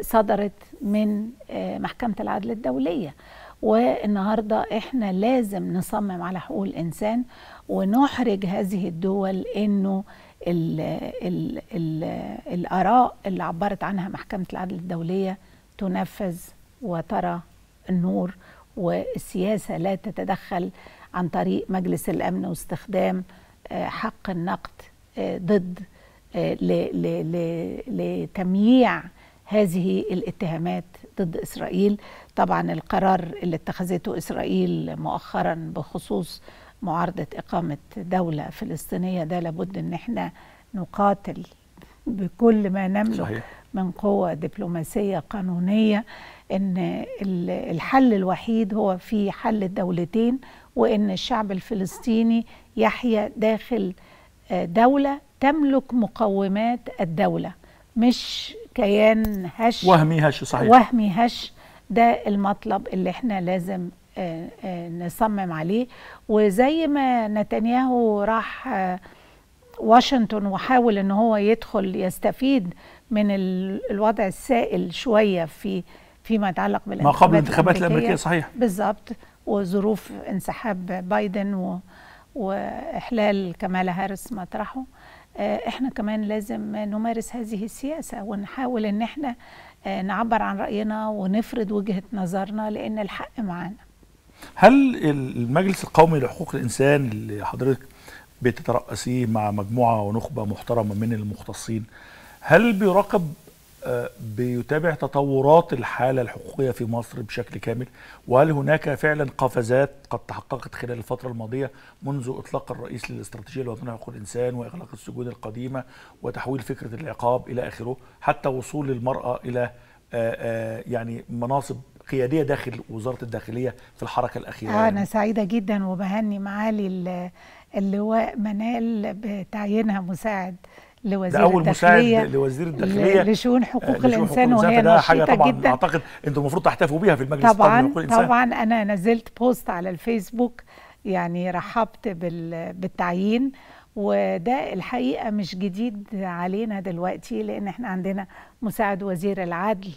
صدرت من آه، محكمة العدل الدولية والنهارده احنا لازم نصمم على حقوق الانسان ونحرج هذه الدول انه الـ الـ الـ الاراء اللي عبرت عنها محكمه العدل الدوليه تنفذ وترى النور والسياسه لا تتدخل عن طريق مجلس الامن واستخدام آه، حق النقد آه، ضد آه، لتمييع هذه الاتهامات ضد اسرائيل طبعا القرار اللي اتخذته إسرائيل مؤخرا بخصوص معارضة إقامة دولة فلسطينية ده لابد أن احنا نقاتل بكل ما نملك صحيح. من قوة دبلوماسية قانونية أن الحل الوحيد هو في حل الدولتين وأن الشعب الفلسطيني يحيا داخل آه، دولة تملك مقومات الدولة مش كيان هش وهمي هش صحيح وهمي هش ده المطلب اللي احنا لازم آه، آه، نصمم عليه وزي ما نتنياهو راح آه، واشنطن وحاول ان هو يدخل يستفيد من الوضع السائل شويه في فيما يتعلق بالانتخابات ما قبل الانتخابات الامريكيه صحيح بالظبط وظروف انسحاب بايدن و... واحلال كمالا هارس مطرحه احنا كمان لازم نمارس هذه السياسه ونحاول ان احنا آه، نعبر عن رأينا ونفرض وجهة نظرنا لأن الحق معانا هل المجلس القومي لحقوق الإنسان اللي حضرتك بتترأسيه مع مجموعة ونخبة محترمة من المختصين هل بيراقب بيتابع تطورات الحالة الحقوقية في مصر بشكل كامل وهل هناك فعلا قفزات قد تحققت خلال الفترة الماضية منذ إطلاق الرئيس للاستراتيجية الوطنية حقوق الإنسان وإغلاق السجون القديمة وتحويل فكرة العقاب إلى آخره حتى وصول المرأة إلى آه، آه، يعني مناصب قيادية داخل وزارة الداخلية في الحركة الأخيرة آه، أنا يعني. سعيدة جدا وبهني معالي اللواء منال بتعيينها مساعد لوزير ده اول الداخلية مساعد لوزير الداخليه لشؤون حقوق, آه، لشؤون الانسان وهي ده حاجه طبعا جدا. اعتقد انتم المفروض تحتفوا بيها في المجلس طبعا طبعا انا نزلت بوست على الفيسبوك يعني رحبت بالتعيين وده الحقيقه مش جديد علينا دلوقتي لان احنا عندنا مساعد وزير العدل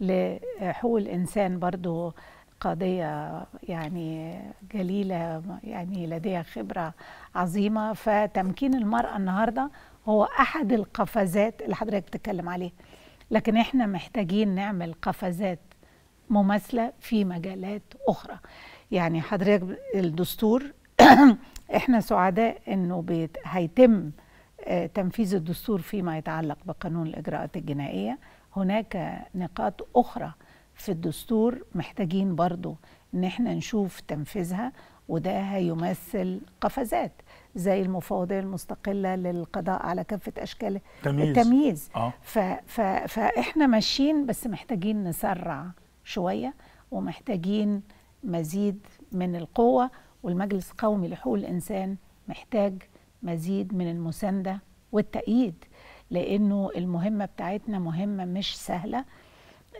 لحقوق الانسان برضه قضية يعني جليلة يعني لديها خبرة عظيمة فتمكين المرأة النهاردة هو احد القفزات اللي حضرتك بتتكلم عليها لكن احنا محتاجين نعمل قفزات مماثله في مجالات اخرى يعني حضرتك الدستور <clears throat> احنا سعداء انه بيت هيتم آه، تنفيذ الدستور فيما يتعلق بقانون الاجراءات الجنائيه هناك نقاط اخرى في الدستور محتاجين برضو ان احنا نشوف تنفيذها وده هيمثل قفزات زي المفوضيه المستقله للقضاء على كافه اشكال تمييز. التمييز آه. ف ف فاحنا ماشيين بس محتاجين نسرع شويه ومحتاجين مزيد من القوه والمجلس القومي لحقوق الانسان محتاج مزيد من المسانده والتأييد لأنه المهمة بتاعتنا مهمة مش سهلة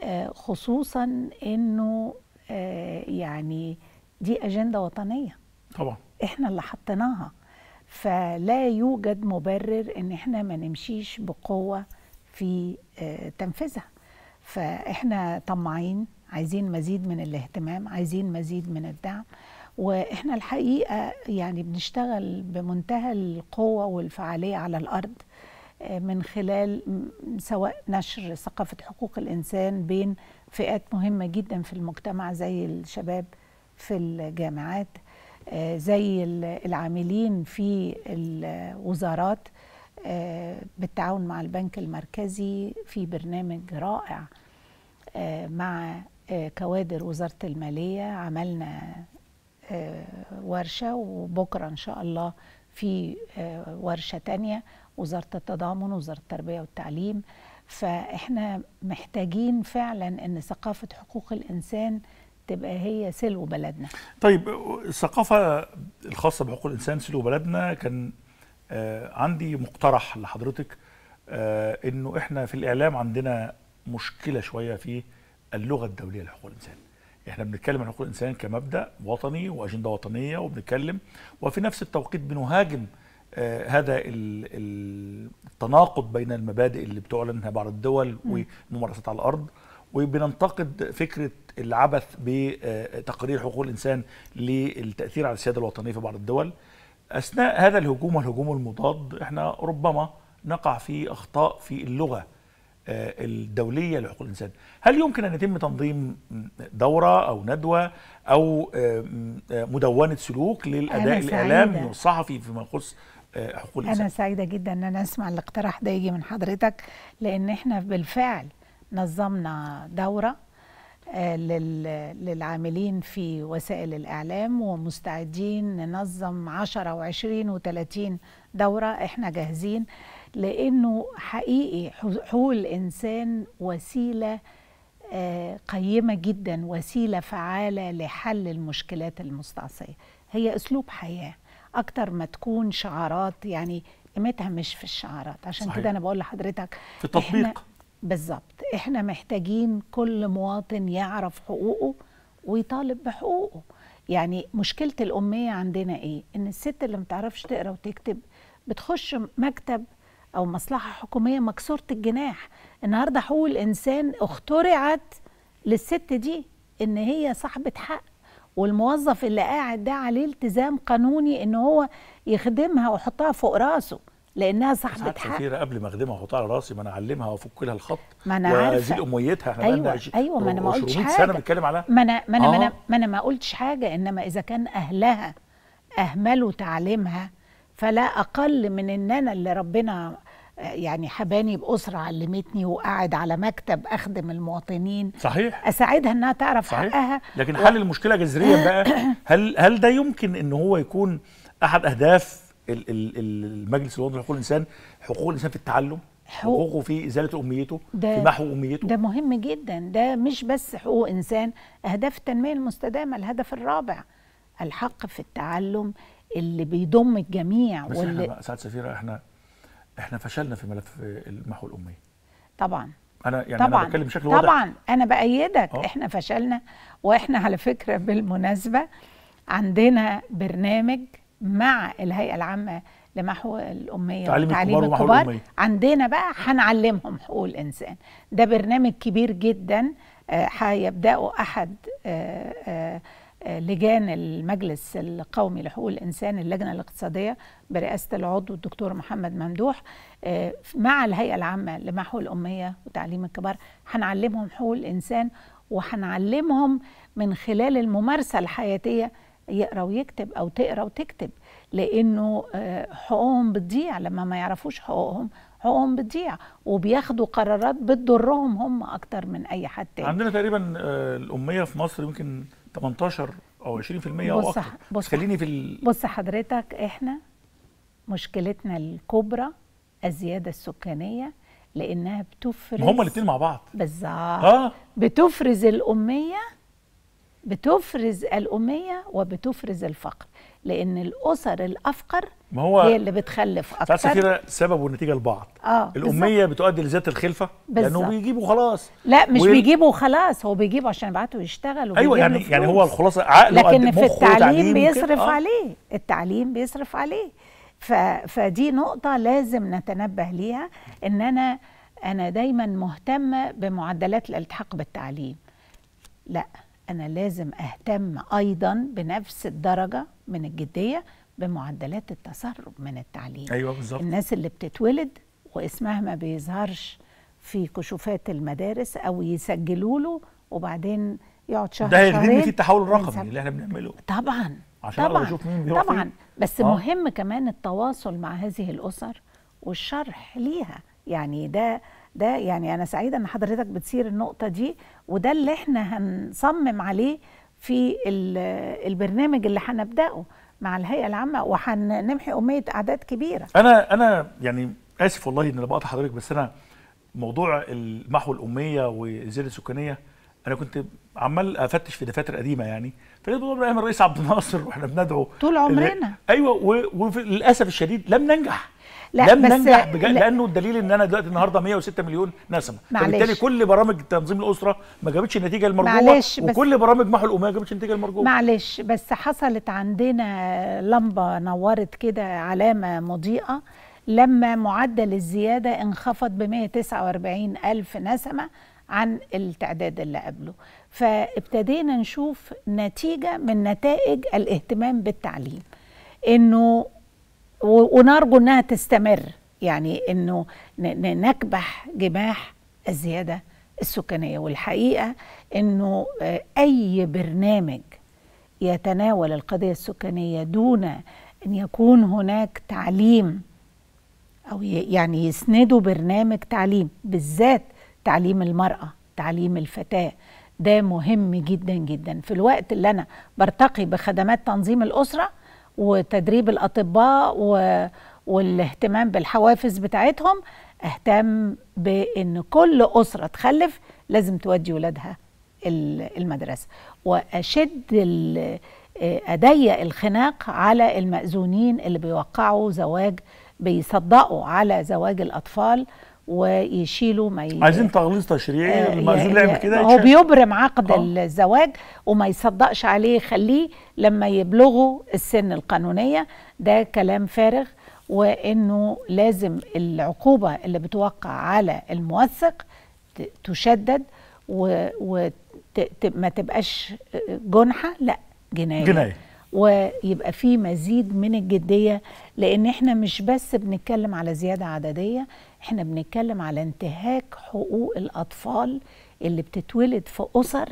آه، خصوصا أنه آه، يعني دي أجندة وطنية طبعا إحنا اللي حطيناها فلا يوجد مبرر إن إحنا ما نمشيش بقوة في آه، تنفيذها فإحنا طماعين عايزين مزيد من الاهتمام عايزين مزيد من الدعم واحنا الحقيقه يعني بنشتغل بمنتهى القوه والفعاليه على الارض آه، من خلال سواء نشر ثقافه حقوق الانسان بين فئات مهمه جدا في المجتمع زي الشباب في الجامعات آه، زي العاملين في الوزارات آه، بالتعاون مع البنك المركزي في برنامج رائع آه، مع كوادر وزارة المالية عملنا ورشة وبكرة إن شاء الله في ورشة تانية وزارة التضامن وزارة التربية والتعليم فإحنا محتاجين فعلا أن ثقافة حقوق الإنسان تبقى هي سلو بلدنا طيب الثقافة الخاصة بحقوق الإنسان سلو بلدنا كان آه، عندي مقترح لحضرتك آه، انه احنا في الاعلام عندنا مشكله شويه في اللغه الدوليه لحقوق الانسان احنا بنتكلم عن حقوق الانسان كمبدا وطني واجنده وطنيه وبنتكلم وفي نفس التوقيت بنهاجم آه، هذا التناقض بين المبادئ اللي بتعلنها بعض الدول والممارسات على الارض وبننتقد فكره العبث بتقرير حقوق الانسان للتاثير على السياده الوطنيه في بعض الدول اثناء هذا الهجوم والهجوم المضاد احنا ربما نقع في اخطاء في اللغه آه، الدوليه لحقوق الانسان هل يمكن ان يتم تنظيم دوره او ندوه او آه، آه، مدونه سلوك للاداء الاعلامي والصحفي فيما يخص حقوق الانسان انا سعيده جدا ان انا اسمع الاقتراح ده يجي من حضرتك لان احنا بالفعل نظمنا دوره آه، للعاملين في وسائل الإعلام ومستعدين ننظم 10 و20 و30 دورة إحنا جاهزين لأنه حقيقي حقوق الإنسان وسيلة آه، قيمة جدا وسيلة فعالة لحل المشكلات المستعصية هي أسلوب حياة أكتر ما تكون شعارات يعني قيمتها مش في الشعارات عشان كده أنا بقول لحضرتك في التطبيق بالظبط احنا محتاجين كل مواطن يعرف حقوقه ويطالب بحقوقه يعني مشكله الاميه عندنا ايه ان الست اللي متعرفش تقرا وتكتب بتخش مكتب او مصلحه حكوميه مكسوره الجناح النهارده حقوق الانسان اخترعت للست دي ان هي صاحبه حق والموظف اللي قاعد ده عليه التزام قانوني ان هو يخدمها ويحطها فوق راسه لانها صح حق كتير قبل ما اخدمها واحطها على راسي ما انا اعلمها وافك لها الخط ما انا عارفه وازيد اميتها احنا ايوه بقى ايوه ما انا ما قلتش حاجه سنه بنتكلم عليها ما انا ما انا آه. ما انا ما قلتش حاجه انما اذا كان اهلها اهملوا تعليمها فلا اقل من ان انا اللي ربنا يعني حباني باسره علمتني وقاعد على مكتب اخدم المواطنين صحيح اساعدها انها تعرف صحيح. حقها لكن حل و... المشكله جذريا بقى <coughs> هل هل ده يمكن ان هو يكون احد اهداف المجلس الوطني لحقوق الانسان حقوق الانسان في التعلم حقوقه في ازاله ده في محو اميته ده مهم جدا ده مش بس حقوق انسان اهداف التنميه المستدامه الهدف الرابع الحق في التعلم اللي بيضم الجميع بس واللي احنا سعاده سفيره احنا احنا فشلنا في ملف المحو الاميه طبعا انا يعني طبعا انا بتكلم بشكل واضح طبعا انا بايدك أوه. احنا فشلنا واحنا على فكره بالمناسبه عندنا برنامج مع الهيئه العامه لمحو الاميه تعليم الكبار, الكبار عندنا بقى هنعلمهم حقوق الانسان ده برنامج كبير جدا آه، هيبداوا احد آه، آه، لجان المجلس القومي لحقوق الانسان اللجنه الاقتصاديه برئاسه العضو الدكتور محمد ممدوح مع الهيئه العامه لمحو الاميه وتعليم الكبار هنعلمهم حقوق الانسان وهنعلمهم من خلال الممارسه الحياتيه يقرا ويكتب او تقرا وتكتب لانه آه، حقوقهم بتضيع لما ما يعرفوش حقوقهم حقوقهم بتضيع وبياخدوا قرارات بتضرهم هم اكتر من اي حد تاني عندنا تقريبا آه، الاميه في مصر يمكن 18 او 20% او بص اكتر بص خليني في ال... بص حضرتك احنا مشكلتنا الكبرى الزياده السكانيه لانها بتفرز هما الاثنين مع بعض بالظبط آه. بتفرز الاميه بتفرز الأمية وبتفرز الفقر لأن الأسر الأفقر ما هو هي اللي بتخلف أكتر ساعات كده سبب ونتيجة لبعض آه الأمية بالزبط. بتؤدي لذات الخلفة بالزبط. لأنه بيجيبوا خلاص لا مش وي... بيجيبوا خلاص هو بيجيبه عشان يبعته يشتغل أيوه يعني يعني هو الخلاصة عقله لكن في التعليم بيصرف آه. عليه التعليم بيصرف عليه ف... فدي نقطة لازم نتنبه ليها إن أنا أنا دايما مهتمة بمعدلات الالتحاق بالتعليم لا أنا لازم أهتم أيضا بنفس الدرجة من الجدية بمعدلات التسرب من التعليم أيوة بالظبط الناس اللي بتتولد واسمها ما بيظهرش في كشوفات المدارس أو يسجلوا له وبعدين يقعد شهر ده هيغنيني في التحول الرقمي اللي احنا بنعمله طبعا عشان طبعا اشوف مين بيروح طبعا بس آه. مهم كمان التواصل مع هذه الاسر والشرح ليها يعني ده ده يعني انا سعيده ان حضرتك بتثير النقطه دي وده اللي احنا هنصمم عليه في البرنامج اللي هنبداه مع الهيئه العامه وهنمحي اميه اعداد كبيره انا انا يعني اسف والله ان انا بقطع حضرتك بس انا موضوع المحو الاميه والزياده السكانيه انا كنت عمال افتش في دفاتر قديمه يعني فلقيت بابا الرئيس عبد الناصر واحنا بندعو طول عمرنا ايوه وللاسف الشديد لم ننجح لا لم ننجح بج... لا لانه الدليل ان انا دلوقتي النهارده 106 مليون نسمه فبالتالي كل برامج تنظيم الاسره ما جابتش النتيجه المرجوه وكل برامج محو الامه ما جابتش النتيجه المرجوه معلش بس حصلت عندنا لمبه نورت كده علامه مضيئه لما معدل الزياده انخفض ب 149 الف نسمه عن التعداد اللي قبله فابتدينا نشوف نتيجه من نتائج الاهتمام بالتعليم انه ونرجو انها تستمر يعني انه نكبح جماح الزياده السكانيه والحقيقه انه آه، اي برنامج يتناول القضيه السكانيه دون ان يكون هناك تعليم او يعني يسندوا برنامج تعليم بالذات تعليم المراه تعليم الفتاه ده مهم جدا جدا في الوقت اللي انا برتقي بخدمات تنظيم الاسره وتدريب الأطباء و... والاهتمام بالحوافز بتاعتهم اهتم بأن كل أسرة تخلف لازم تودي ولادها المدرسة وأشد أضيق الخناق على المأذونين اللي بيوقعوا زواج بيصدقوا على زواج الأطفال ويشيلوا ما ي... عايزين تغليظ تشريعي المأذون آه، لعب كده هو بيبرم عقد آه. الزواج وما يصدقش عليه يخليه لما يبلغوا السن القانونيه ده كلام فارغ وانه لازم العقوبه اللي بتوقع على الموثق تشدد وما و... ما تبقاش جنحه لا جنايه جنايه ويبقى في مزيد من الجديه لان احنا مش بس بنتكلم على زياده عدديه احنا بنتكلم على انتهاك حقوق الأطفال اللي بتتولد في أسر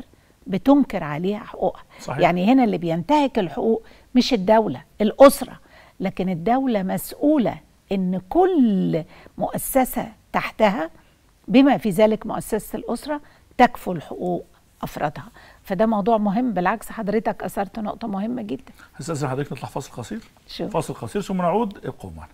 بتنكر عليها حقوقها صحيح. يعني هنا اللي بينتهك الحقوق مش الدولة الأسرة لكن الدولة مسؤولة إن كل مؤسسة تحتها بما في ذلك مؤسسة الأسرة تكفل حقوق أفرادها فده موضوع مهم بالعكس حضرتك أثرت نقطة مهمة جدا هستأذن حضرتك نطلع فاصل قصير فاصل قصير ثم نعود ابقوا معنا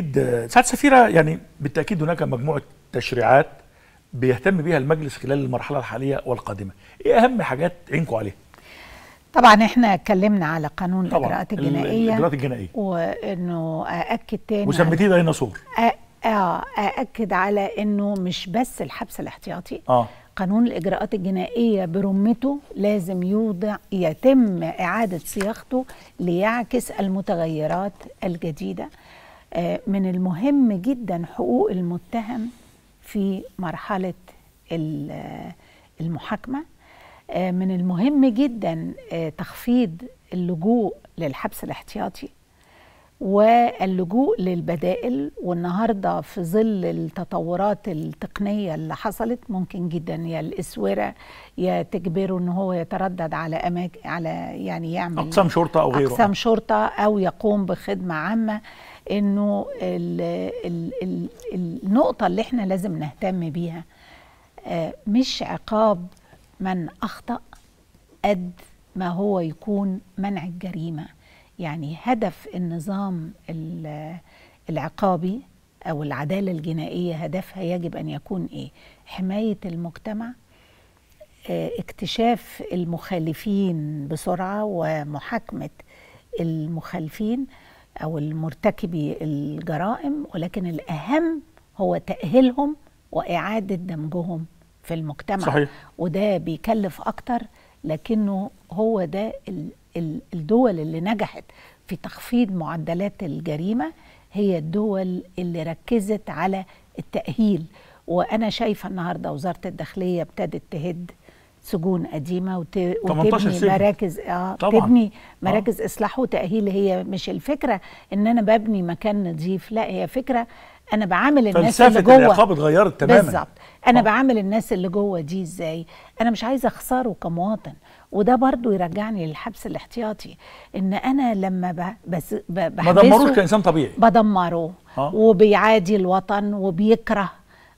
بالتأكيد سعادة سفيرة يعني بالتأكيد هناك مجموعة تشريعات بيهتم بها المجلس خلال المرحلة الحالية والقادمة ايه أهم حاجات عينكم عليها؟ طبعا احنا اتكلمنا على قانون الاجراءات الجنائيه الاجراءات الجنائيه وانه اكد تاني وسميتيه ديناصور اه اكد على انه مش بس الحبس الاحتياطي آه. قانون الاجراءات الجنائيه برمته لازم يوضع يتم اعاده صياغته ليعكس المتغيرات الجديده آه، من المهم جدا حقوق المتهم في مرحلة آه، المحاكمة آه، من المهم جدا تخفيض اللجوء للحبس الاحتياطي واللجوء للبدائل والنهارده في ظل التطورات التقنيه اللي حصلت ممكن جدا يا الاسوره يا تجبره ان هو يتردد على اماكن على يعني يعمل اقسام شرطه او غيره اقسام شرطه او يقوم بخدمه عامه انه ال ال ال النقطه اللي احنا لازم نهتم بيها آه، مش عقاب من اخطا قد ما هو يكون منع الجريمه يعني هدف النظام العقابي او العداله الجنائيه هدفها يجب ان يكون ايه حمايه المجتمع آه، اكتشاف المخالفين بسرعه ومحاكمه المخالفين أو المرتكبي الجرائم ولكن الأهم هو تأهيلهم وإعادة دمجهم في المجتمع صحيح. وده بيكلف أكتر لكنه هو ده الدول اللي نجحت في تخفيض معدلات الجريمة هي الدول اللي ركزت على التأهيل وأنا شايفة النهاردة وزارة الداخلية ابتدت تهد سجون قديمه وت... وتبني سنة. مراكز اه طبعًا. تبني آه. مراكز آه. اصلاح وتاهيل هي مش الفكره ان انا ببني مكان نظيف لا هي فكره انا بعامل الناس اللي جوه العقاب اتغيرت تماما بالظبط انا آه. بعامل الناس اللي جوه دي ازاي انا مش عايزه اخسره كمواطن وده برضو يرجعني للحبس الاحتياطي ان انا لما بس بحبسه ما دمروش كانسان طبيعي بدمره آه. وبيعادي الوطن وبيكره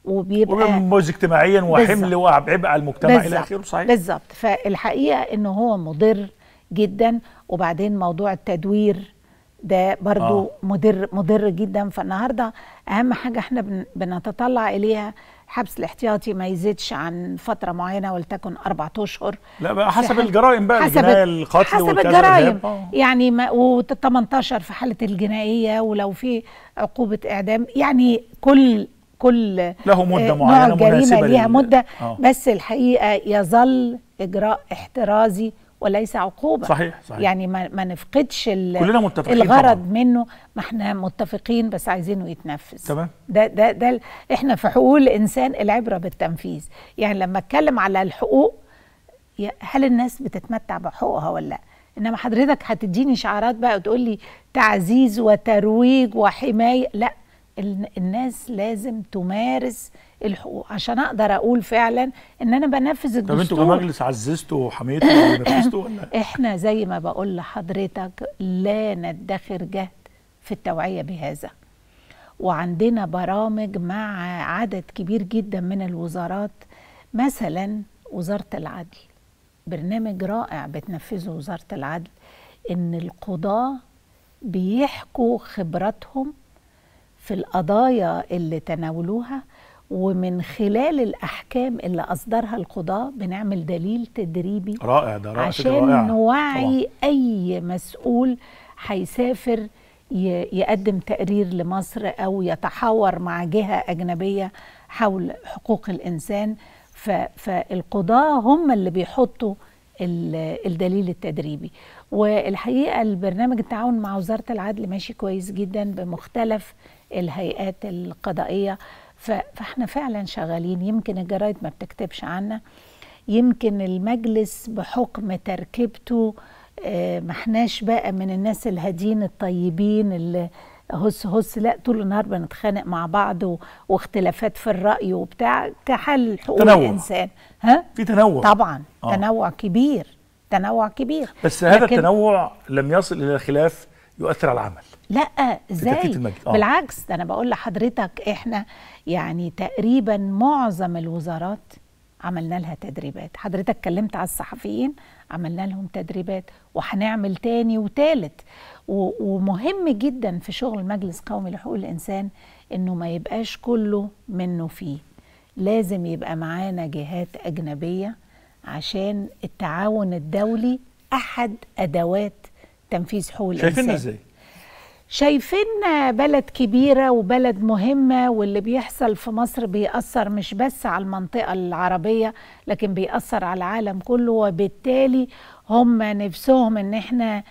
وبيبقى منبوذ اجتماعيا وحمل وعبء على المجتمع الى اخره صحيح بالظبط فالحقيقه ان هو مضر جدا وبعدين موضوع التدوير ده برضو آه. مضر مضر جدا فالنهارده اهم حاجه احنا بنتطلع اليها الحبس الاحتياطي ما يزيدش عن فتره معينه ولتكن اربع اشهر لا بقى حسب الجرائم بقى حسب القتل حسب الجرائم آه. يعني و18 في حاله الجنائيه ولو في عقوبه اعدام يعني كل كل له مده آه، معينه جريمه ليها مده أوه. بس الحقيقه يظل اجراء احترازي وليس عقوبه صحيح صحيح يعني ما, ما نفقدش كلنا متفقين الغرض طبعا. منه ما احنا متفقين بس عايزينه يتنفذ تمام ده ده ده احنا في حقوق الانسان العبره بالتنفيذ يعني لما اتكلم على الحقوق هل الناس بتتمتع بحقوقها ولا لا انما حضرتك هتديني شعارات بقى وتقول لي تعزيز وترويج وحمايه لا الناس لازم تمارس الحقوق عشان اقدر اقول فعلا ان انا بنفذ الدستور طب انتوا كمجلس عززتوا وحميتوا ونفذتوا ولا <laughs> احنا زي ما بقول لحضرتك لا ندخر جهد في التوعيه بهذا وعندنا برامج مع عدد كبير جدا من الوزارات مثلا وزاره العدل برنامج رائع بتنفذه وزاره العدل ان القضاه بيحكوا خبراتهم في القضايا اللي تناولوها ومن خلال الاحكام اللي اصدرها القضاه بنعمل دليل تدريبي رائع ده رائع عشان رائع. نوعي طبعا. اي مسؤول هيسافر يقدم تقرير لمصر او يتحاور مع جهه اجنبيه حول حقوق الانسان فالقضاه هم اللي بيحطوا الدليل التدريبي والحقيقه البرنامج التعاون مع وزاره العدل ماشي كويس جدا بمختلف الهيئات القضائيه فاحنا فعلا شغالين يمكن الجرايد ما بتكتبش عنا يمكن المجلس بحكم تركيبته آه، ما احناش بقى من الناس الهادين الطيبين اللي هس هس لا طول النهار بنتخانق مع بعض واختلافات في الراي وبتاع كحل حقوق تنوع. الانسان ها في تنوع طبعا آه. تنوع كبير تنوع كبير بس هذا التنوع لم يصل الى خلاف يؤثر على العمل لا ازاي آه. بالعكس ده انا بقول لحضرتك احنا يعني تقريبا معظم الوزارات عملنا لها تدريبات حضرتك اتكلمت على الصحفيين عملنا لهم تدريبات وهنعمل تاني وتالت ومهم جدا في شغل مجلس قومي لحقوق الانسان انه ما يبقاش كله منه فيه لازم يبقى معانا جهات اجنبيه عشان التعاون الدولي احد ادوات تنفيذ حقوق الانسان شايفينها ازاي شايفين بلد كبيرة وبلد مهمة واللي بيحصل في مصر بيأثر مش بس على المنطقة العربية لكن بيأثر على العالم كله وبالتالي هم نفسهم ان احنا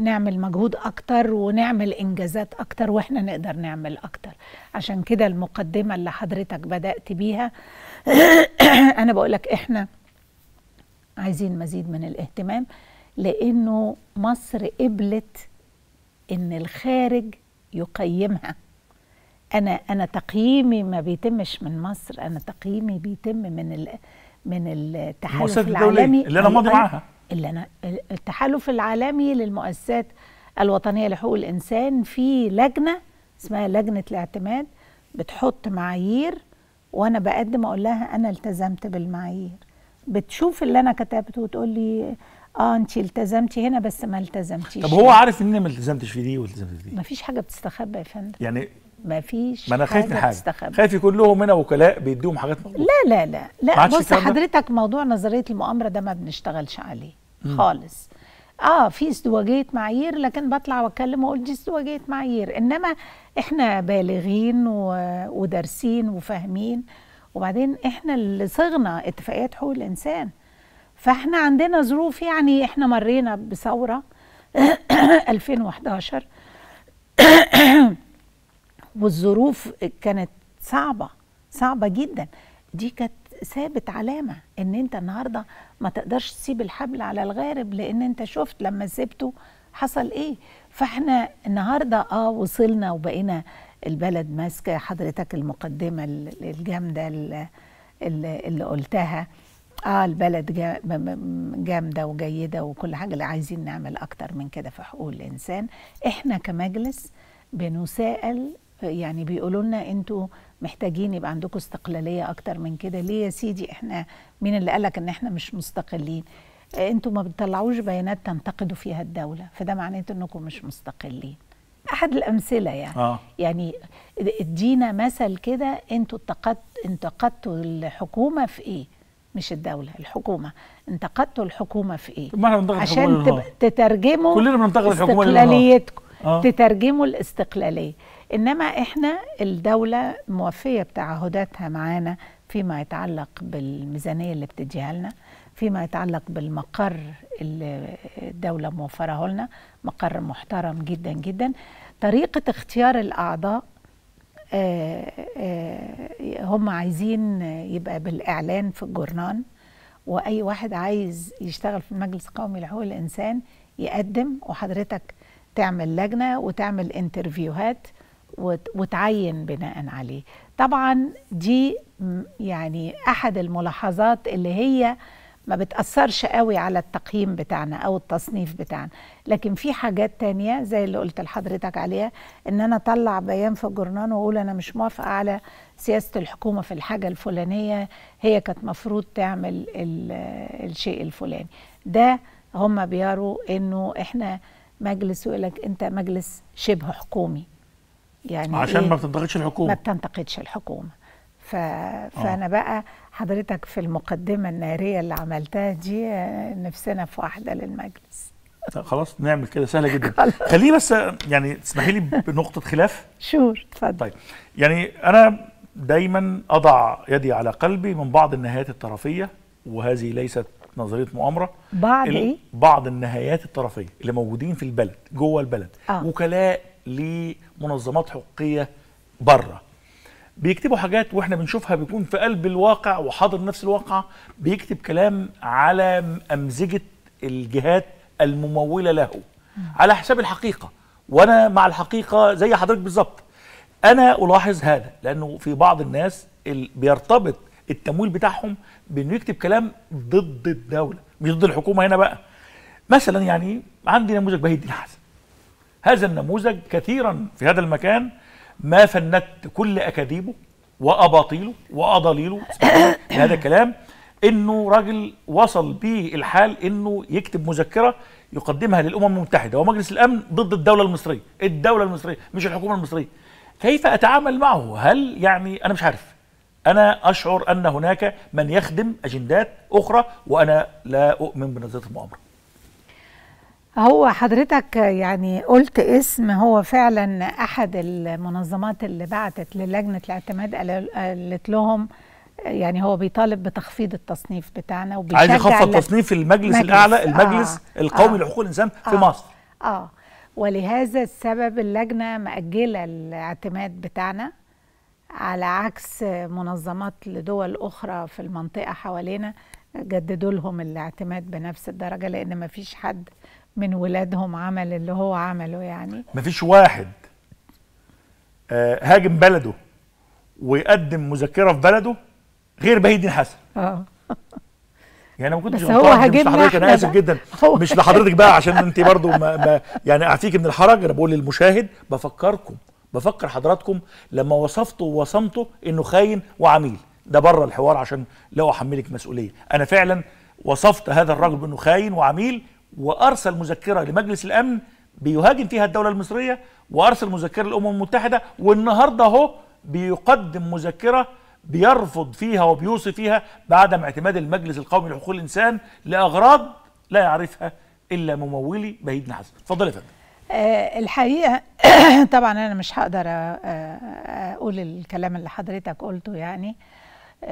نعمل مجهود اكتر ونعمل انجازات اكتر واحنا نقدر نعمل اكتر عشان كده المقدمة اللي حضرتك بدأت بيها <clears throat> انا بقولك احنا عايزين مزيد من الاهتمام لانه مصر قبلت ان الخارج يقيمها انا انا تقييمي ما بيتمش من مصر انا تقييمي بيتم من ال من التحالف العالمي اللي انا أيوة، ماضي أيوة. معاها اللي انا التحالف العالمي للمؤسسات الوطنيه لحقوق الانسان في لجنه اسمها لجنه الاعتماد بتحط معايير وانا بقدم اقول لها انا التزمت بالمعايير بتشوف اللي انا كتبته وتقول لي اه انت التزمتي هنا بس ما التزمتيش طب هو عارف ان انا ما التزمتش في دي والتزمت في دي مفيش حاجه بتستخبى يا فندم يعني مفيش ما انا خايف من حاجه خايف يكون لهم هنا وكلاء بيديهم حاجات مغلوطة. لا لا لا لا بص حضرتك موضوع نظريه المؤامره ده ما بنشتغلش عليه م. خالص اه في ازدواجيه معايير لكن بطلع واتكلم واقول دي ازدواجيه معايير انما احنا بالغين و... ودارسين وفاهمين وبعدين احنا اللي صغنا اتفاقيات حقوق الانسان فاحنا عندنا ظروف يعني احنا مرينا بثوره 2011 <clears throat> <clears throat> والظروف كانت صعبه صعبه جدا دي كانت ثابت علامه ان انت النهارده ما تقدرش تسيب الحبل على الغارب لان انت شفت لما سبته حصل ايه فاحنا النهارده اه وصلنا وبقينا البلد ماسكه حضرتك المقدمه الجامده اللي قلتها اه البلد جامده وجيده وكل حاجه اللي عايزين نعمل اكتر من كده في حقوق الانسان احنا كمجلس بنسائل يعني بيقولوا لنا انتوا محتاجين يبقى عندكم استقلاليه اكتر من كده ليه يا سيدي احنا مين اللي قالك ان احنا مش مستقلين انتوا ما بتطلعوش بيانات تنتقدوا فيها الدوله فده معناته انكم مش مستقلين احد الامثله يعني آه. يعني ادينا مثل كده انتوا انتقدتوا الحكومه في ايه مش الدولة الحكومة انتقدتوا الحكومة في ايه ما احنا عشان تترجموا كلنا بننتقد الحكومة استقلاليتكم آه. تترجموا الاستقلالية انما احنا الدولة موفية بتعهداتها معانا فيما يتعلق بالميزانية اللي بتديها لنا فيما يتعلق بالمقر اللي الدولة موفره لنا مقر محترم جدا جدا طريقة اختيار الأعضاء آه، آه، هم عايزين يبقى بالإعلان في الجورنان وأي واحد عايز يشتغل في المجلس القومي لحقوق الإنسان يقدم وحضرتك تعمل لجنة وتعمل انترفيوهات وتعين بناء عليه طبعا دي يعني أحد الملاحظات اللي هي ما بتأثرش قوي على التقييم بتاعنا أو التصنيف بتاعنا لكن في حاجات تانية زي اللي قلت لحضرتك عليها إن أنا أطلع بيان في الجرنان وأقول أنا مش موافقة على سياسة الحكومة في الحاجة الفلانية هي كانت مفروض تعمل الشيء الفلاني ده هم بيروا إنه إحنا مجلس لك أنت مجلس شبه حكومي يعني عشان إيه؟ ما بتنتقدش الحكومة ما بتنتقدش الحكومة ف... آه. فأنا بقى حضرتك في المقدمة النارية اللي عملتها دي آه، نفسنا في واحدة للمجلس طيب، خلاص نعمل كده سهلة جدا <laughs> خليه بس يعني تسمحي لي بنقطة خلاف شور اتفضل طيب يعني أنا دايما أضع يدي على قلبي من بعض النهايات الطرفية وهذه ليست نظريه مؤامره بعض ايه؟ بعض النهايات الطرفيه اللي موجودين في البلد جوه البلد آه. وكلاء لمنظمات حقوقيه بره بيكتبوا حاجات واحنا بنشوفها بيكون في قلب الواقع وحاضر نفس الواقع بيكتب كلام على امزجه الجهات المموله له على حساب الحقيقه وانا مع الحقيقه زي حضرتك بالظبط انا الاحظ هذا لانه في بعض الناس بيرتبط التمويل بتاعهم بانه يكتب كلام ضد الدوله مش ضد الحكومه هنا بقى مثلا يعني عندي نموذج بهي الدين حسن هذا النموذج كثيرا في هذا المكان ما فندت كل اكاذيبه واباطيله واضاليله <coughs> هذا كلام انه راجل وصل به الحال انه يكتب مذكره يقدمها للامم المتحده ومجلس الامن ضد الدوله المصريه الدوله المصريه مش الحكومه المصريه كيف اتعامل معه هل يعني انا مش عارف انا اشعر ان هناك من يخدم اجندات اخرى وانا لا اؤمن بنظريه المؤامره هو حضرتك يعني قلت اسم هو فعلا احد المنظمات اللي بعتت للجنه الاعتماد قالت لهم يعني هو بيطالب بتخفيض التصنيف بتاعنا وبيشجع عايز يخفض تصنيف المجلس مجلس. الاعلى المجلس آه القومي آه لحقوق الانسان في آه مصر اه ولهذا السبب اللجنه ماجله الاعتماد بتاعنا على عكس منظمات لدول اخرى في المنطقه حوالينا جددوا لهم الاعتماد بنفس الدرجه لان ما فيش حد من ولادهم عمل اللي هو عمله يعني مفيش واحد آه، هاجم بلده ويقدم مذكره في بلده غير بهي الدين حسن اه يعني ما كنتش بس هو هاجمنا انا اسف جدا مش لحضرتك بقى عشان انت <laughs> برضو ما ما يعني اعفيك من الحرج انا بقول للمشاهد بفكركم بفكر حضراتكم لما وصفته ووصمته انه خاين وعميل ده بره الحوار عشان لو احملك مسؤوليه انا فعلا وصفت هذا الرجل بانه خاين وعميل وارسل مذكره لمجلس الامن بيهاجم فيها الدوله المصريه وارسل مذكره للامم المتحده والنهارده اهو بيقدم مذكره بيرفض فيها وبيوصي فيها بعدم اعتماد المجلس القومي لحقوق الانسان لاغراض لا يعرفها الا ممولي بهيد نحاس اتفضل يا فندم آه، الحقيقه <coughs> طبعا انا مش هقدر آه، آه، اقول الكلام اللي حضرتك قلته يعني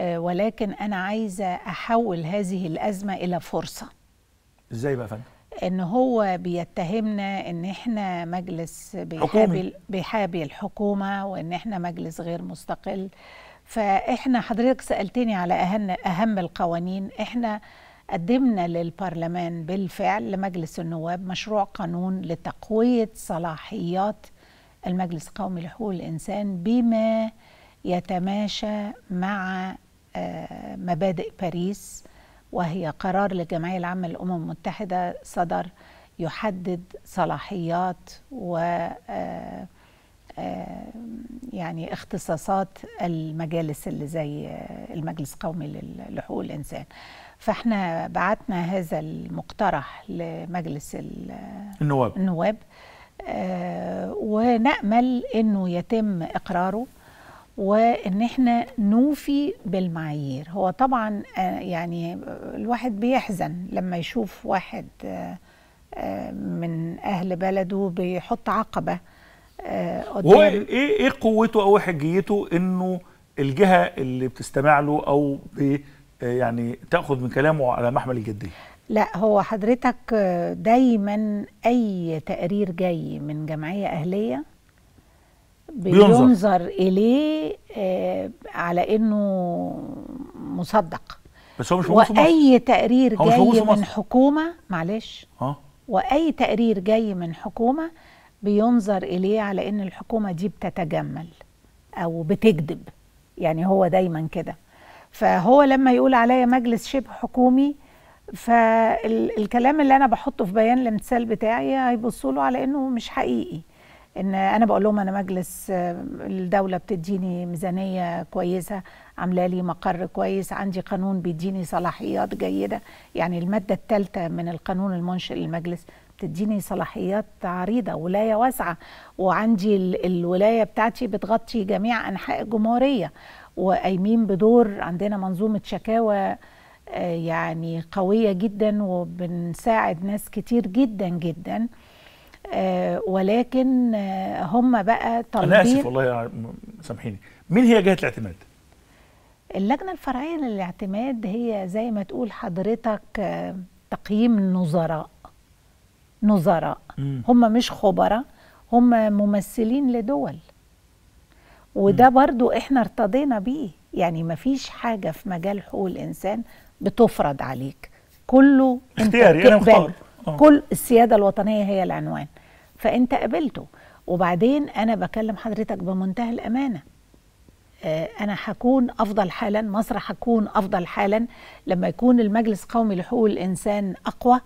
ولكن انا عايزه احول هذه الازمه الى فرصه ازاي بقى يا فندم ان هو بيتهمنا ان احنا مجلس بيحابي بيحابي الحكومه وان احنا مجلس غير مستقل فاحنا حضرتك سالتني على اهم اهم القوانين احنا قدمنا للبرلمان بالفعل لمجلس النواب مشروع قانون لتقويه صلاحيات المجلس القومي لحقوق الانسان بما يتماشى مع آه، مبادئ باريس وهي قرار للجمعية العامة للأمم المتحدة صدر يحدد صلاحيات و آه، آه، يعني اختصاصات المجالس اللي زي آه، المجلس القومي لحقوق الإنسان فاحنا بعتنا هذا المقترح لمجلس النواب النواب ونأمل أنه يتم إقراره وان احنا نوفي بالمعايير هو طبعا آه، يعني آه، الواحد بيحزن لما يشوف واحد آه، من اهل بلده بيحط عقبه قدام هو ايه ايه قوته او حجيته انه الجهه اللي بتستمع له او يعني تاخذ من كلامه على محمل الجديه لا هو حضرتك دايما اي تقرير جاي من جمعيه اهليه بينظر, بينظر إليه آه، على إنه مصدق بس هو مش موجود وأي تقرير جاي من حكومة معلش آه. وأي تقرير جاي من حكومة بينظر إليه على إن الحكومة دي بتتجمل أو بتكذب يعني هو دايما كده فهو لما يقول عليا مجلس شبه حكومي فالكلام اللي انا بحطه في بيان الامتثال بتاعي هيبصوا له على انه مش حقيقي ان انا بقول لهم انا مجلس الدوله بتديني ميزانيه كويسه عامله لي مقر كويس عندي قانون بيديني صلاحيات جيده يعني الماده الثالثه من القانون المنشئ للمجلس بتديني صلاحيات عريضه ولايه واسعه وعندي الولايه بتاعتي بتغطي جميع انحاء الجمهوريه وقايمين بدور عندنا منظومه شكاوى آه، يعني قويه جدا وبنساعد ناس كتير جدا جدا آه، ولكن آه، هم بقى طالبين انا اسف والله سامحيني مين هي جهه الاعتماد اللجنه الفرعيه للاعتماد هي زي ما تقول حضرتك آه، تقييم نظراء نظراء هم مش خبراء هم ممثلين لدول وده برضو احنا ارتضينا بيه يعني مفيش حاجه في مجال حقوق الانسان بتفرض عليك كله اختياري انا مختار أوه. كل السياده الوطنيه هي العنوان فانت قابلته وبعدين انا بكلم حضرتك بمنتهى الامانه آه، انا هكون افضل حالا مصر هكون افضل حالا لما يكون المجلس القومي لحقوق الانسان اقوى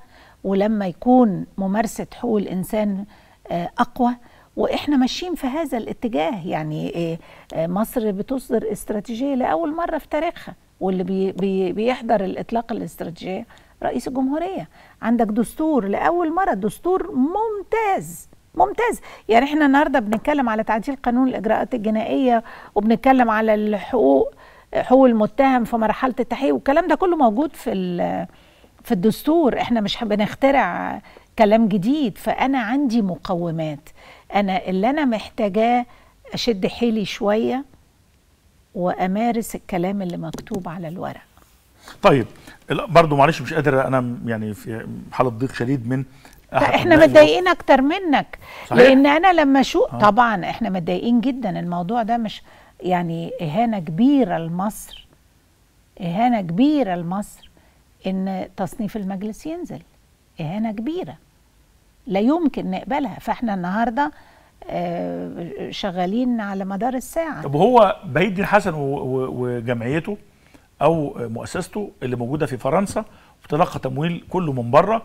ولما يكون ممارسه حقوق الانسان آه، اقوى واحنا ماشيين في هذا الاتجاه يعني آه، مصر بتصدر استراتيجيه لاول مره في تاريخها واللي بيحضر الاطلاق الاستراتيجيه رئيس الجمهوريه عندك دستور لاول مره دستور ممتاز ممتاز يعني احنا النهارده بنتكلم على تعديل قانون الاجراءات الجنائيه وبنتكلم على الحقوق حقوق المتهم في مرحله التحقيق والكلام ده كله موجود في في الدستور احنا مش بنخترع كلام جديد فانا عندي مقومات انا اللي انا محتاجاه اشد حيلي شويه وامارس الكلام اللي مكتوب على الورق طيب برضه معلش مش قادر انا يعني في حاله ضيق شديد من احنا متضايقين اكتر منك صحيح؟ لان انا لما شو آه. طبعا احنا متضايقين جدا الموضوع ده مش يعني اهانه كبيره لمصر اهانه كبيره لمصر ان تصنيف المجلس ينزل اهانه كبيره لا يمكن نقبلها فاحنا النهارده آه، شغالين على مدار الساعه طب هو بعيد حسن وجمعيته او مؤسسته اللي موجوده في فرنسا وتلقى تمويل كله من بره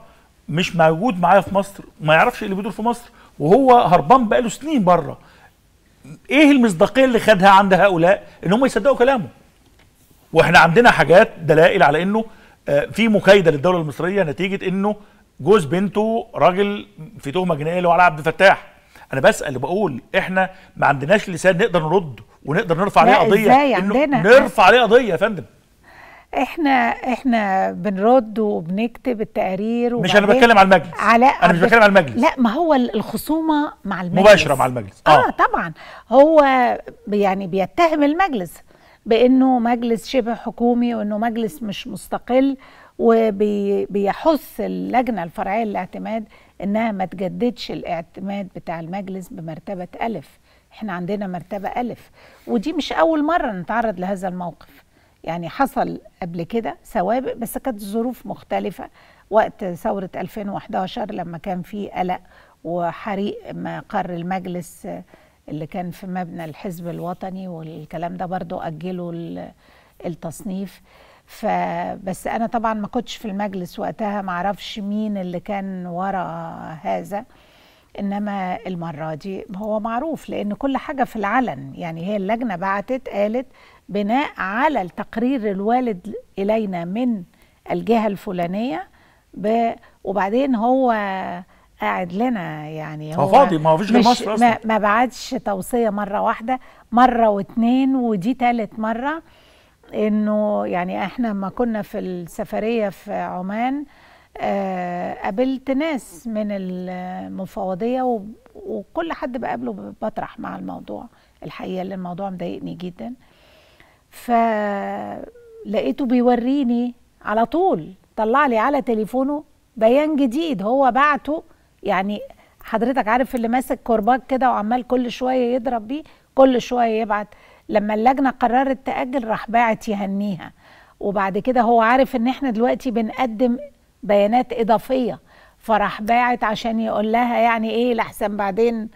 مش موجود معايا في مصر ما يعرفش إيه اللي بيدور في مصر وهو هربان بقاله سنين بره ايه المصداقيه اللي خدها عند هؤلاء ان هم يصدقوا كلامه واحنا عندنا حاجات دلائل على انه آه، في مكايده للدوله المصريه نتيجه انه جوز بنته راجل في تهمه جنائيه اللي هو علاء عبد الفتاح انا بسال وبقول احنا ما عندناش لسان نقدر نرد ونقدر نرفع عليه قضيه ازاي عندنا نرفع عليه قضيه يا فندم احنا احنا بنرد وبنكتب التقارير مش انا بتكلم على المجلس على انا مش بتكلم على المجلس لا ما هو الخصومه مع المجلس مباشره مع المجلس اه, آه طبعا هو يعني بيتهم المجلس بانه مجلس شبه حكومي وانه مجلس مش مستقل وبيحث اللجنه الفرعيه للاعتماد انها ما تجددش الاعتماد بتاع المجلس بمرتبه الف احنا عندنا مرتبه الف ودي مش اول مره نتعرض لهذا الموقف يعني حصل قبل كده سوابق بس كانت الظروف مختلفة وقت ثورة 2011 لما كان في قلق وحريق مقر المجلس آه، اللي كان في مبنى الحزب الوطني والكلام ده برضو أجلوا التصنيف فبس أنا طبعا ما كنتش في المجلس وقتها معرفش مين اللي كان ورا هذا انما المره دي هو معروف لان كل حاجه في العلن يعني هي اللجنه بعتت قالت بناء على التقرير الوالد الينا من الجهه الفلانيه ب... وبعدين هو قاعد لنا يعني هو فاضي ما فيش غير مصر اصلا ما, ما بعتش توصيه مره واحده مره واتنين ودي تالت مره انه يعني احنا ما كنا في السفريه في عمان آه، قابلت ناس من المفوضيه وكل حد بقابله بطرح مع الموضوع الحقيقه اللي الموضوع مضايقني جدا فلقيته بيوريني على طول طلع لي على تليفونه بيان جديد هو بعته يعني حضرتك عارف اللي ماسك كرباج كده وعمال كل شويه يضرب بيه كل شويه يبعت لما اللجنه قررت تاجل راح باعت يهنيها وبعد كده هو عارف ان احنا دلوقتي بنقدم بيانات اضافيه فراح باعت عشان يقول لها يعني ايه لحسن بعدين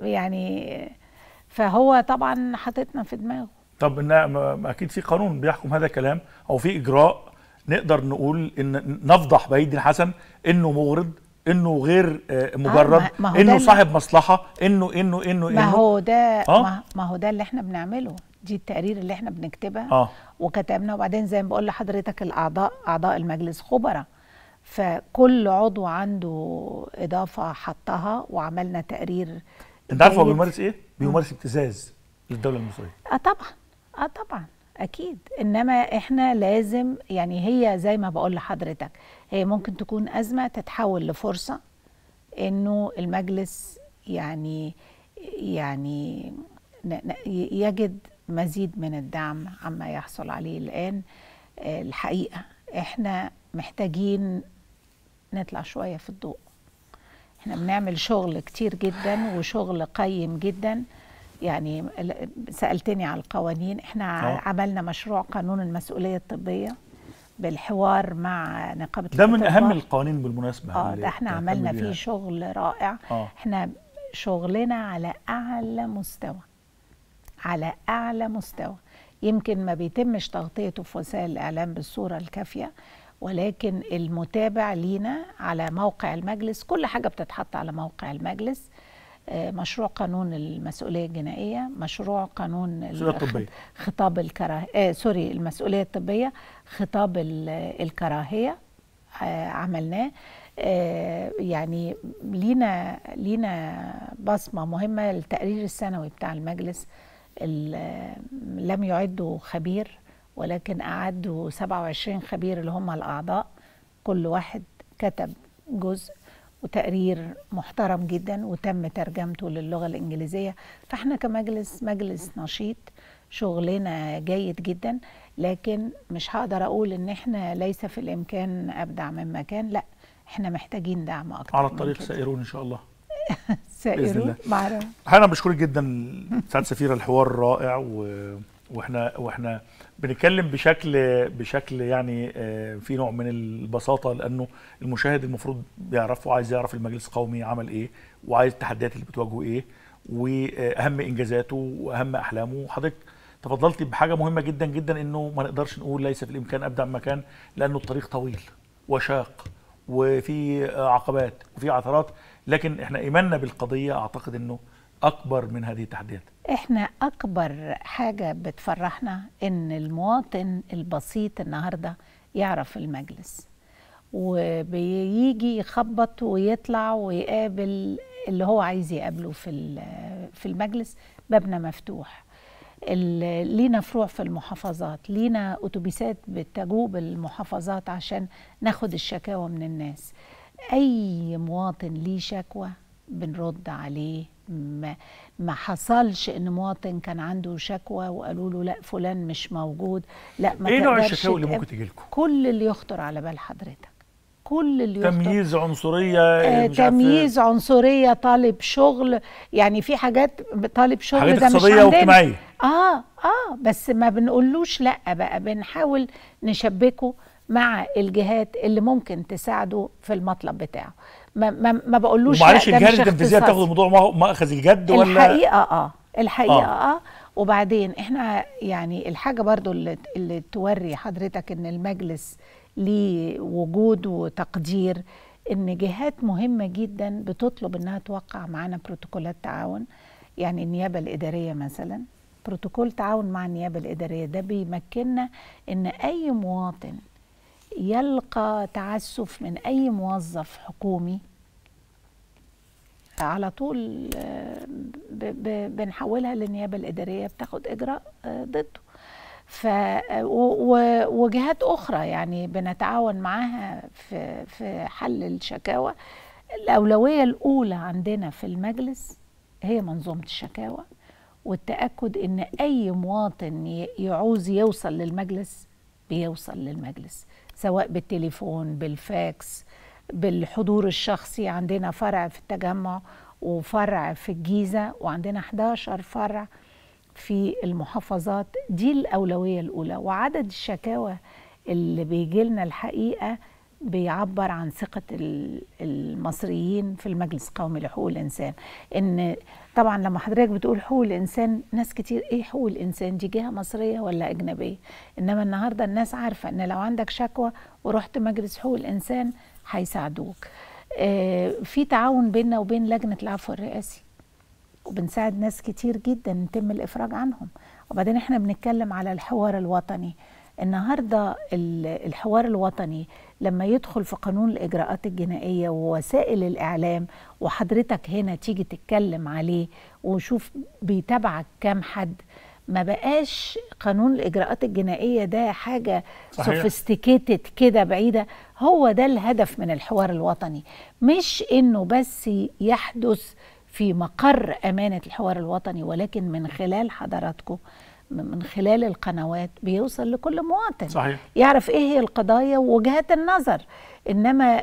يعني فهو طبعا حاططنا في دماغه طب اكيد في قانون بيحكم هذا الكلام او في اجراء نقدر نقول ان نفضح بعيد الحسن انه مغرض انه غير مجرد آه, آه، انه صاحب مصلحه انه انه انه ما هو ده آه؟ ما هو ده اللي احنا بنعمله دي التقارير اللي احنا بنكتبها آه. وكتبنا وبعدين زي ما بقول لحضرتك الاعضاء اعضاء المجلس خبراء فكل عضو عنده اضافه حطها وعملنا تقرير انت عارف هو بيمارس ايه؟ آه. بيمارس ابتزاز للدوله المصريه اه طبعا اه طبعا اكيد انما احنا لازم يعني هي زي ما بقول لحضرتك هي ممكن تكون ازمه تتحول لفرصه انه المجلس يعني يعني يجد مزيد من الدعم عما يحصل عليه الان آه، الحقيقه احنا محتاجين نطلع شوية في الضوء احنا بنعمل شغل كتير جدا وشغل قيم جدا يعني سألتني على القوانين احنا أوه. عملنا مشروع قانون المسؤولية الطبية بالحوار مع نقابة ده من أهم القوانين بالمناسبة اه يعني ده احنا عملنا فيه شغل رائع أوه. احنا شغلنا على أعلى مستوى على أعلى مستوى يمكن ما بيتمش تغطيته في وسائل الإعلام بالصورة الكافية ولكن المتابع لينا على موقع المجلس كل حاجة بتتحط على موقع المجلس آه، مشروع قانون المسؤولية الجنائية مشروع قانون الطبية. <laughs> خطاب الكراهية آه سوري المسؤولية الطبية خطاب الكراهية آه عملناه آه يعني لينا لينا بصمة مهمة التقرير السنوي بتاع المجلس لم يعده خبير ولكن أعدوا 27 خبير اللي هم الأعضاء كل واحد كتب جزء وتقرير محترم جدا وتم ترجمته للغة الإنجليزية فإحنا كمجلس مجلس نشيط شغلنا جيد جدا لكن مش هقدر أقول إن إحنا ليس في الإمكان أبدع مما كان لأ إحنا محتاجين دعم أكتر على الطريق سائرون إن شاء الله <laughs> سائرون معرفة أنا بشكرك جدا سعد سفيرة الحوار رائع و... وإحنا وإحنا بنتكلم بشكل بشكل يعني آه، في نوع من البساطه لانه المشاهد المفروض بيعرفه عايز يعرف المجلس القومي عمل ايه وعايز التحديات اللي بتواجهه ايه واهم انجازاته واهم احلامه وحضرتك تفضلتي بحاجه مهمه جدا جدا انه ما نقدرش نقول ليس في الامكان ابدع مكان لانه الطريق طويل وشاق وفي عقبات وفي عثرات لكن احنا ايماننا بالقضيه اعتقد انه اكبر من هذه التحديات احنا اكبر حاجه بتفرحنا ان المواطن البسيط النهارده يعرف المجلس وبيجي يخبط ويطلع ويقابل اللي هو عايز يقابله في في المجلس بابنا مفتوح لينا فروع في المحافظات لينا اتوبيسات بتجوب المحافظات عشان ناخد الشكاوى من الناس اي مواطن ليه شكوى بنرد عليه ما حصلش ان مواطن كان عنده شكوى وقالوا له لا فلان مش موجود لا ما ايه نوع الشكاوى اللي ممكن تجي لكم؟ كل اللي يخطر على بال حضرتك كل اللي تمييز عنصريه آه تمييز إيه. عنصريه طالب شغل يعني في حاجات طالب شغل حاجات ده مش عندنا واجتماعيه اه اه بس ما بنقولوش لا بقى بنحاول نشبكه مع الجهات اللي ممكن تساعده في المطلب بتاعه ما ما, ما بقولوش معلش الجهات التنفيذيه تاخد الموضوع ماخذ الجد ولا الحقيقه اه الحقيقه اه, آه. وبعدين احنا يعني الحاجه برضو اللي, اللي توري حضرتك ان المجلس ليه وجود وتقدير ان جهات مهمه جدا بتطلب انها توقع معانا بروتوكولات تعاون يعني النيابه الاداريه مثلا بروتوكول تعاون مع النيابه الاداريه ده بيمكننا ان اي مواطن يلقى تعسف من أي موظف حكومي على طول آه، بنحولها للنيابة الإدارية بتاخد إجراء آه، ضده ف وجهات أخرى يعني بنتعاون معاها في في حل الشكاوى الأولوية الأولى عندنا في المجلس هي منظومة الشكاوى والتأكد إن أي مواطن يعوز يوصل للمجلس بيوصل للمجلس سواء بالتليفون بالفاكس بالحضور الشخصي عندنا فرع في التجمع وفرع في الجيزة وعندنا 11 فرع في المحافظات دي الأولوية الأولى وعدد الشكاوى اللي بيجي لنا الحقيقة بيعبر عن ثقة المصريين في المجلس القومي لحقوق الإنسان إن طبعا لما حضرتك بتقول حقوق الانسان ناس كتير ايه حقوق الانسان دي جهه مصريه ولا اجنبيه انما النهارده الناس عارفه ان لو عندك شكوى ورحت مجلس حقوق الانسان هيساعدوك آه في تعاون بيننا وبين لجنه العفو الرئاسي وبنساعد ناس كتير جدا يتم الافراج عنهم وبعدين احنا بنتكلم على الحوار الوطني النهارده الحوار الوطني لما يدخل في قانون الإجراءات الجنائية ووسائل الإعلام وحضرتك هنا تيجي تتكلم عليه وشوف بيتابعك كام حد ما بقاش قانون الإجراءات الجنائية ده حاجة سوفيستيكيتد كده بعيدة هو ده الهدف من الحوار الوطني مش إنه بس يحدث في مقر أمانة الحوار الوطني ولكن من خلال حضراتكم من خلال القنوات بيوصل لكل مواطن صحيح. يعرف ايه هي القضايا ووجهات النظر انما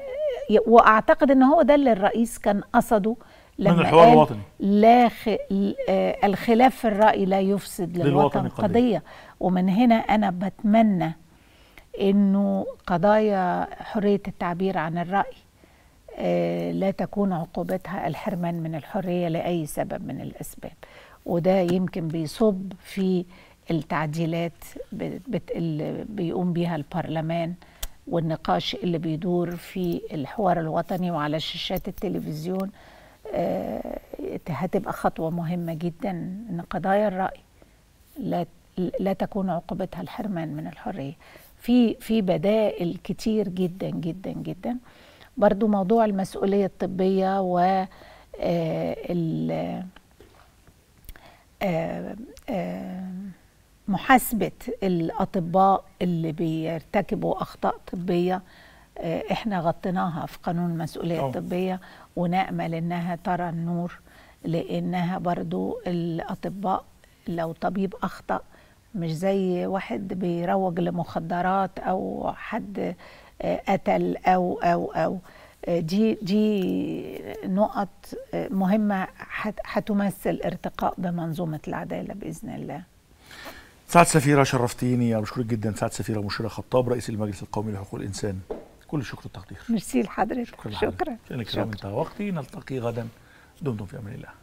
واعتقد ان هو ده اللي الرئيس كان قصده لما من الحوار قال الوطني لا خ... آه، الخلاف في الراي لا يفسد للوطن قضيه ومن هنا انا بتمنى انه قضايا حريه التعبير عن الراي آه، لا تكون عقوبتها الحرمان من الحريه لاي سبب من الاسباب وده يمكن بيصب في التعديلات بت... اللي بيقوم بيها البرلمان والنقاش اللي بيدور في الحوار الوطني وعلى شاشات التلفزيون آه هتبقى خطوة مهمة جدا إن قضايا الرأي لا لا تكون عقوبتها الحرمان من الحرية في في بدائل كتير جدا جدا جدا برضو موضوع المسؤولية الطبية و آه آه، آه، محاسبة الأطباء اللي بيرتكبوا أخطاء طبية آه، إحنا غطيناها في قانون المسؤولية أوه. الطبية ونأمل إنها ترى النور لأنها برضو الأطباء لو طبيب أخطأ مش زي واحد بيروج لمخدرات أو حد قتل أو أو أو دي دي نقط آه، مهمه هتمثل ارتقاء بمنظومه العداله باذن الله. سعد سفيره شرفتيني بشكرك جدا سعد سفيره مشيره خطاب رئيس المجلس القومي لحقوق الانسان كل الشكر والتقدير. ميرسي لحضرتك شكرا شكرا. شكرا. شكرا. انتهى وقتي نلتقي غدا دمتم في امان الله.